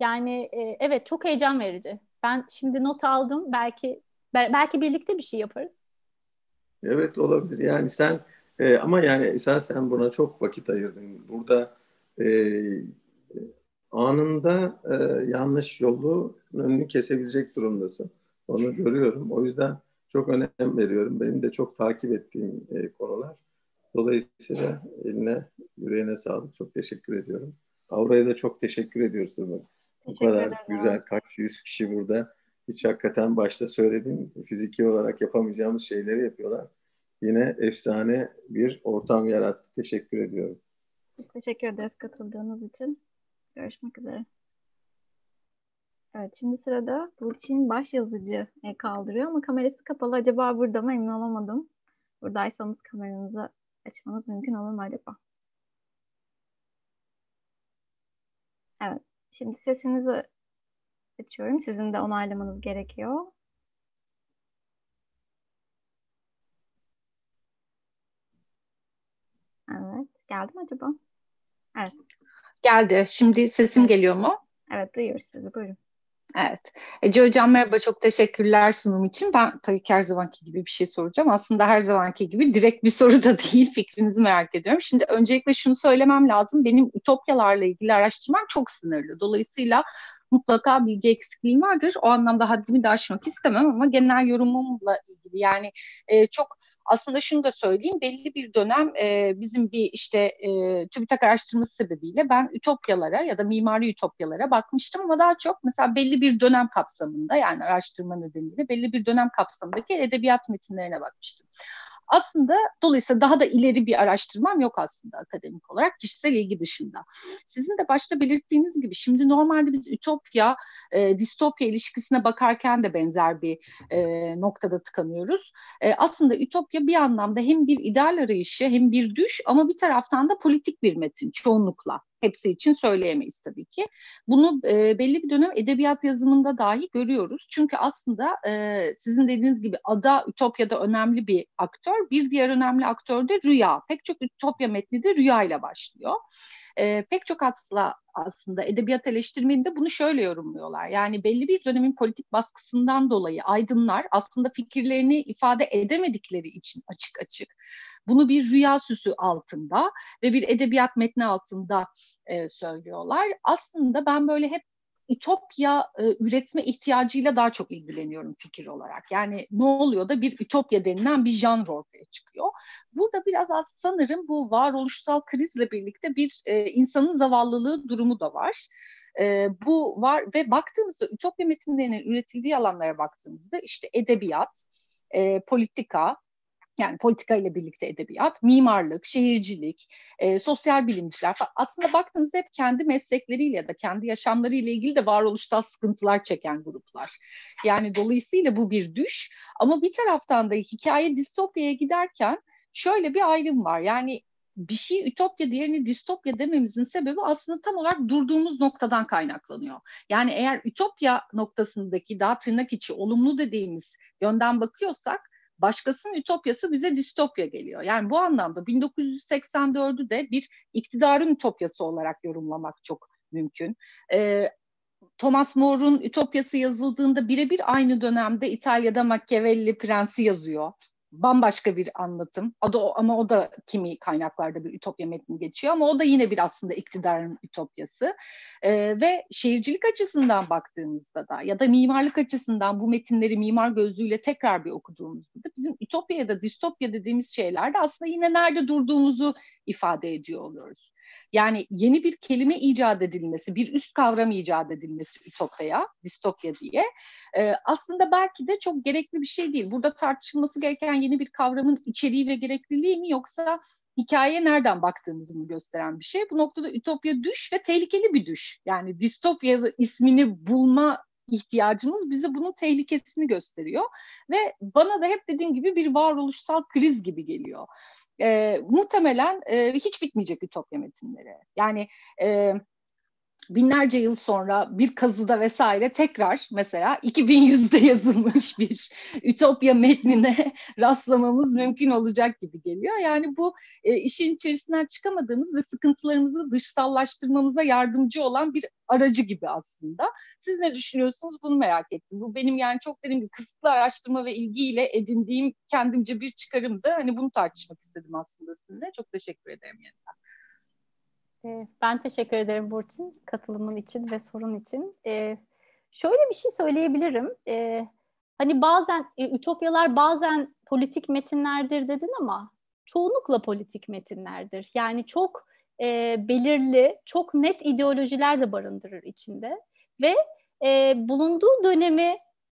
Speaker 3: yani e, evet çok heyecan verici. Ben şimdi not aldım. Belki belki birlikte bir şey yaparız.
Speaker 7: Evet olabilir. Yani sen e, ama yani esasen sen buna çok vakit ayırdın. Burada e, anında e, yanlış yolu önünü kesebilecek durumdasın. Onu görüyorum. O yüzden çok önem veriyorum. Benim de çok takip ettiğim e, konular. Dolayısıyla eline, yüreğine sağlık. Çok teşekkür ediyorum. Avra'ya da çok teşekkür ediyoruz. Teşekkür Bu kadar ederim. güzel kaç yüz kişi burada. Hiç hakikaten başta söylediğim fiziki olarak yapamayacağımız şeyleri yapıyorlar. Yine efsane bir ortam yarattı. Teşekkür ediyorum.
Speaker 1: Teşekkür ederiz katıldığınız için. Görüşmek üzere. Evet, şimdi sırada Burçin baş yazıcı e, kaldırıyor ama kamerası kapalı. Acaba burada mı emin olamadım. Buradaysanız kameranızı açmanız mümkün olur mu acaba? Evet, şimdi sesinizi açıyorum. Sizin de onaylamanız gerekiyor. Evet, geldi mi acaba?
Speaker 5: Evet. Geldi. Şimdi sesim geliyor mu? Evet, duyuyoruz sizi. Buyurun. Evet. Ece Hocam merhaba, çok teşekkürler sunum için. Ben tabii ki her zamanki gibi bir şey soracağım. Aslında her zamanki gibi direkt bir soru da [laughs] değil, fikrinizi merak ediyorum. Şimdi öncelikle şunu söylemem lazım. Benim ütopyalarla ilgili araştırmam çok sınırlı. Dolayısıyla mutlaka bilgi eksikliğim vardır. O anlamda haddimi de aşmak istemem ama genel yorumumla ilgili yani e, çok aslında şunu da söyleyeyim belli bir dönem e, bizim bir işte e, TÜBİTAK araştırması sebebiyle ben ütopyalara ya da mimari ütopyalara bakmıştım ama daha çok mesela belli bir dönem kapsamında yani araştırma nedeniyle belli bir dönem kapsamındaki edebiyat metinlerine bakmıştım. Aslında dolayısıyla daha da ileri bir araştırmam yok aslında akademik olarak kişisel ilgi dışında. Sizin de başta belirttiğiniz gibi şimdi normalde biz ütopya, e, distopya ilişkisine bakarken de benzer bir e, noktada tıkanıyoruz. E, aslında ütopya bir anlamda hem bir ideal arayışı hem bir düş ama bir taraftan da politik bir metin çoğunlukla. Hepsi için söyleyemeyiz tabii ki. Bunu e, belli bir dönem edebiyat yazımında dahi görüyoruz. Çünkü aslında e, sizin dediğiniz gibi ada Ütopya'da önemli bir aktör. Bir diğer önemli aktör de rüya. Pek çok Ütopya metni de rüya ile başlıyor e, pek çok asla aslında edebiyat eleştirmeninde bunu şöyle yorumluyorlar. Yani belli bir dönemin politik baskısından dolayı aydınlar aslında fikirlerini ifade edemedikleri için açık açık bunu bir rüya süsü altında ve bir edebiyat metni altında e, söylüyorlar. Aslında ben böyle hep ütopya e, üretme ihtiyacıyla daha çok ilgileniyorum fikir olarak. Yani ne oluyor da bir ütopya denilen bir janr ortaya çıkıyor. Burada biraz az sanırım bu varoluşsal krizle birlikte bir e, insanın zavallılığı durumu da var. E, bu var ve baktığımızda ütopya metinlerinin üretildiği alanlara baktığımızda işte edebiyat, e, politika, yani politika ile birlikte edebiyat, mimarlık, şehircilik, e, sosyal bilimciler aslında baktığınızda hep kendi meslekleriyle ya da kendi yaşamlarıyla ilgili de varoluşsal sıkıntılar çeken gruplar. Yani dolayısıyla bu bir düş ama bir taraftan da hikaye distopyaya giderken şöyle bir ayrım var. Yani bir şey ütopya diğerini distopya dememizin sebebi aslında tam olarak durduğumuz noktadan kaynaklanıyor. Yani eğer ütopya noktasındaki daha tırnak içi olumlu dediğimiz yönden bakıyorsak başkasının ütopyası bize distopya geliyor. Yani bu anlamda 1984'ü de bir iktidarın ütopyası olarak yorumlamak çok mümkün. E, Thomas More'un Ütopyası yazıldığında birebir aynı dönemde İtalya'da Machiavelli Prensi yazıyor bambaşka bir anlatım. O ama o da kimi kaynaklarda bir ütopya metni geçiyor ama o da yine bir aslında iktidarın ütopyası. E, ve şehircilik açısından baktığımızda da ya da mimarlık açısından bu metinleri mimar gözlüğüyle tekrar bir okuduğumuzda da bizim ütopya ya da distopya dediğimiz şeyler de aslında yine nerede durduğumuzu ifade ediyor oluyoruz. Yani yeni bir kelime icat edilmesi, bir üst kavram icat edilmesi ütopya, distopya diye e, aslında belki de çok gerekli bir şey değil. Burada tartışılması gereken yeni bir kavramın içeriği ve gerekliliği mi yoksa hikayeye nereden baktığımızı mı gösteren bir şey. Bu noktada ütopya düş ve tehlikeli bir düş. Yani distopya ismini bulma ihtiyacımız bize bunun tehlikesini gösteriyor ve bana da hep dediğim gibi bir varoluşsal kriz gibi geliyor e, muhtemelen e, hiç bitmeyecek Ütopya metinleri. Yani e, binlerce yıl sonra bir kazıda vesaire tekrar mesela 2100'de yazılmış bir ütopya metnine [laughs] rastlamamız mümkün olacak gibi geliyor. Yani bu e, işin içerisinden çıkamadığımız ve sıkıntılarımızı dışsallaştırmamıza yardımcı olan bir aracı gibi aslında. Siz ne düşünüyorsunuz bunu merak ettim. Bu benim yani çok benim kısıtlı araştırma ve ilgiyle edindiğim kendimce bir çıkarımdı. Hani bunu tartışmak istedim aslında sizinle. Çok teşekkür ederim yeniden.
Speaker 3: Ee, ben teşekkür ederim Burçin katılımın için ve sorun için. Ee, şöyle bir şey söyleyebilirim. Ee, hani bazen e, ütopyalar bazen politik metinlerdir dedin ama çoğunlukla politik metinlerdir. Yani çok e, belirli, çok net ideolojiler de barındırır içinde ve e, bulunduğu dönemi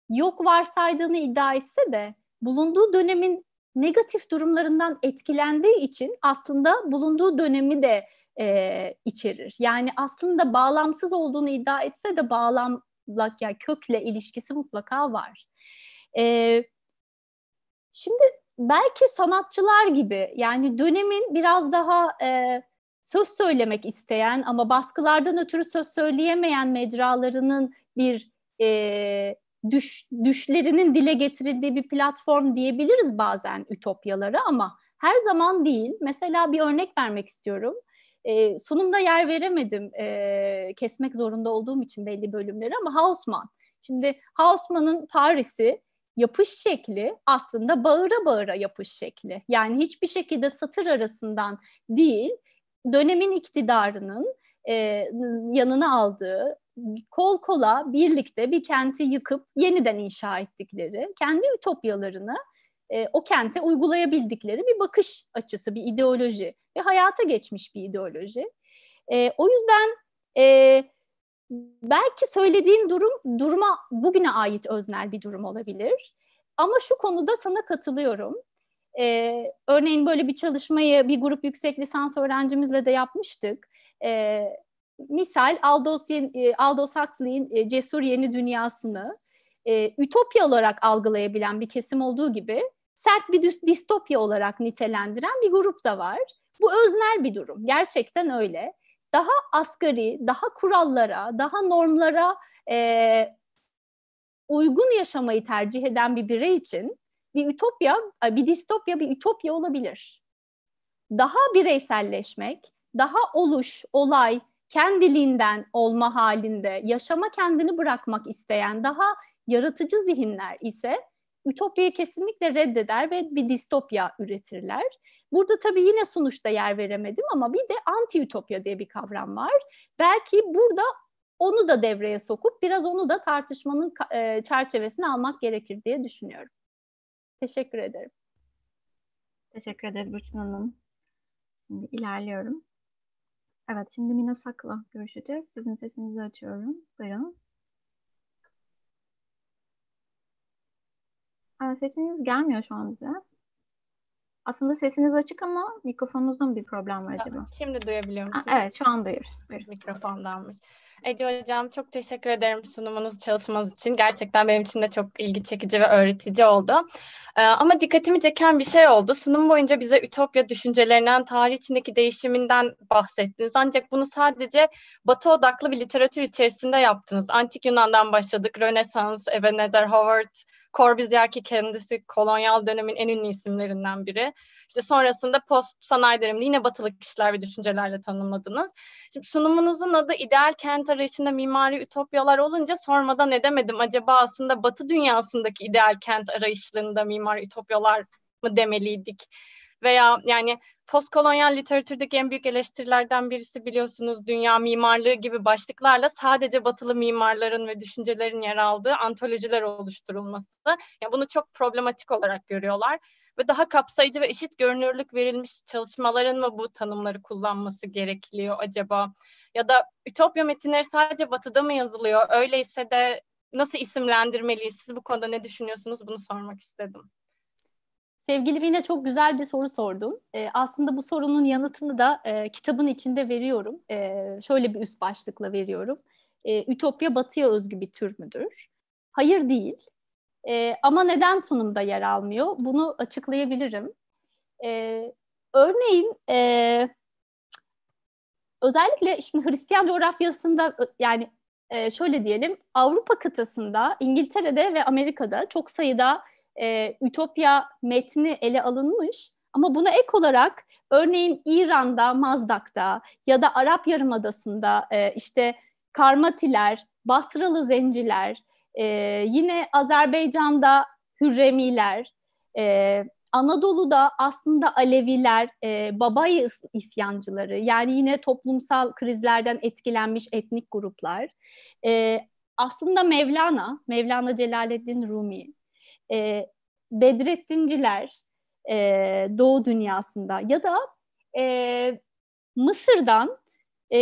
Speaker 3: yok varsaydığını iddia etse de bulunduğu dönemin negatif durumlarından etkilendiği için aslında bulunduğu dönemi de e, içerir. Yani aslında bağlamsız olduğunu iddia etse de bağlamla yani kökle ilişkisi mutlaka var. E, şimdi belki sanatçılar gibi yani dönemin biraz daha e, söz söylemek isteyen ama baskılardan ötürü söz söyleyemeyen mecralarının bir e, düş, düşlerinin dile getirildiği bir platform diyebiliriz bazen ütopyaları, ama her zaman değil. Mesela bir örnek vermek istiyorum. E, sunumda yer veremedim e, kesmek zorunda olduğum için belli bölümleri ama Hausmann. Şimdi Hausmann'ın Paris'i yapış şekli aslında bağıra bağıra yapış şekli. Yani hiçbir şekilde satır arasından değil, dönemin iktidarının e, yanına aldığı kol kola birlikte bir kenti yıkıp yeniden inşa ettikleri kendi ütopyalarını e, o kente uygulayabildikleri bir bakış açısı, bir ideoloji ve hayata geçmiş bir ideoloji. E, o yüzden e, belki söylediğim durum duruma bugüne ait öznel bir durum olabilir. Ama şu konuda sana katılıyorum. Ee, örneğin böyle bir çalışmayı bir grup yüksek lisans öğrencimizle de yapmıştık. Ee, misal Aldous, e, Aldous Huxley'in e, Cesur Yeni Dünyası'nı e, ütopya olarak algılayabilen bir kesim olduğu gibi sert bir distopya olarak nitelendiren bir grup da var. Bu öznel bir durum. Gerçekten öyle. Daha asgari, daha kurallara, daha normlara e, uygun yaşamayı tercih eden bir birey için bir ütopya, bir distopya, bir ütopya olabilir. Daha bireyselleşmek, daha oluş, olay, kendiliğinden olma halinde yaşama kendini bırakmak isteyen daha yaratıcı zihinler ise Ütopya'yı kesinlikle reddeder ve bir distopya üretirler. Burada tabii yine sonuçta yer veremedim ama bir de anti-ütopya diye bir kavram var. Belki burada onu da devreye sokup biraz onu da tartışmanın e, çerçevesine almak gerekir diye düşünüyorum. Teşekkür ederim. Teşekkür ederiz Burçin Hanım. Şimdi
Speaker 1: ilerliyorum. Evet şimdi Mina Sak'la görüşeceğiz. Sizin sesinizi açıyorum. Buyurun. sesiniz gelmiyor şu an bize. Aslında sesiniz açık ama mikrofonunuzda mı bir problem var acaba?
Speaker 8: Şimdi duyabiliyor musunuz? Aa, evet şu an duyuyoruz. Buyurun. Mikrofondanmış. Ece Hocam çok teşekkür ederim sunumunuz, çalışmanız için. Gerçekten benim için de çok ilgi çekici ve öğretici oldu. Ee, ama dikkatimi çeken bir şey oldu. Sunum boyunca bize Ütopya düşüncelerinden, tarih içindeki değişiminden bahsettiniz. Ancak bunu sadece Batı odaklı bir literatür içerisinde yaptınız. Antik Yunan'dan başladık, Rönesans, Ebenezer Howard, Corbusier ki kendisi kolonyal dönemin en ünlü isimlerinden biri. İşte sonrasında post sanayi döneminde yine batılı kişiler ve düşüncelerle tanımladınız. Şimdi sunumunuzun adı ideal kent arayışında mimari ütopyalar olunca sormadan edemedim. Acaba aslında batı dünyasındaki ideal kent arayışlarında mimari ütopyalar mı demeliydik? Veya yani postkolonyal literatürdeki en büyük eleştirilerden birisi biliyorsunuz dünya mimarlığı gibi başlıklarla sadece batılı mimarların ve düşüncelerin yer aldığı antolojiler oluşturulması. Yani bunu çok problematik olarak görüyorlar ve daha kapsayıcı ve eşit görünürlük verilmiş çalışmaların mı bu tanımları kullanması gerekiyor acaba? Ya da Ütopya metinleri sadece batıda mı yazılıyor? Öyleyse de nasıl isimlendirmeliyiz? Siz bu konuda ne düşünüyorsunuz? Bunu sormak istedim.
Speaker 3: Sevgili yine çok güzel bir soru sordum. E, ee, aslında bu sorunun yanıtını da e, kitabın içinde veriyorum. E, şöyle bir üst başlıkla veriyorum. E, Ütopya batıya özgü bir tür müdür? Hayır değil. E, ama neden sunumda yer almıyor? Bunu açıklayabilirim. E, örneğin e, özellikle şimdi Hristiyan coğrafyasında yani e, şöyle diyelim Avrupa kıtasında İngiltere'de ve Amerika'da çok sayıda e, ütopya metni ele alınmış. Ama buna ek olarak örneğin İran'da, Mazdak'ta ya da Arap Yarımadası'nda e, işte Karmatiler, Basralı Zenciler, e, yine Azerbaycan'da Hürremiler, e, Anadolu'da aslında Aleviler, e, babayı isyancıları yani yine toplumsal krizlerden etkilenmiş etnik gruplar. E, aslında Mevlana, Mevlana Celaleddin Rumi, e, Bedrettinciler e, Doğu dünyasında ya da e, Mısır'dan e,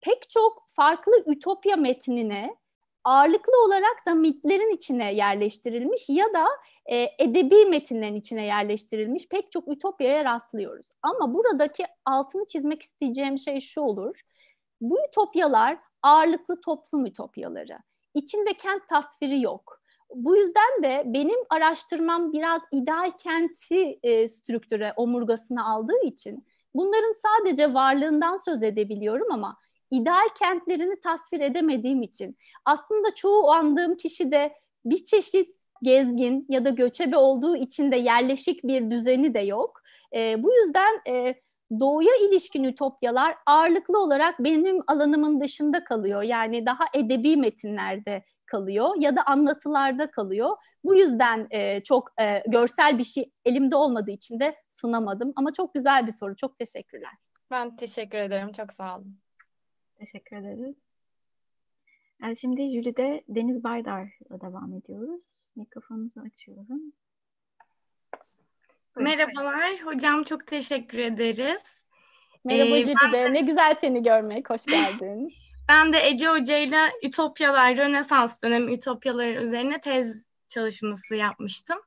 Speaker 3: pek çok farklı ütopya metnine ağırlıklı olarak da mitlerin içine yerleştirilmiş ya da e, edebi metinlerin içine yerleştirilmiş pek çok ütopyaya rastlıyoruz. Ama buradaki altını çizmek isteyeceğim şey şu olur. Bu ütopyalar ağırlıklı toplum ütopyaları. İçinde kent tasviri yok. Bu yüzden de benim araştırmam biraz ideal kenti e, strüktüre omurgasını aldığı için bunların sadece varlığından söz edebiliyorum ama ideal kentlerini tasvir edemediğim için aslında çoğu andığım kişi de bir çeşit gezgin ya da göçebe olduğu için de yerleşik bir düzeni de yok. E, bu yüzden e, doğuya ilişkin ütopyalar ağırlıklı olarak benim alanımın dışında kalıyor. Yani daha edebi metinlerde kalıyor ya da anlatılarda kalıyor. Bu yüzden e, çok e, görsel bir şey elimde olmadığı için de sunamadım. Ama çok güzel bir soru. Çok teşekkürler.
Speaker 8: Ben teşekkür ederim. Çok sağ olun. Teşekkür ederiz.
Speaker 1: E, şimdi jüride Deniz Baydar'la devam ediyoruz. Mikrofonunuzu açıyorum.
Speaker 9: Merhabalar. Hocam çok teşekkür ederiz. Merhaba ee, Jüri de...
Speaker 3: Ne güzel seni görmek. Hoş [laughs] geldin.
Speaker 9: ben de Ece Hoca ile Ütopyalar, Rönesans dönemi Ütopyaları üzerine tez çalışması yapmıştım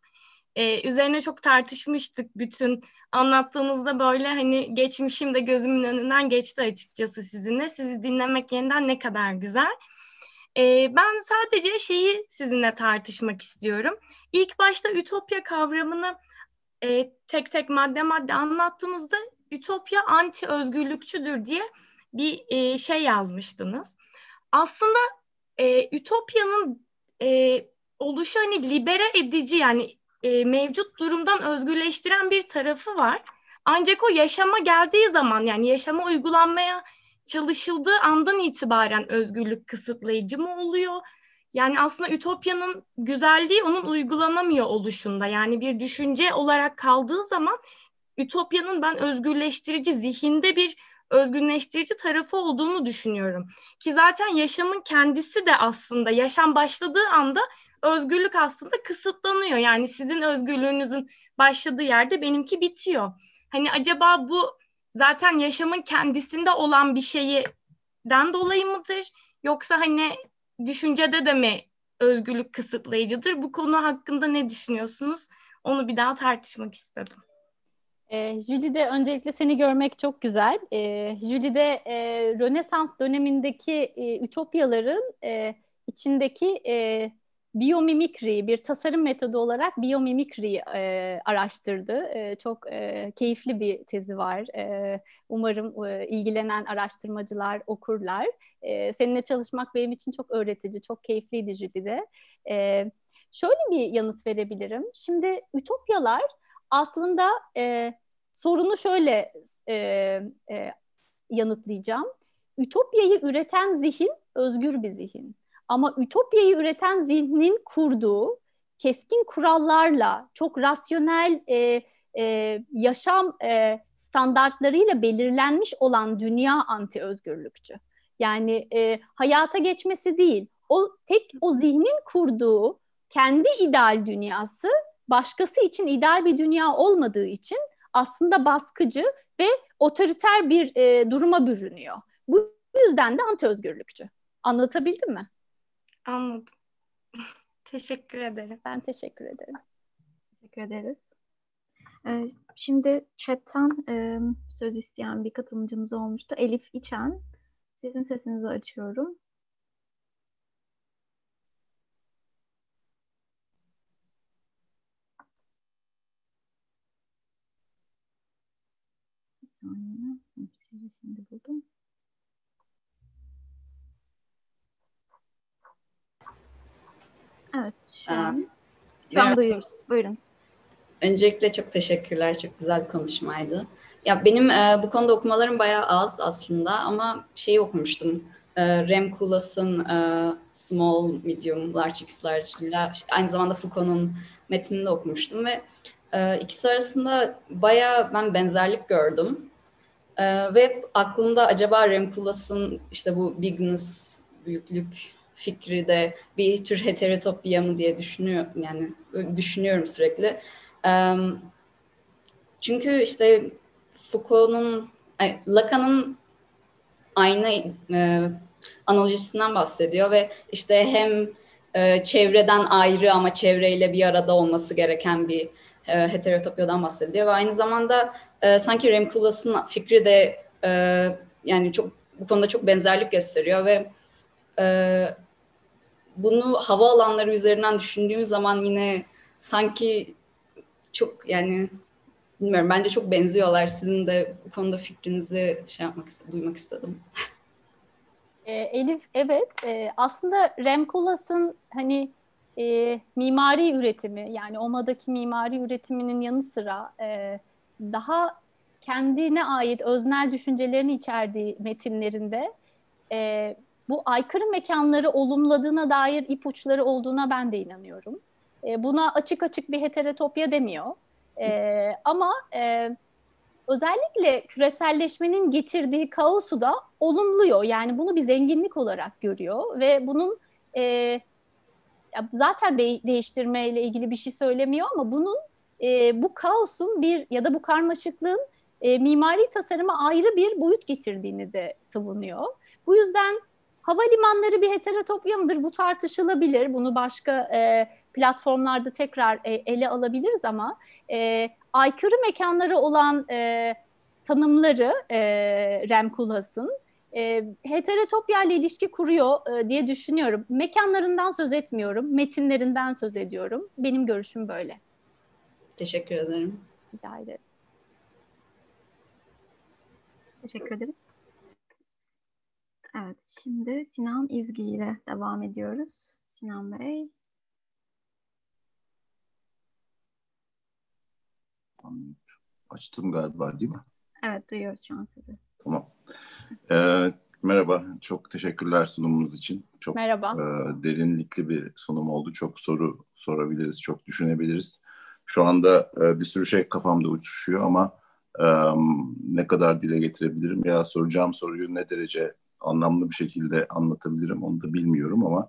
Speaker 9: e, üzerine çok tartışmıştık bütün anlattığınızda böyle hani geçmişim de gözümün önünden geçti açıkçası sizinle. Sizi dinlemek yeniden ne kadar güzel. E, ben sadece şeyi sizinle tartışmak istiyorum. İlk başta ütopya kavramını e, tek tek madde madde anlattığınızda ütopya anti özgürlükçüdür diye bir e, şey yazmıştınız. Aslında e, ütopyanın e, oluşu hani libere edici yani e, mevcut durumdan özgürleştiren bir tarafı var. Ancak o yaşama geldiği zaman yani yaşama uygulanmaya çalışıldığı andan itibaren özgürlük kısıtlayıcı mı oluyor? Yani aslında ütopyanın güzelliği onun uygulanamıyor oluşunda. Yani bir düşünce olarak kaldığı zaman ütopyanın ben özgürleştirici zihinde bir özgünleştirici tarafı olduğunu düşünüyorum. Ki zaten yaşamın kendisi de aslında yaşam başladığı anda özgürlük aslında kısıtlanıyor. Yani sizin özgürlüğünüzün başladığı yerde benimki bitiyor. Hani acaba bu zaten yaşamın kendisinde olan bir şeyden dolayı mıdır? Yoksa hani düşüncede de mi özgürlük kısıtlayıcıdır? Bu konu hakkında ne düşünüyorsunuz? Onu bir daha tartışmak istedim.
Speaker 3: E, de öncelikle seni görmek çok güzel. E, de e, Rönesans dönemindeki e, ütopyaların e, içindeki e, biyomimikri, bir tasarım metodu olarak biyomimikri e, araştırdı. E, çok e, keyifli bir tezi var. E, umarım e, ilgilenen araştırmacılar okurlar. E, seninle çalışmak benim için çok öğretici, çok keyifliydi Jüli'de. E, şöyle bir yanıt verebilirim. Şimdi ütopyalar aslında e, sorunu şöyle e, e, yanıtlayacağım. Ütopyayı üreten zihin özgür bir zihin. Ama ütopyayı üreten zihnin kurduğu keskin kurallarla, çok rasyonel e, e, yaşam e, standartlarıyla belirlenmiş olan dünya anti özgürlükçü. Yani e, hayata geçmesi değil, o tek o zihnin kurduğu kendi ideal dünyası başkası için ideal bir dünya olmadığı için aslında baskıcı ve otoriter bir e, duruma bürünüyor. Bu yüzden de anti özgürlükçü. Anlatabildim mi? Anladım. [laughs] teşekkür ederim. Ben teşekkür ederim.
Speaker 1: Teşekkür ederiz. Ee, şimdi chatten e, söz isteyen bir katılımcımız olmuştu. Elif İçen. Sizin sesinizi açıyorum. Bir saniye. şimdi buldum. Evet şu an, an duyuyoruz. Buyurun.
Speaker 10: Öncelikle çok teşekkürler. Çok güzel bir konuşmaydı. Ya benim e, bu konuda okumalarım bayağı az aslında ama şeyi okumuştum. E, Rem Koolhaas'ın e, Small, Medium, Large X Large aynı zamanda Foucault'un metnini de okumuştum ve e, ikisi arasında bayağı ben benzerlik gördüm. E, ve aklımda acaba Rem Koolhaas'ın işte bu bigness, büyüklük fikri de bir tür heterotopya mı diye düşünüyorum yani düşünüyorum sürekli. çünkü işte Foucault'un, Lacan'ın ayna e, analojisinden bahsediyor ve işte hem e, çevreden ayrı ama çevreyle bir arada olması gereken bir e, heterotopyadan bahsediliyor ve aynı zamanda e, sanki Rem Koolhaas'ın fikri de e, yani çok bu konuda çok benzerlik gösteriyor ve e, bunu hava alanları üzerinden düşündüğüm zaman yine sanki çok yani bilmiyorum bence çok benziyorlar. Sizin de bu konuda fikrinizi şey yapmak duymak istedim. [laughs]
Speaker 3: E, Elif evet e, aslında Rem Koolhaas'ın hani e, mimari üretimi yani OMA'daki mimari üretiminin yanı sıra e, daha kendine ait öznel düşüncelerini içerdiği metinlerinde e, bu aykırı mekanları olumladığına dair ipuçları olduğuna ben de inanıyorum. E, buna açık açık bir heterotopya demiyor. E, ama e, özellikle küreselleşmenin getirdiği kaosu da olumluyor. Yani bunu bir zenginlik olarak görüyor ve bunun e, ya zaten de, değiştirmeyle ilgili bir şey söylemiyor ama bunun e, bu kaosun bir ya da bu karmaşıklığın e, mimari tasarıma ayrı bir boyut getirdiğini de savunuyor. Bu yüzden Havalimanları bir heterotopya mıdır? Bu tartışılabilir. Bunu başka e, platformlarda tekrar e, ele alabiliriz ama e, aykırı mekanları olan e, tanımları e, Rem Koolhaas'ın e, heterotopya ile ilişki kuruyor e, diye düşünüyorum. Mekanlarından söz etmiyorum, metinlerinden söz ediyorum. Benim görüşüm böyle.
Speaker 10: Teşekkür ederim.
Speaker 3: Rica ederim.
Speaker 1: Teşekkür ederiz. Evet, şimdi Sinan İzgi ile devam ediyoruz. Sinan Bey.
Speaker 11: Açtım galiba değil mi?
Speaker 1: Evet, duyuyoruz şu an sizi.
Speaker 11: Tamam. Ee, merhaba, çok teşekkürler sunumunuz için. Çok merhaba. E, derinlikli bir sunum oldu. Çok soru sorabiliriz, çok düşünebiliriz. Şu anda e, bir sürü şey kafamda uçuşuyor ama... Ee, ne kadar dile getirebilirim ya soracağım soruyu ne derece anlamlı bir şekilde anlatabilirim onu da bilmiyorum ama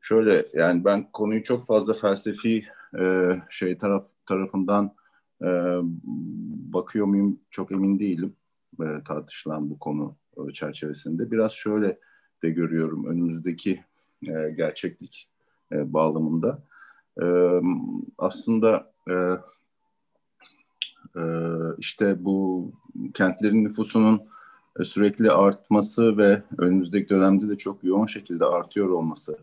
Speaker 11: şöyle yani ben konuyu çok fazla felsefi e, şey taraf tarafından e, bakıyor muyum çok emin değilim e, tartışılan bu konu e, çerçevesinde. Biraz şöyle de görüyorum önümüzdeki e, gerçeklik e, bağlamında. E, aslında e, e, işte bu kentlerin nüfusunun e, sürekli artması ve önümüzdeki dönemde de çok yoğun şekilde artıyor olması,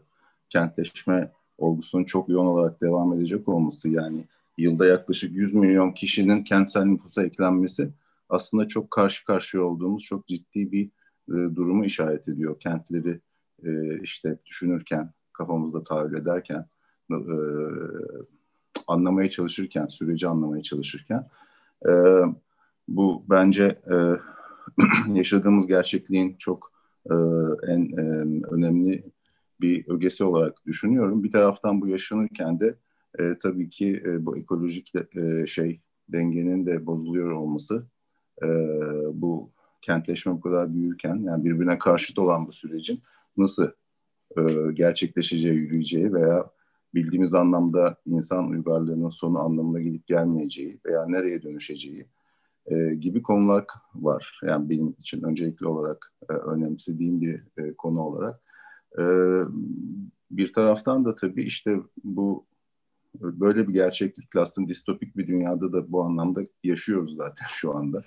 Speaker 11: kentleşme olgusunun çok yoğun olarak devam edecek olması yani yılda yaklaşık 100 milyon kişinin kentsel nüfusa eklenmesi aslında çok karşı karşıya olduğumuz çok ciddi bir e, durumu işaret ediyor. Kentleri e, işte düşünürken, kafamızda tahayyül ederken, e, anlamaya çalışırken, süreci anlamaya çalışırken e, bu bence e, [clears throat] yaşadığımız gerçekliğin çok e, en e, önemli bir ögesi olarak düşünüyorum. Bir taraftan bu yaşanırken de e, tabii ki e, bu ekolojik de, e, şey dengenin de bozuluyor olması e, bu kentleşme bu kadar büyürken yani birbirine karşıt olan bu sürecin nasıl e, gerçekleşeceği, yürüyeceği veya bildiğimiz anlamda insan uygarlığının sonu anlamına gidip gelmeyeceği veya nereye dönüşeceği e, gibi konular var. Yani benim için öncelikli olarak e, önemsediğim bir e, konu olarak. E, bir taraftan da tabii işte bu e, böyle bir gerçeklik aslında distopik bir dünyada da bu anlamda yaşıyoruz zaten şu anda.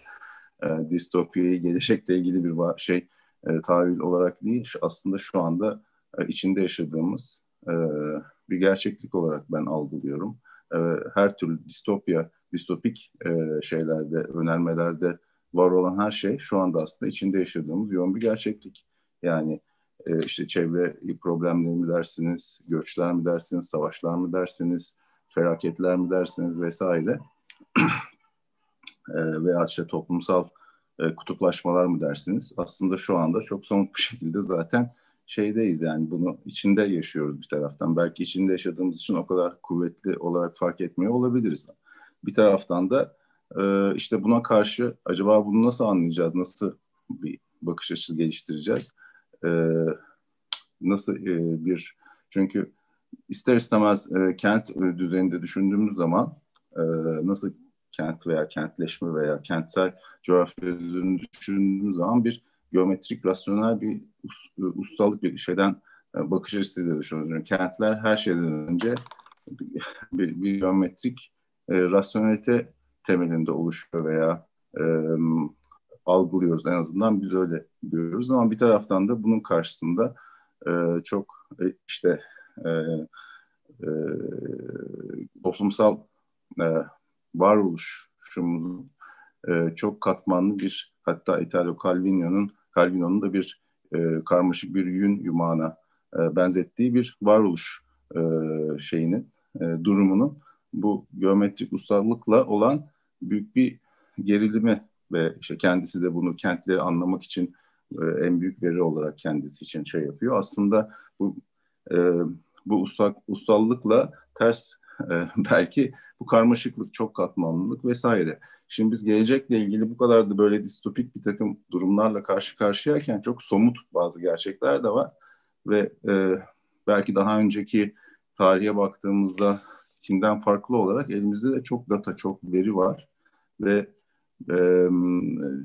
Speaker 11: E, distopiyi gelecekle ilgili bir şey e, tahayyül olarak değil aslında şu anda e, içinde yaşadığımız e, bir gerçeklik olarak ben algılıyorum e, her türlü distopya, distopik e, şeylerde, önermelerde var olan her şey şu anda aslında içinde yaşadığımız yoğun bir gerçeklik. Yani e, işte çevre problemleri mi dersiniz, göçler mi dersiniz, savaşlar mı dersiniz, felaketler mi dersiniz vesaire e, veya işte toplumsal e, kutuplaşmalar mı dersiniz? Aslında şu anda çok somut bir şekilde zaten şeydeyiz yani bunu içinde yaşıyoruz bir taraftan. Belki içinde yaşadığımız için o kadar kuvvetli olarak fark etmiyor olabiliriz. Bir taraftan da e, işte buna karşı acaba bunu nasıl anlayacağız, nasıl bir bakış açısı geliştireceğiz, e, nasıl e, bir çünkü ister istemez kent düzeyinde düşündüğümüz zaman nasıl kent veya kentleşme veya kentsel coğrafya düşündüğümüz zaman bir geometrik, rasyonel bir e, ustalık bir şeyden e, bakış açısıyla düşünüyorum. Kentler her şeyden önce bir, bir geometrik e, rasyonelite temelinde oluşuyor veya e, algılıyoruz en azından biz öyle görüyoruz ama bir taraftan da bunun karşısında e, çok e, işte e, e, toplumsal e, varoluş şumuzun e, çok katmanlı bir hatta Italo Calvino'nun Calvino'nun da bir e, karmaşık bir yün yumağına e, benzettiği bir varoluş e, şeyini e, durumunu bu geometrik ustalıkla olan büyük bir gerilimi ve işte kendisi de bunu kentleri anlamak için e, en büyük veri olarak kendisi için şey yapıyor. Aslında bu e, bu ustak ustallıkla ters e, [laughs] belki bu karmaşıklık, çok katmanlılık vesaire. Şimdi biz gelecekle ilgili bu kadar da böyle distopik bir takım durumlarla karşı karşıyayken çok somut bazı gerçekler de var. Ve e, belki daha önceki tarihe baktığımızda Çin'den farklı olarak elimizde de çok data, çok veri var. Ve e,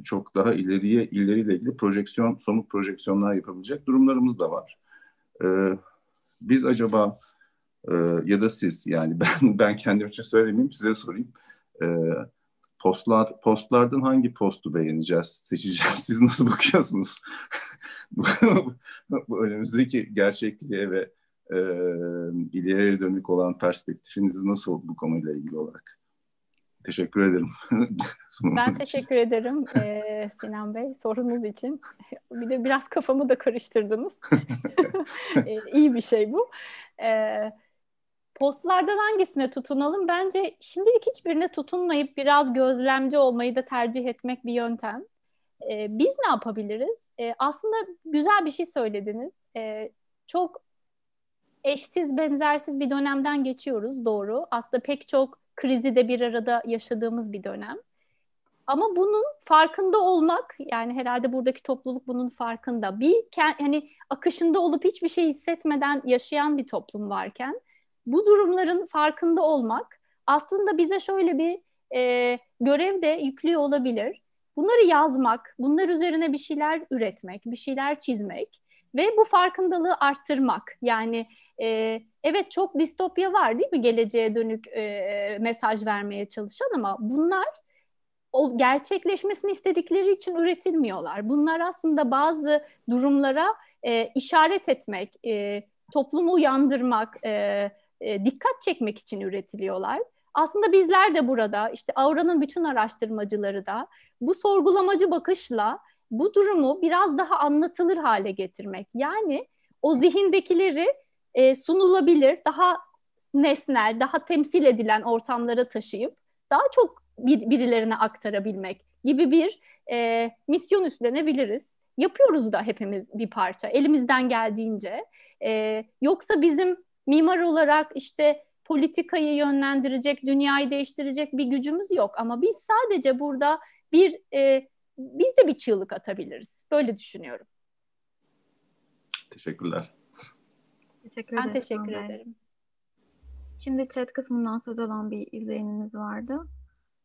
Speaker 11: çok daha ileriye, ileriyle ilgili projeksiyon, somut projeksiyonlar yapabilecek durumlarımız da var. E, biz acaba ee, ya da siz yani [laughs] ben ben kendim için söylemeyeyim size sorayım. E, postlar postlardan hangi postu beğeneceğiz, seçeceğiz? [laughs] Siz nasıl bakıyorsunuz? [laughs] bu önümüzdeki gerçekliğe ve e, ileriye dönük olan perspektifiniz nasıl bu konuyla ilgili olarak? Teşekkür ederim.
Speaker 3: ben teşekkür ederim ee, Sinan Bey sorunuz için. Bir de biraz kafamı da karıştırdınız. ee, iyi bir şey bu. Ee, Postlardan hangisine tutunalım? Bence şimdilik hiçbirine tutunmayıp biraz gözlemci olmayı da tercih etmek bir yöntem. Ee, biz ne yapabiliriz? Ee, aslında güzel bir şey söylediniz. Ee, çok eşsiz, benzersiz bir dönemden geçiyoruz, doğru. Aslında pek çok krizi de bir arada yaşadığımız bir dönem. Ama bunun farkında olmak, yani herhalde buradaki topluluk bunun farkında. Bir, hani akışında olup hiçbir şey hissetmeden yaşayan bir toplum varken bu durumların farkında olmak aslında bize şöyle bir e, görev de yüklüyor olabilir. Bunları yazmak, bunlar üzerine bir şeyler üretmek, bir şeyler çizmek ve bu farkındalığı arttırmak. Yani e, evet çok distopya var değil mi geleceğe dönük e, mesaj vermeye çalışan ama bunlar o gerçekleşmesini istedikleri için üretilmiyorlar. Bunlar aslında bazı durumlara e, işaret etmek, e, toplumu uyandırmak, e, e, dikkat çekmek için üretiliyorlar. Aslında bizler de burada işte Aura'nın bütün araştırmacıları da bu sorgulamacı bakışla bu durumu biraz daha anlatılır hale getirmek. Yani o zihindekileri e, sunulabilir, daha nesnel, daha temsil edilen ortamlara taşıyıp daha çok bir, birilerine aktarabilmek gibi bir e, misyon üstlenebiliriz. Yapıyoruz da hepimiz bir parça elimizden geldiğince. E, yoksa bizim Mimar olarak işte politikayı yönlendirecek, dünyayı değiştirecek bir gücümüz yok ama biz sadece burada bir e, biz de bir çığlık atabiliriz. Böyle düşünüyorum.
Speaker 11: Teşekkürler.
Speaker 1: Teşekkür Ben teşekkür ederim. Şimdi chat kısmından söz alan bir izleyenimiz vardı.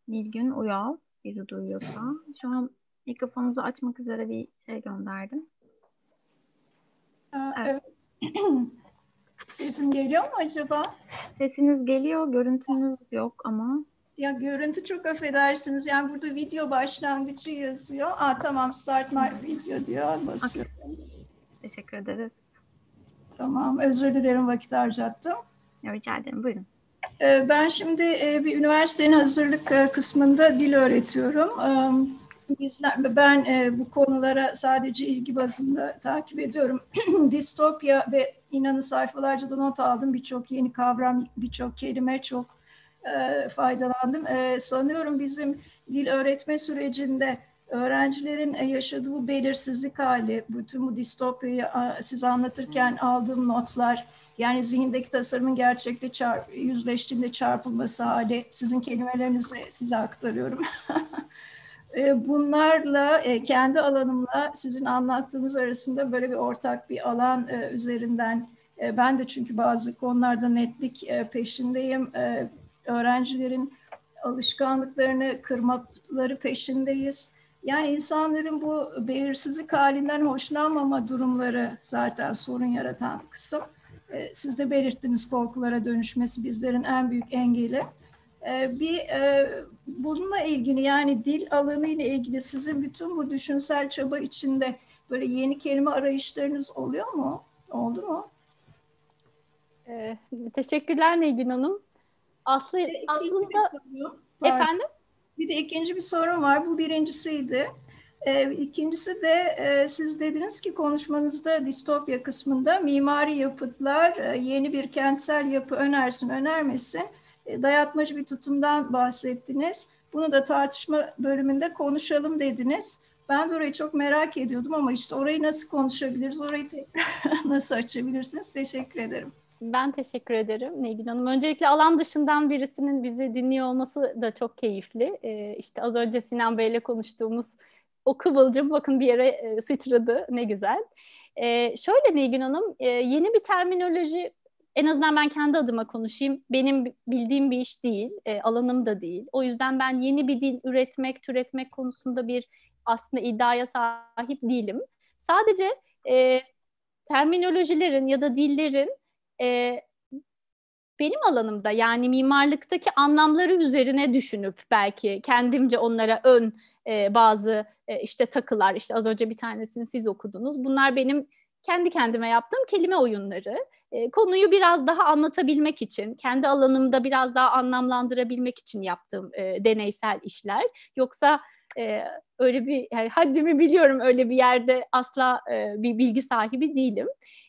Speaker 1: Nilgün Uyal bizi duyuyorsa. Şu an mikrofonunuzu açmak üzere bir şey gönderdim. Evet. evet. [clears throat] Sesim geliyor mu acaba? Sesiniz geliyor, görüntünüz yok
Speaker 12: ama. Ya görüntü çok affedersiniz. Yani burada video başlangıcı yazıyor. Aa tamam start my video diyor. Basıyorum. Teşekkür ederiz. Tamam özür dilerim vakit harcattım. Ya, rica ederim buyurun. Ee, ben şimdi e, bir üniversitenin hazırlık e, kısmında dil öğretiyorum. Bizler, ben e, bu konulara sadece ilgi bazında takip ediyorum. [clears throat] Distopya ve İnanın sayfalarca da not aldım. Birçok yeni kavram, birçok kelime çok e, faydalandım. E, sanıyorum bizim dil öğretme sürecinde öğrencilerin e, yaşadığı bu belirsizlik hali, bütün bu distopyayı siz anlatırken aldığım notlar, yani zihindeki tasarımın gerçekle çarp, yüzleştiğinde çarpılması hali, sizin kelimelerinizi size aktarıyorum. [laughs] Ee, bunlarla e, kendi alanımla sizin anlattığınız arasında böyle bir ortak bir alan e, üzerinden e, ben de çünkü bazı konularda netlik peşindeyim. Öğrencilerin alışkanlıklarını kırmaları peşindeyiz. Yani insanların bu belirsizlik halinden hoşlanmama durumları zaten sorun yaratan kısım. Siz de belirttiniz korkulara dönüşmesi bizlerin en büyük engeli. Ee, bir e, bununla ilgili yani dil alanı ile ilgili sizin bütün bu düşünsel çaba içinde böyle yeni kelime arayışlarınız oluyor mu? Oldu mu? Ee,
Speaker 3: teşekkürler Nilgün Hanım.
Speaker 4: Aslı, aslında
Speaker 12: bir efendim? Bir de ikinci bir sorum var. Bu birincisiydi. Ee, ikincisi de e, siz dediniz ki konuşmanızda distopya kısmında mimari yapıtlar e, yeni bir kentsel yapı önersin önermesin e, dayatmacı bir tutumdan bahsettiniz. Bunu da tartışma bölümünde konuşalım dediniz. Ben de orayı çok merak ediyordum ama işte orayı nasıl konuşabiliriz, orayı [laughs] nasıl açabilirsiniz?
Speaker 3: Teşekkür ederim. Ben teşekkür ederim Nilgün Hanım. Öncelikle alan dışından birisinin bizi dinliyor olması da çok keyifli. Ee, işte az önce Sinan Bey'le konuştuğumuz o kıvılcım bakın bir yere e, sıçradı ne güzel. Ee, şöyle Nilgün Hanım e, yeni bir terminoloji en azından ben kendi adıma konuşayım. Benim bildiğim bir iş değil, e, alanım da değil. O yüzden ben yeni bir dil üretmek, türetmek konusunda bir aslında iddiaya sahip değilim. Sadece e, terminolojilerin ya da dillerin e, benim alanımda yani mimarlıktaki anlamları üzerine düşünüp belki kendimce onlara ön e, bazı e, işte takılar işte az önce bir tanesini siz okudunuz. Bunlar benim kendi kendime yaptığım kelime oyunları. E, konuyu biraz daha anlatabilmek için, kendi alanımda biraz daha anlamlandırabilmek için yaptığım e, deneysel işler. Yoksa e, öyle bir yani haddimi biliyorum öyle bir yerde asla e, bir bilgi sahibi değilim.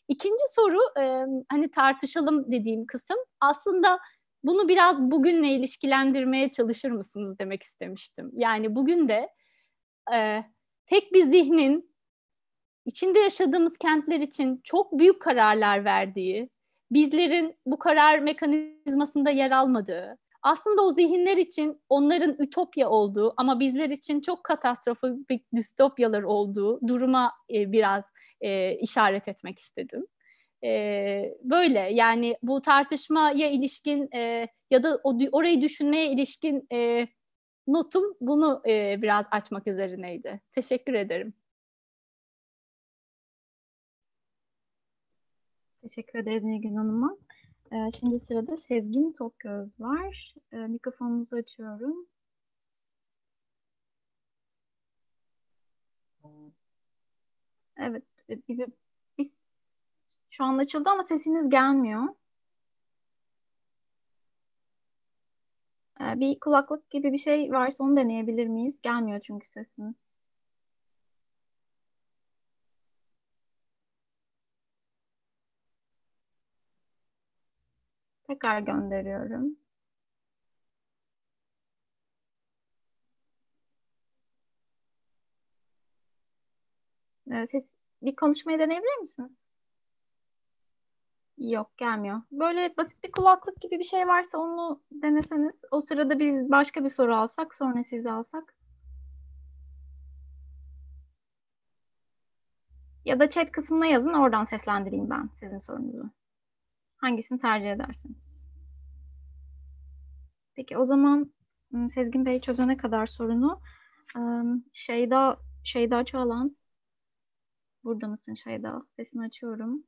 Speaker 3: İkinci soru e, hani tartışalım dediğim kısım aslında bunu biraz bugünle ilişkilendirmeye çalışır mısınız demek istemiştim. Yani bugün de e, tek bir zihnin içinde yaşadığımız kentler için çok büyük kararlar verdiği, bizlerin bu karar mekanizmasında yer almadığı, aslında o zihinler için onların ütopya olduğu ama bizler için çok katastrofik distopyalar olduğu duruma e, biraz e, işaret etmek istedim. E, böyle yani bu tartışmaya ilişkin e, ya da o, orayı düşünmeye ilişkin e, notum bunu e, biraz açmak üzerineydi. Teşekkür
Speaker 4: ederim. Teşekkür
Speaker 1: ederiz Nilgün Hanım'a. Ee, şimdi sırada Sezgin Tokgöz var. Ee, mikrofonumuzu açıyorum. Evet, e, bizi biz şu an açıldı ama sesiniz gelmiyor. Ee, bir kulaklık gibi bir şey varsa onu deneyebilir miyiz? Gelmiyor çünkü sesiniz. Tekrar gönderiyorum. Ee, ses bir konuşmayı deneyebilir misiniz? Yok gelmiyor. Böyle basit bir kulaklık gibi bir şey varsa onu deneseniz. O sırada biz başka bir soru alsak sonra sizi alsak. Ya da chat kısmına yazın oradan seslendireyim ben sizin sorunuzu hangisini tercih edersiniz? Peki o zaman Sezgin Bey çözene kadar sorunu Şeyda Şeyda Çağlan burada mısın Şeyda? Sesini açıyorum.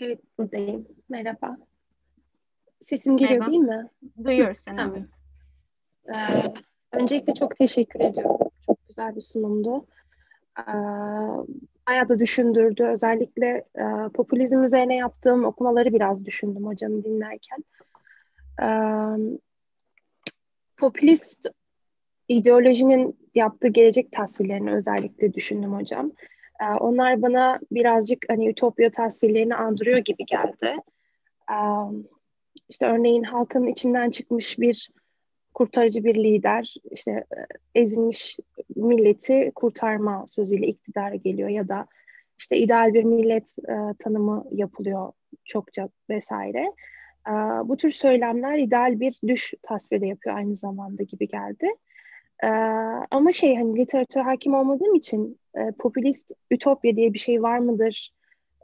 Speaker 1: Evet buradayım. Merhaba.
Speaker 13: Sesim geliyor değil mi? Duyuyoruz seni. Tamam. Evet. Ee, öncelikle çok teşekkür ediyorum. Çok güzel bir sunumdu. Ee, bayağı da düşündürdü. Özellikle e, popülizm üzerine yaptığım okumaları biraz düşündüm hocamı dinlerken. E, popülist ideolojinin yaptığı gelecek tasvirlerini özellikle düşündüm hocam. E, onlar bana birazcık hani ütopya tasvirlerini andırıyor gibi geldi. E, işte örneğin halkın içinden çıkmış bir kurtarıcı bir lider işte e, ezilmiş milleti kurtarma sözüyle iktidara geliyor ya da işte ideal bir millet e, tanımı yapılıyor çokça vesaire. E, bu tür söylemler ideal bir düş tasviri de yapıyor aynı zamanda gibi geldi. E, ama şey hani literatür hakim olmadığım için e, popülist ütopya diye bir şey var mıdır?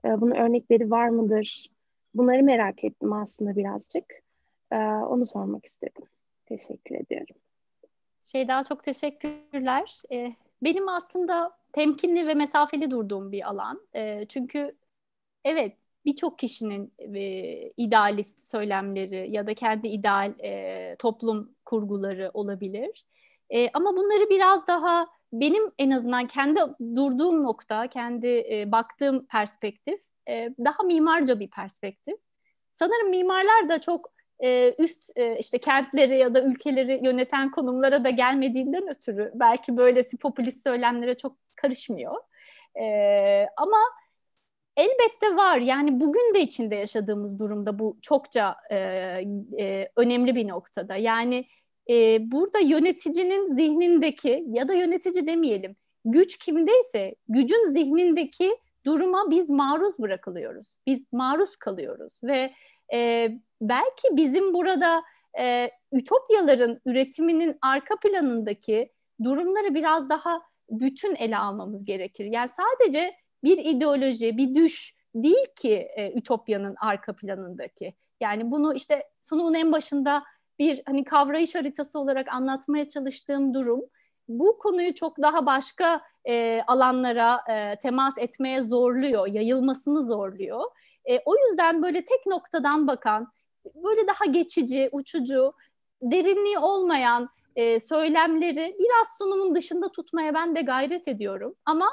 Speaker 13: E, bunun örnekleri var mıdır? Bunları merak ettim aslında birazcık. E, onu sormak istedim. Teşekkür ediyorum.
Speaker 3: Şey daha çok teşekkürler. Ee, benim aslında temkinli ve mesafeli durduğum bir alan. Ee, çünkü evet birçok kişinin e, idealist söylemleri ya da kendi ideal e, toplum kurguları olabilir. E, ama bunları biraz daha benim en azından kendi durduğum nokta, kendi e, baktığım perspektif e, daha mimarca bir perspektif. Sanırım mimarlar da çok e, üst e, işte kentleri ya da ülkeleri yöneten konumlara da gelmediğinden ötürü belki böylesi popülist söylemlere çok karışmıyor. E, ama elbette var yani bugün de içinde yaşadığımız durumda bu çokça önemli bir noktada. Yani burada yöneticinin zihnindeki ya da yönetici demeyelim güç kimdeyse gücün zihnindeki duruma biz maruz bırakılıyoruz. Biz maruz kalıyoruz ve e, belki bizim burada e, ütopyaların üretiminin arka planındaki durumları biraz daha bütün ele almamız gerekir. Yani sadece bir ideoloji, bir düş değil ki e, ütopyanın arka planındaki. Yani bunu işte sunumun en başında bir hani kavrayış haritası olarak anlatmaya çalıştığım durum bu konuyu çok daha başka e, alanlara e, temas etmeye zorluyor, yayılmasını zorluyor. E, o yüzden böyle tek noktadan bakan böyle daha geçici, uçucu, derinliği olmayan e, söylemleri biraz sunumun dışında tutmaya ben de gayret ediyorum. Ama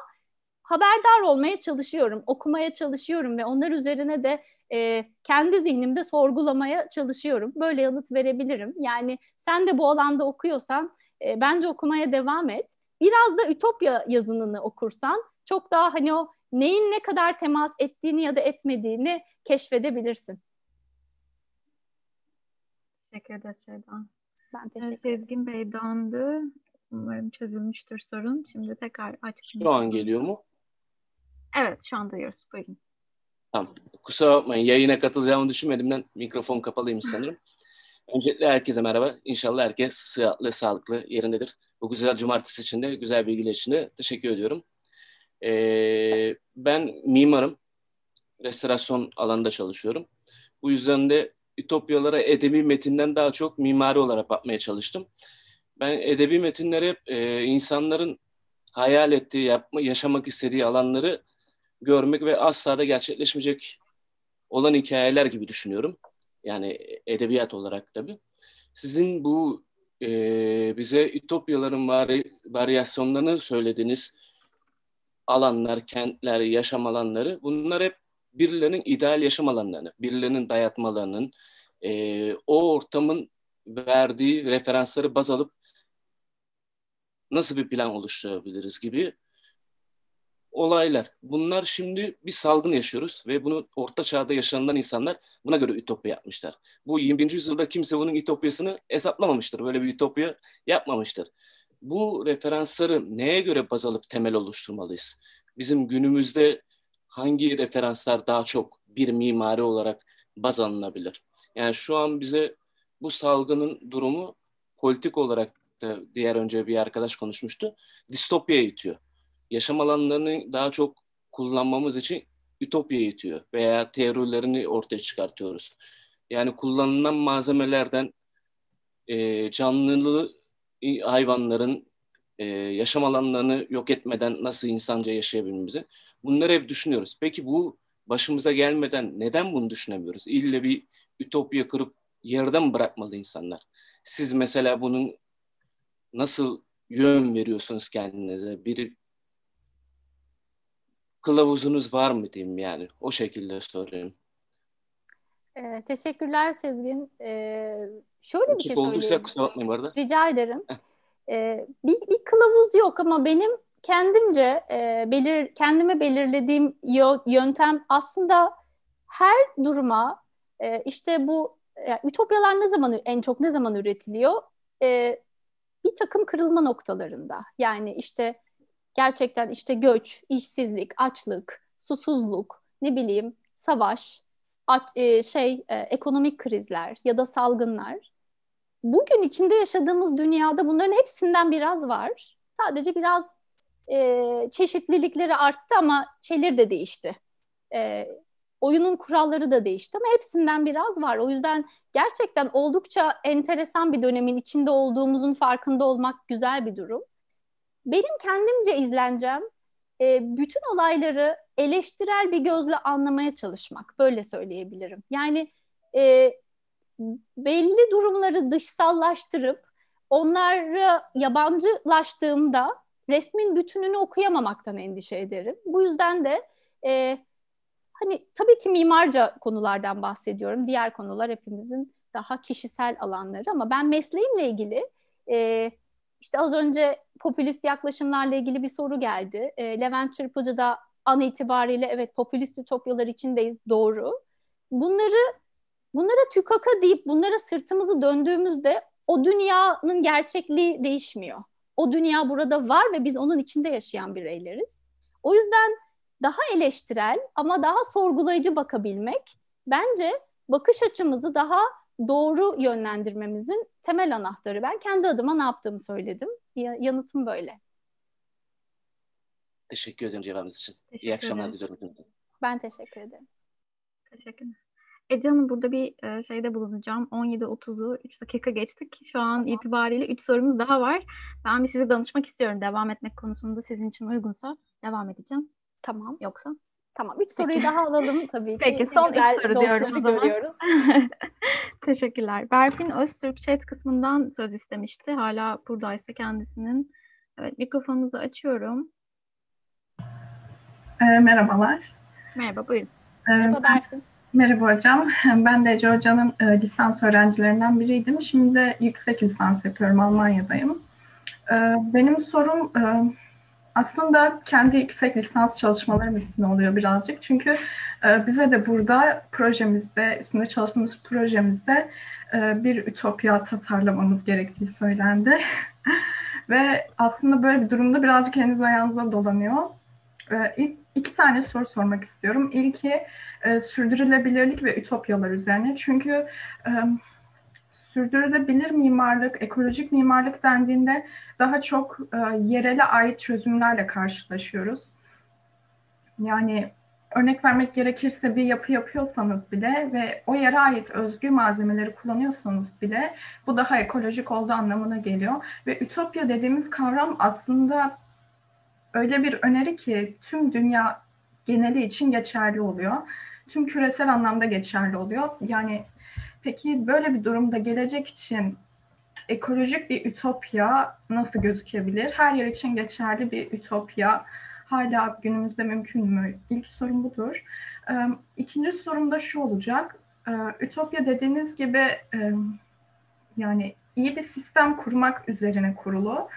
Speaker 3: haberdar olmaya çalışıyorum, okumaya çalışıyorum ve onlar üzerine de e, kendi zihnimde sorgulamaya çalışıyorum. Böyle yanıt verebilirim. Yani sen de bu alanda okuyorsan e, bence okumaya devam et. Biraz da Ütopya yazınını okursan çok daha hani o neyin ne kadar temas ettiğini ya da etmediğini keşfedebilirsin.
Speaker 1: Teşekkür ederiz Şeyda. Ben teşekkür ederim. Sezgin Bey döndü. Umarım çözülmüştür sorun. Şimdi tekrar açtım. Şu an geliyor mu? Evet şu an duyuyoruz. Buyurun.
Speaker 14: Tamam. Kusura bakmayın yayına katılacağımı düşünmediğimden mikrofon kapalıymış sanırım. Öncelikle herkese merhaba. İnşallah herkes sıhhatli, sağlıklı yerindedir. Bu güzel cumartesi için de güzel bilgiler için de teşekkür ediyorum. Ee, ben mimarım. Restorasyon alanında çalışıyorum. Bu yüzden de ütopyalara edebi metinden daha çok mimari olarak bakmaya çalıştım. Ben edebi metinleri hep e, insanların hayal ettiği, yapma, yaşamak istediği alanları görmek ve asla da gerçekleşmeyecek olan hikayeler gibi düşünüyorum. Yani edebiyat olarak tabii. Sizin bu e, bize ütopyaların vari, varyasyonlarını söylediğiniz alanlar, kentler, yaşam alanları bunlar hep birilerinin ideal yaşam alanlarını, birilerinin dayatmalarının, e, o ortamın verdiği referansları baz alıp nasıl bir plan oluşturabiliriz gibi olaylar. Bunlar şimdi bir salgın yaşıyoruz ve bunu orta çağda yaşanılan insanlar buna göre ütopya yapmışlar. Bu 21. yüzyılda kimse bunun ütopyasını hesaplamamıştır. Böyle bir ütopya yapmamıştır. Bu referansları neye göre baz alıp temel oluşturmalıyız? Bizim günümüzde hangi referanslar daha çok bir mimari olarak baz alınabilir? Yani şu an bize bu salgının durumu politik olarak da diğer önce bir arkadaş konuşmuştu. Distopya itiyor. Yaşam alanlarını daha çok kullanmamız için ütopya itiyor veya teorilerini ortaya çıkartıyoruz. Yani kullanılan malzemelerden e, canlılığı hayvanların e, yaşam alanlarını yok etmeden nasıl insanca yaşayabilmemizi Bunları hep düşünüyoruz. Peki bu başımıza gelmeden neden bunu düşünemiyoruz? İlle bir ütopya kırıp yerden mı bırakmalı insanlar? Siz mesela bunun nasıl yön veriyorsunuz kendinize? Bir kılavuzunuz var mı diyeyim yani o şekilde sorayım.
Speaker 3: Ee, teşekkürler Sezgin. Ee, şöyle bir Ekip şey söyleyeyim. Olduysa
Speaker 14: kusura bakmayın bu arada.
Speaker 3: Rica ederim. ee, bir, bir kılavuz yok ama benim kendimce e, belir kendime belirlediğim yöntem aslında her duruma e, işte bu yani ütopyalar ne zaman en çok ne zaman üretiliyor? E, bir takım kırılma noktalarında. Yani işte gerçekten işte göç, işsizlik, açlık, susuzluk, ne bileyim savaş, aç, e, şey e, ekonomik krizler ya da salgınlar. Bugün içinde yaşadığımız dünyada bunların hepsinden biraz var. Sadece biraz e, çeşitlilikleri arttı ama çelir de değişti. E, oyunun kuralları da değişti ama hepsinden biraz var. O yüzden gerçekten oldukça enteresan bir dönemin içinde olduğumuzun farkında olmak güzel bir durum. Benim kendimce izleneceğim e, bütün olayları eleştirel bir gözle anlamaya çalışmak. Böyle söyleyebilirim. Yani e, belli durumları dışsallaştırıp onları yabancılaştığımda resmin bütününü okuyamamaktan endişe ederim. Bu yüzden de e, hani tabii ki mimarca konulardan bahsediyorum. Diğer konular hepimizin daha kişisel alanları ama ben mesleğimle ilgili e, işte az önce popülist yaklaşımlarla ilgili bir soru geldi. E, Levent Çırpıcı da an itibariyle evet popülist ütopyalar içindeyiz doğru. Bunları bunlara tükaka deyip bunlara sırtımızı döndüğümüzde o dünyanın gerçekliği değişmiyor o dünya burada var ve biz onun içinde yaşayan bireyleriz. O yüzden daha eleştirel ama daha sorgulayıcı bakabilmek bence bakış açımızı daha doğru yönlendirmemizin temel anahtarı. Ben kendi adıma ne yaptığımı söyledim. Yanıtım böyle.
Speaker 14: Teşekkür ederim cevabınız için. Teşekkür İyi akşamlar diliyorum.
Speaker 1: Ben teşekkür ederim. Teşekkürler. Ece Hanım burada bir şeyde bulunacağım. 17.30'u 3 dakika geçtik. Şu an tamam. itibariyle 3 sorumuz daha var. Ben bir size danışmak istiyorum. Devam etmek konusunda sizin için uygunsa devam edeceğim. Tamam. Yoksa? Tamam. 3 soruyu daha
Speaker 3: alalım tabii ki. Peki son 3 soru diyorum o zaman. [laughs]
Speaker 1: Teşekkürler. Berfin Öztürk chat kısmından söz istemişti. Hala buradaysa kendisinin. Evet mikrofonunuzu açıyorum.
Speaker 15: E, merhabalar. Merhaba buyurun. E, Merhaba Berfin. Merhaba hocam. [laughs] Ben de Ece Hoca'nın e, lisans öğrencilerinden biriydim. Şimdi de yüksek lisans yapıyorum. Almanya'dayım. E, benim sorum e, aslında kendi yüksek lisans çalışmalarım üstüne oluyor birazcık. Çünkü e, bize de burada projemizde, üstünde çalıştığımız projemizde e, bir ütopya tasarlamamız gerektiği söylendi. [laughs] Ve aslında böyle bir durumda birazcık eliniz ayağınıza dolanıyor. E, ilk iki tane soru sormak istiyorum. İlki e, sürdürülebilirlik ve ütopyalar üzerine. Çünkü e, sürdürülebilir mimarlık, ekolojik mimarlık dendiğinde daha çok e, yerele ait çözümlerle karşılaşıyoruz. Yani örnek vermek gerekirse bir yapı yapıyorsanız bile ve o yere ait özgü malzemeleri kullanıyorsanız bile bu daha ekolojik olduğu anlamına geliyor. Ve ütopya dediğimiz kavram aslında öyle bir öneri ki tüm dünya geneli için geçerli oluyor. Tüm küresel anlamda geçerli oluyor. Yani peki böyle bir durumda gelecek için ekolojik bir ütopya nasıl gözükebilir? Her yer için geçerli bir ütopya hala günümüzde mümkün mü? İlk sorum budur. İkinci sorum da şu olacak. Ütopya dediğiniz gibi yani iyi bir sistem kurmak üzerine kurulu.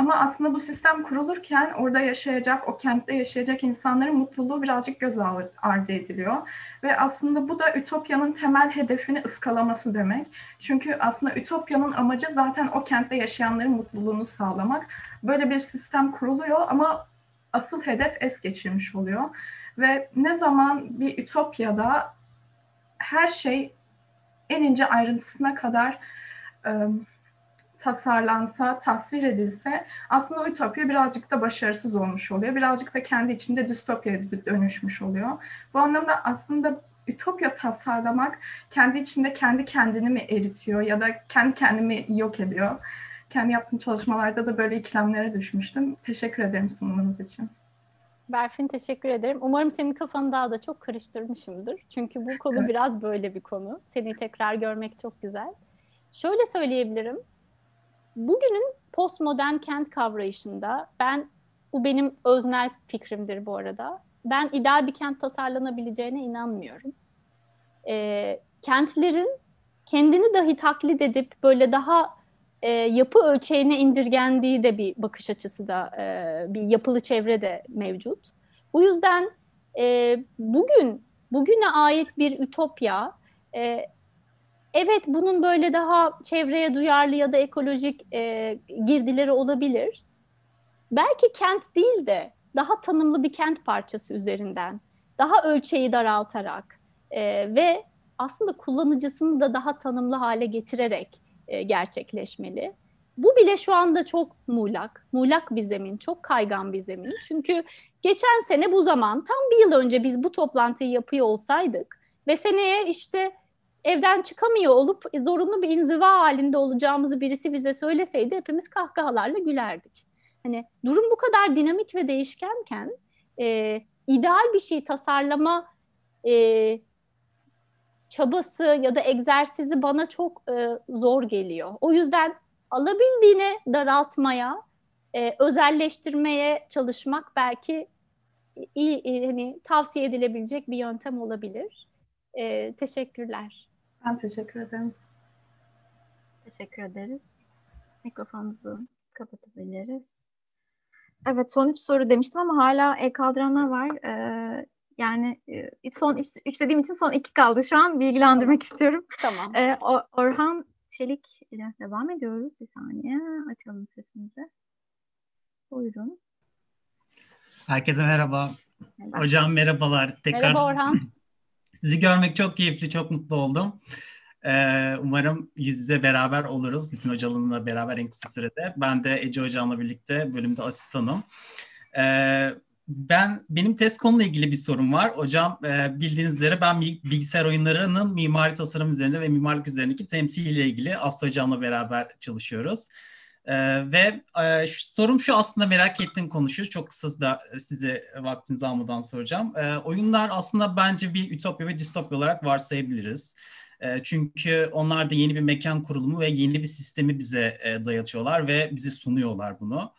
Speaker 15: Ama aslında bu sistem kurulurken orada yaşayacak, o kentte yaşayacak insanların mutluluğu birazcık göz ardı ediliyor. Ve aslında bu da Ütopya'nın temel hedefini ıskalaması demek. Çünkü aslında Ütopya'nın amacı zaten o kentte yaşayanların mutluluğunu sağlamak. Böyle bir sistem kuruluyor ama asıl hedef es geçirmiş oluyor. Ve ne zaman bir Ütopya'da her şey en ince ayrıntısına kadar ıı, tasarlansa, tasvir edilse aslında ütopya birazcık da başarısız olmuş oluyor. Birazcık da kendi içinde distopya dönüşmüş oluyor. Bu anlamda aslında ütopya tasarlamak kendi içinde kendi kendini mi eritiyor ya da kendi kendimi yok ediyor? Kendi yaptığım çalışmalarda da böyle ikilemlere düşmüştüm. Teşekkür ederim sunumunuz için.
Speaker 3: Berfin teşekkür ederim. Umarım senin kafanı daha da çok karıştırmışımdır. Çünkü bu konu evet. biraz böyle bir konu. Seni tekrar görmek çok güzel. Şöyle söyleyebilirim. Bugünün postmodern kent kavrayışında ben, bu benim öznel fikrimdir bu arada. Ben ideal bir kent tasarlanabileceğine inanmıyorum. E, kentlerin kendini dahi taklit edip böyle daha e, yapı ölçeğine indirgendiği de bir bakış açısı da e, bir yapılı çevre de mevcut. Bu yüzden e, bugün bugüne ait bir ütopya e, Evet bunun böyle daha çevreye duyarlı ya da ekolojik e, girdileri olabilir. Belki kent değil de daha tanımlı bir kent parçası üzerinden, daha ölçeği daraltarak e, ve aslında kullanıcısını da daha tanımlı hale getirerek e, gerçekleşmeli. Bu bile şu anda çok muğlak, muğlak bir zemin, çok kaygan bir zemin. Çünkü geçen sene bu zaman, tam bir yıl önce biz bu toplantıyı yapıyor olsaydık ve seneye işte evden çıkamıyor olup e, zorunlu bir inziva halinde olacağımızı birisi bize söyleseydi hepimiz kahkahalarla gülerdik. Hani durum bu kadar dinamik ve değişkenken e, ideal bir şey tasarlama e, çabası ya da egzersizi bana çok e, zor geliyor. O yüzden alabildiğine daraltmaya, e, özelleştirmeye çalışmak belki iyi, iyi hani tavsiye edilebilecek bir yöntem olabilir. E, teşekkürler. Ben teşekkür
Speaker 1: ederim. Teşekkür ederiz. Mikrofonumuzu kapatabiliriz. Evet son üç soru demiştim ama hala el kaldıranlar var. Ee, yani e, son üç, üç dediğim için son iki kaldı şu an. Bilgilendirmek tamam. istiyorum. Tamam. Ee, Orhan Çelik ile devam ediyoruz. Bir saniye açalım sesimizi. Buyurun.
Speaker 16: Herkese merhaba. merhaba. Hocam merhabalar. Tekrar... Merhaba Orhan. [laughs] Sizi görmek çok keyifli, çok mutlu oldum. Ee, umarım yüz yüze beraber oluruz. Bütün hocalarımla beraber en kısa sürede. Ben de Ece hocamla birlikte bölümde asistanım. Ee, ben benim test konuyla ilgili bir sorum var. Hocam e, bildiğiniz üzere ben bilgisayar oyunlarının mimari tasarım üzerinde ve mimarlık üzerindeki temsiliyle ilgili Aslı hocamla beraber çalışıyoruz. Ee, ve e, sorum şu aslında merak ettiğim konuşuyor. Çok kısa da size vaktinizi almadan soracağım. Ee, oyunlar aslında bence bir ütopya ve distopya olarak varsayabiliriz. Ee, çünkü onlar da yeni bir mekan kurulumu ve yeni bir sistemi bize e, dayatıyorlar ve bize sunuyorlar bunu.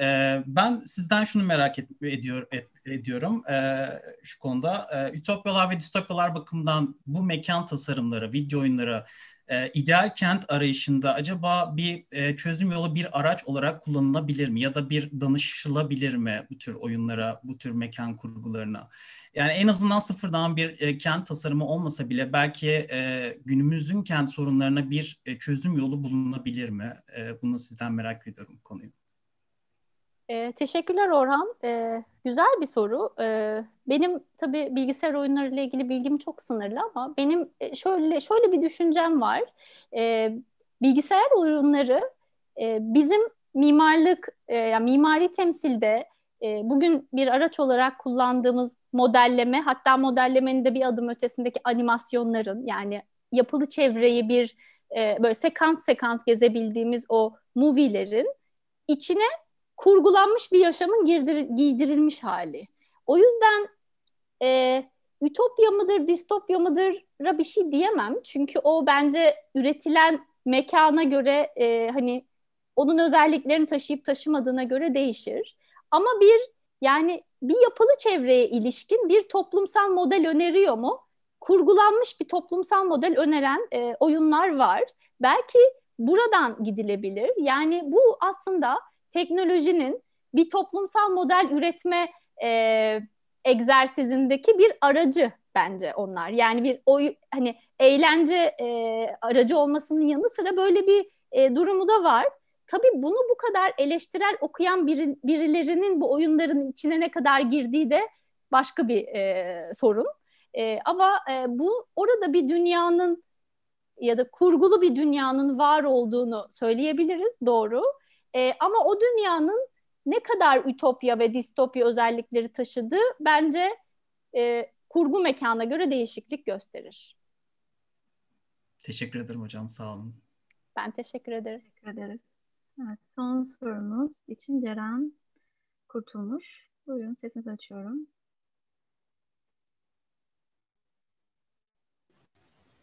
Speaker 16: Ee, ben sizden şunu merak et, ediyor, et, ediyorum e, şu konuda. E, ütopyalar ve distopyalar bakımından bu mekan tasarımları, video oyunları e, ideal kent arayışında acaba bir e, çözüm yolu bir araç olarak kullanılabilir mi? Ya da bir danışılabilir mi bu tür oyunlara, bu tür mekan kurgularına? Yani en azından sıfırdan bir e, kent tasarımı olmasa bile belki e, günümüzün kent sorunlarına bir e, çözüm yolu bulunabilir mi? E, bunu sizden merak ediyorum konuyu.
Speaker 3: E, teşekkürler Orhan. E, güzel bir soru. E, benim tabii bilgisayar oyunları ile ilgili bilgim çok sınırlı ama benim e, şöyle şöyle bir düşüncem var. E, bilgisayar oyunları e, bizim mimarlık, e, yani mimari temsilde e, bugün bir araç olarak kullandığımız modelleme, hatta modellemenin de bir adım ötesindeki animasyonların yani yapılı çevreyi bir e, böyle sekans sekans gezebildiğimiz o movielerin içine kurgulanmış bir yaşamın girdir, giydirilmiş hali. O yüzden e, ütopya mıdır, distopya mıdır, bir şey diyemem. Çünkü o bence üretilen mekana göre e, hani onun özelliklerini taşıyıp taşımadığına göre değişir. Ama bir yani bir yapılı çevreye ilişkin bir toplumsal model öneriyor mu? Kurgulanmış bir toplumsal model öneren e, oyunlar var. Belki buradan gidilebilir. Yani bu aslında teknolojinin bir toplumsal model üretme e, egzersizindeki bir aracı bence onlar. Yani bir oy, hani eğlence e, aracı olmasının yanı sıra böyle bir e, durumu da var. Tabii bunu bu kadar eleştirel okuyan biri, birilerinin bu oyunların içine ne kadar girdiği de başka bir e, sorun. E, ama e, bu orada bir dünyanın ya da kurgulu bir dünyanın var olduğunu söyleyebiliriz doğru. E, ama o dünyanın ne kadar ütopya ve distopya özellikleri taşıdığı bence e, kurgu mekana göre değişiklik gösterir.
Speaker 16: Teşekkür ederim hocam, sağ olun.
Speaker 3: Ben teşekkür ederim. Teşekkür ederiz. Evet, son sorumuz
Speaker 1: için Ceren Kurtulmuş. Buyurun sesinizi açıyorum.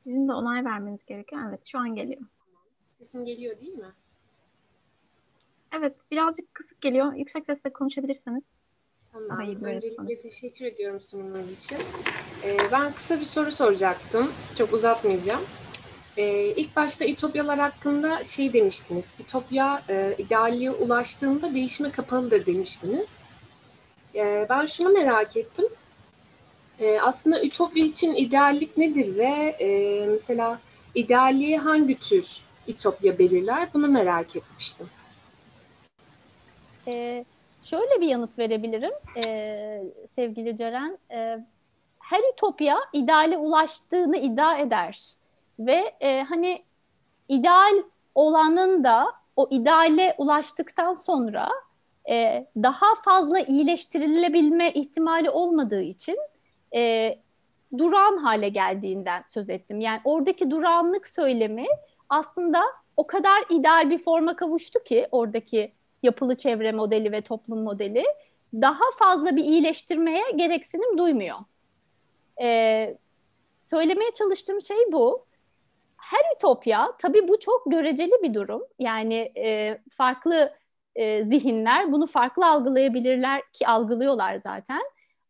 Speaker 1: Sizin de onay vermeniz gerekiyor. Evet, şu an geliyor.
Speaker 13: Sesim geliyor değil mi?
Speaker 1: Evet birazcık kısık geliyor. Yüksek sesle konuşabilirsiniz. Tamam. Daha iyi Öncelikle
Speaker 13: teşekkür ediyorum sunumunuz
Speaker 5: için. Ee, ben kısa bir soru soracaktım. Çok uzatmayacağım. Ee, ilk başta ütopyalar hakkında şey demiştiniz. Ütopya e, idealliğe ulaştığında değişime kapalıdır demiştiniz. Ee, ben şunu merak ettim.
Speaker 13: Ee, aslında ütopya için ideallik nedir ve e, mesela idealliği hangi tür ütopya belirler? Bunu merak etmiştim.
Speaker 3: E, şöyle bir yanıt verebilirim e, sevgili Ceren. E, her ütopya ideale ulaştığını iddia eder. Ve e, hani ideal olanın da o ideale ulaştıktan sonra e, daha fazla iyileştirilebilme ihtimali olmadığı için e, duran hale geldiğinden söz ettim. Yani oradaki duranlık söylemi aslında o kadar ideal bir forma kavuştu ki oradaki yapılı çevre modeli ve toplum modeli daha fazla bir iyileştirmeye gereksinim duymuyor. Ee, söylemeye çalıştığım şey bu. Her ütopya, tabii bu çok göreceli bir durum. Yani e, farklı e, zihinler bunu farklı algılayabilirler ki algılıyorlar zaten.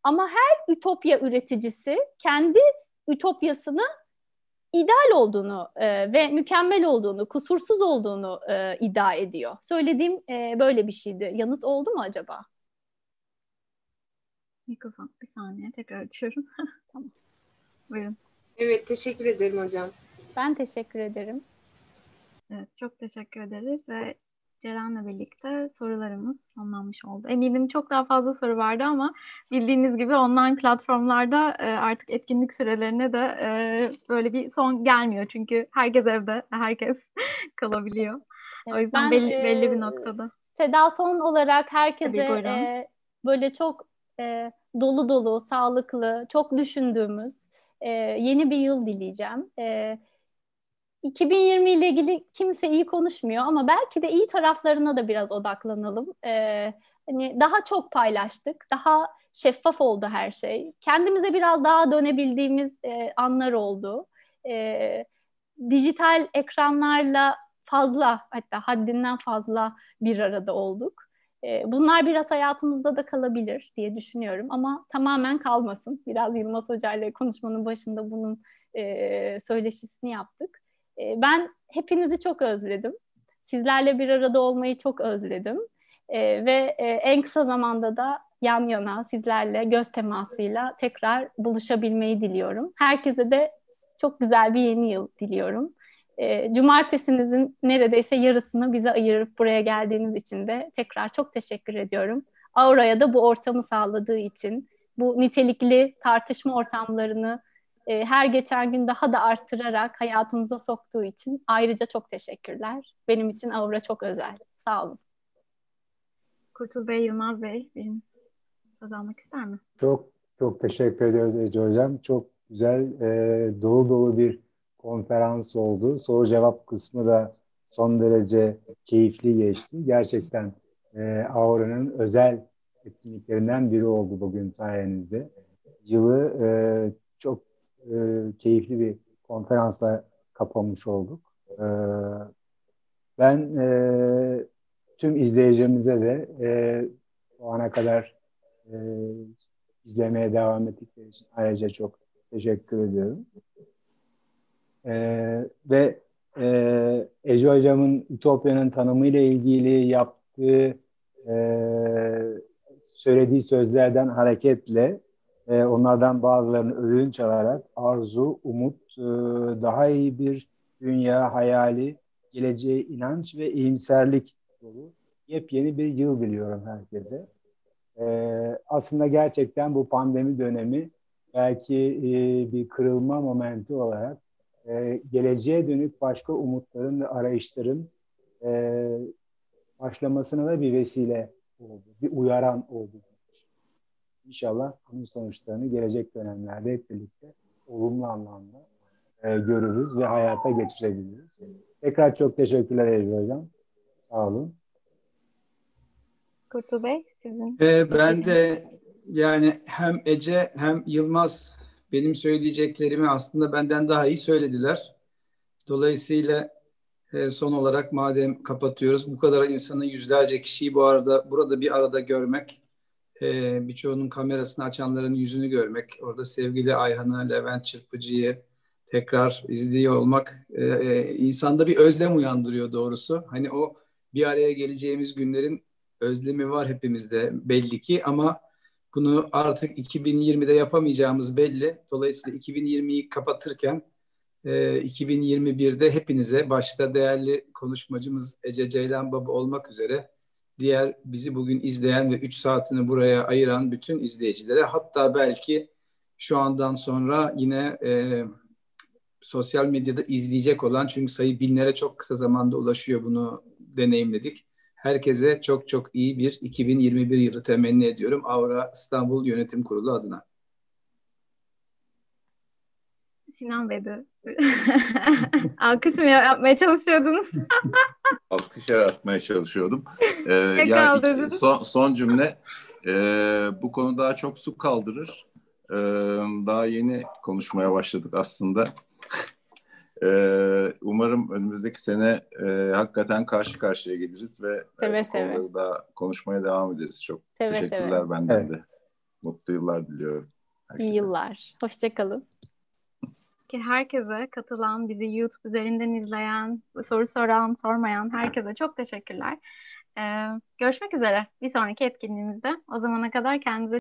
Speaker 3: Ama her ütopya üreticisi kendi ütopyasını ideal olduğunu e, ve mükemmel olduğunu, kusursuz olduğunu e, iddia ediyor. Söylediğim e, böyle bir şeydi. Yanıt oldu mu acaba?
Speaker 1: Mikrofon bir saniye tekrar açıyorum. [laughs] tamam. Buyurun.
Speaker 3: Evet teşekkür ederim hocam. Ben teşekkür
Speaker 1: ederim. Evet, çok teşekkür ederiz ve Ceren'le birlikte sorularımız sonlanmış oldu. Eminim çok daha fazla soru vardı ama bildiğiniz gibi online platformlarda e, artık etkinlik sürelerine de e, böyle bir son gelmiyor. Çünkü herkes evde,
Speaker 3: herkes [laughs] kalabiliyor. o yüzden ben, belli, e, belli bir noktada. Seda son olarak herkese böyle çok dolu dolu, sağlıklı, çok düşündüğümüz yeni bir yıl dileyeceğim. Evet 2020 ile ilgili kimse iyi konuşmuyor ama belki de iyi taraflarına da biraz odaklanalım. Ee, hani daha çok paylaştık, daha şeffaf oldu her şey. Kendimize biraz daha dönebildiğimiz e, anlar oldu. E, dijital ekranlarla fazla hatta haddinden fazla bir arada olduk. E, bunlar biraz hayatımızda da kalabilir diye düşünüyorum ama tamamen kalmasın. Biraz Yılmaz Hoca ile konuşmanın başında bunun e, söyleşisini yaptık. Ee, ben hepinizi çok özledim. Sizlerle bir arada olmayı çok özledim. Ee, ve e, en kısa zamanda da yan yana sizlerle göz temasıyla tekrar buluşabilmeyi diliyorum. Herkese de çok güzel bir yeni yıl diliyorum. Ee, cumartesinizin neredeyse yarısını bize ayırıp buraya geldiğiniz için de tekrar çok teşekkür ediyorum. Aura'ya da bu ortamı sağladığı için, bu nitelikli tartışma ortamlarını e, her geçen gün daha da arttırarak hayatımıza soktuğu için ayrıca çok teşekkürler. Benim için Avra çok özel. Sağ olun.
Speaker 1: Kurtul Bey, Yılmaz Bey biriniz söz almak ister mi?
Speaker 2: Çok çok teşekkür ediyoruz Ece Hocam. Çok güzel, e, dolu dolu bir konferans oldu. Soru cevap kısmı da son derece keyifli geçti. Gerçekten e, Aura'nın özel etkinliklerinden biri oldu bugün sayenizde. Yılı e, e, keyifli bir konferansla kapanmış olduk. E, ben e, tüm izleyicimize de e, o ana kadar e, izlemeye devam ettikleri için ayrıca çok teşekkür ediyorum. E, ve e, Ece Hocam'ın Ütopya'nın tanımıyla ilgili yaptığı e, söylediği sözlerden hareketle e, onlardan bazılarını ödünç alarak arzu, umut, e, daha iyi bir dünya hayali, geleceğe inanç ve iyimserlik dolu yepyeni bir yıl biliyorum herkese. E, aslında gerçekten bu pandemi dönemi belki e, bir kırılma momenti olarak e, geleceğe dönük başka umutların ve arayışların e, başlamasına da bir vesile oldu, bir uyaran oldu İnşallah bunun sonuçlarını gelecek dönemlerde hep birlikte olumlu anlamda e, görürüz ve hayata geçirebiliriz. Tekrar çok teşekkürler Ecbi Hocam. Sağ olun.
Speaker 1: Kurtu Bey sizin. Ee, ben de
Speaker 17: yani hem Ece hem Yılmaz benim söyleyeceklerimi aslında benden daha iyi söylediler. Dolayısıyla e, son olarak madem kapatıyoruz bu kadar insanı yüzlerce kişiyi bu arada burada bir arada görmek e, birçoğunun kamerasını açanların yüzünü görmek, orada sevgili Ayhan'ı, Levent Çırpıcı'yı tekrar izliyor olmak e, e, insanda bir özlem uyandırıyor doğrusu. Hani o bir araya geleceğimiz günlerin özlemi var hepimizde belli ki ama bunu artık 2020'de yapamayacağımız belli. Dolayısıyla 2020'yi kapatırken e, 2021'de hepinize başta değerli konuşmacımız Ece Ceylan Baba olmak üzere diğer bizi bugün izleyen ve 3 saatini buraya ayıran bütün izleyicilere hatta belki şu andan sonra yine e, sosyal medyada izleyecek olan çünkü sayı binlere çok kısa zamanda ulaşıyor bunu deneyimledik. Herkese çok çok iyi bir 2021 yılı temenni ediyorum Avra İstanbul Yönetim Kurulu adına.
Speaker 1: Sinan Bey [laughs] Alkış mı
Speaker 9: yapmaya çalışıyordunuz?
Speaker 11: [laughs] Alkış yapmaya çalışıyordum. [laughs] Ee, yani son, son cümle e, bu konu daha çok su kaldırır. E, daha yeni konuşmaya başladık aslında. E, umarım önümüzdeki sene e, hakikaten karşı karşıya geliriz ve
Speaker 8: seve, seve.
Speaker 11: daha konuşmaya devam ederiz. Çok seve, teşekkürler seve. benden evet. de. Mutlu yıllar diliyorum.
Speaker 3: Herkese. İyi yıllar. Hoşçakalın
Speaker 1: ki herkese katılan, bizi YouTube üzerinden izleyen, soru soran, sormayan herkese çok teşekkürler. Ee, görüşmek üzere bir sonraki etkinliğimizde. O zamana kadar kendinize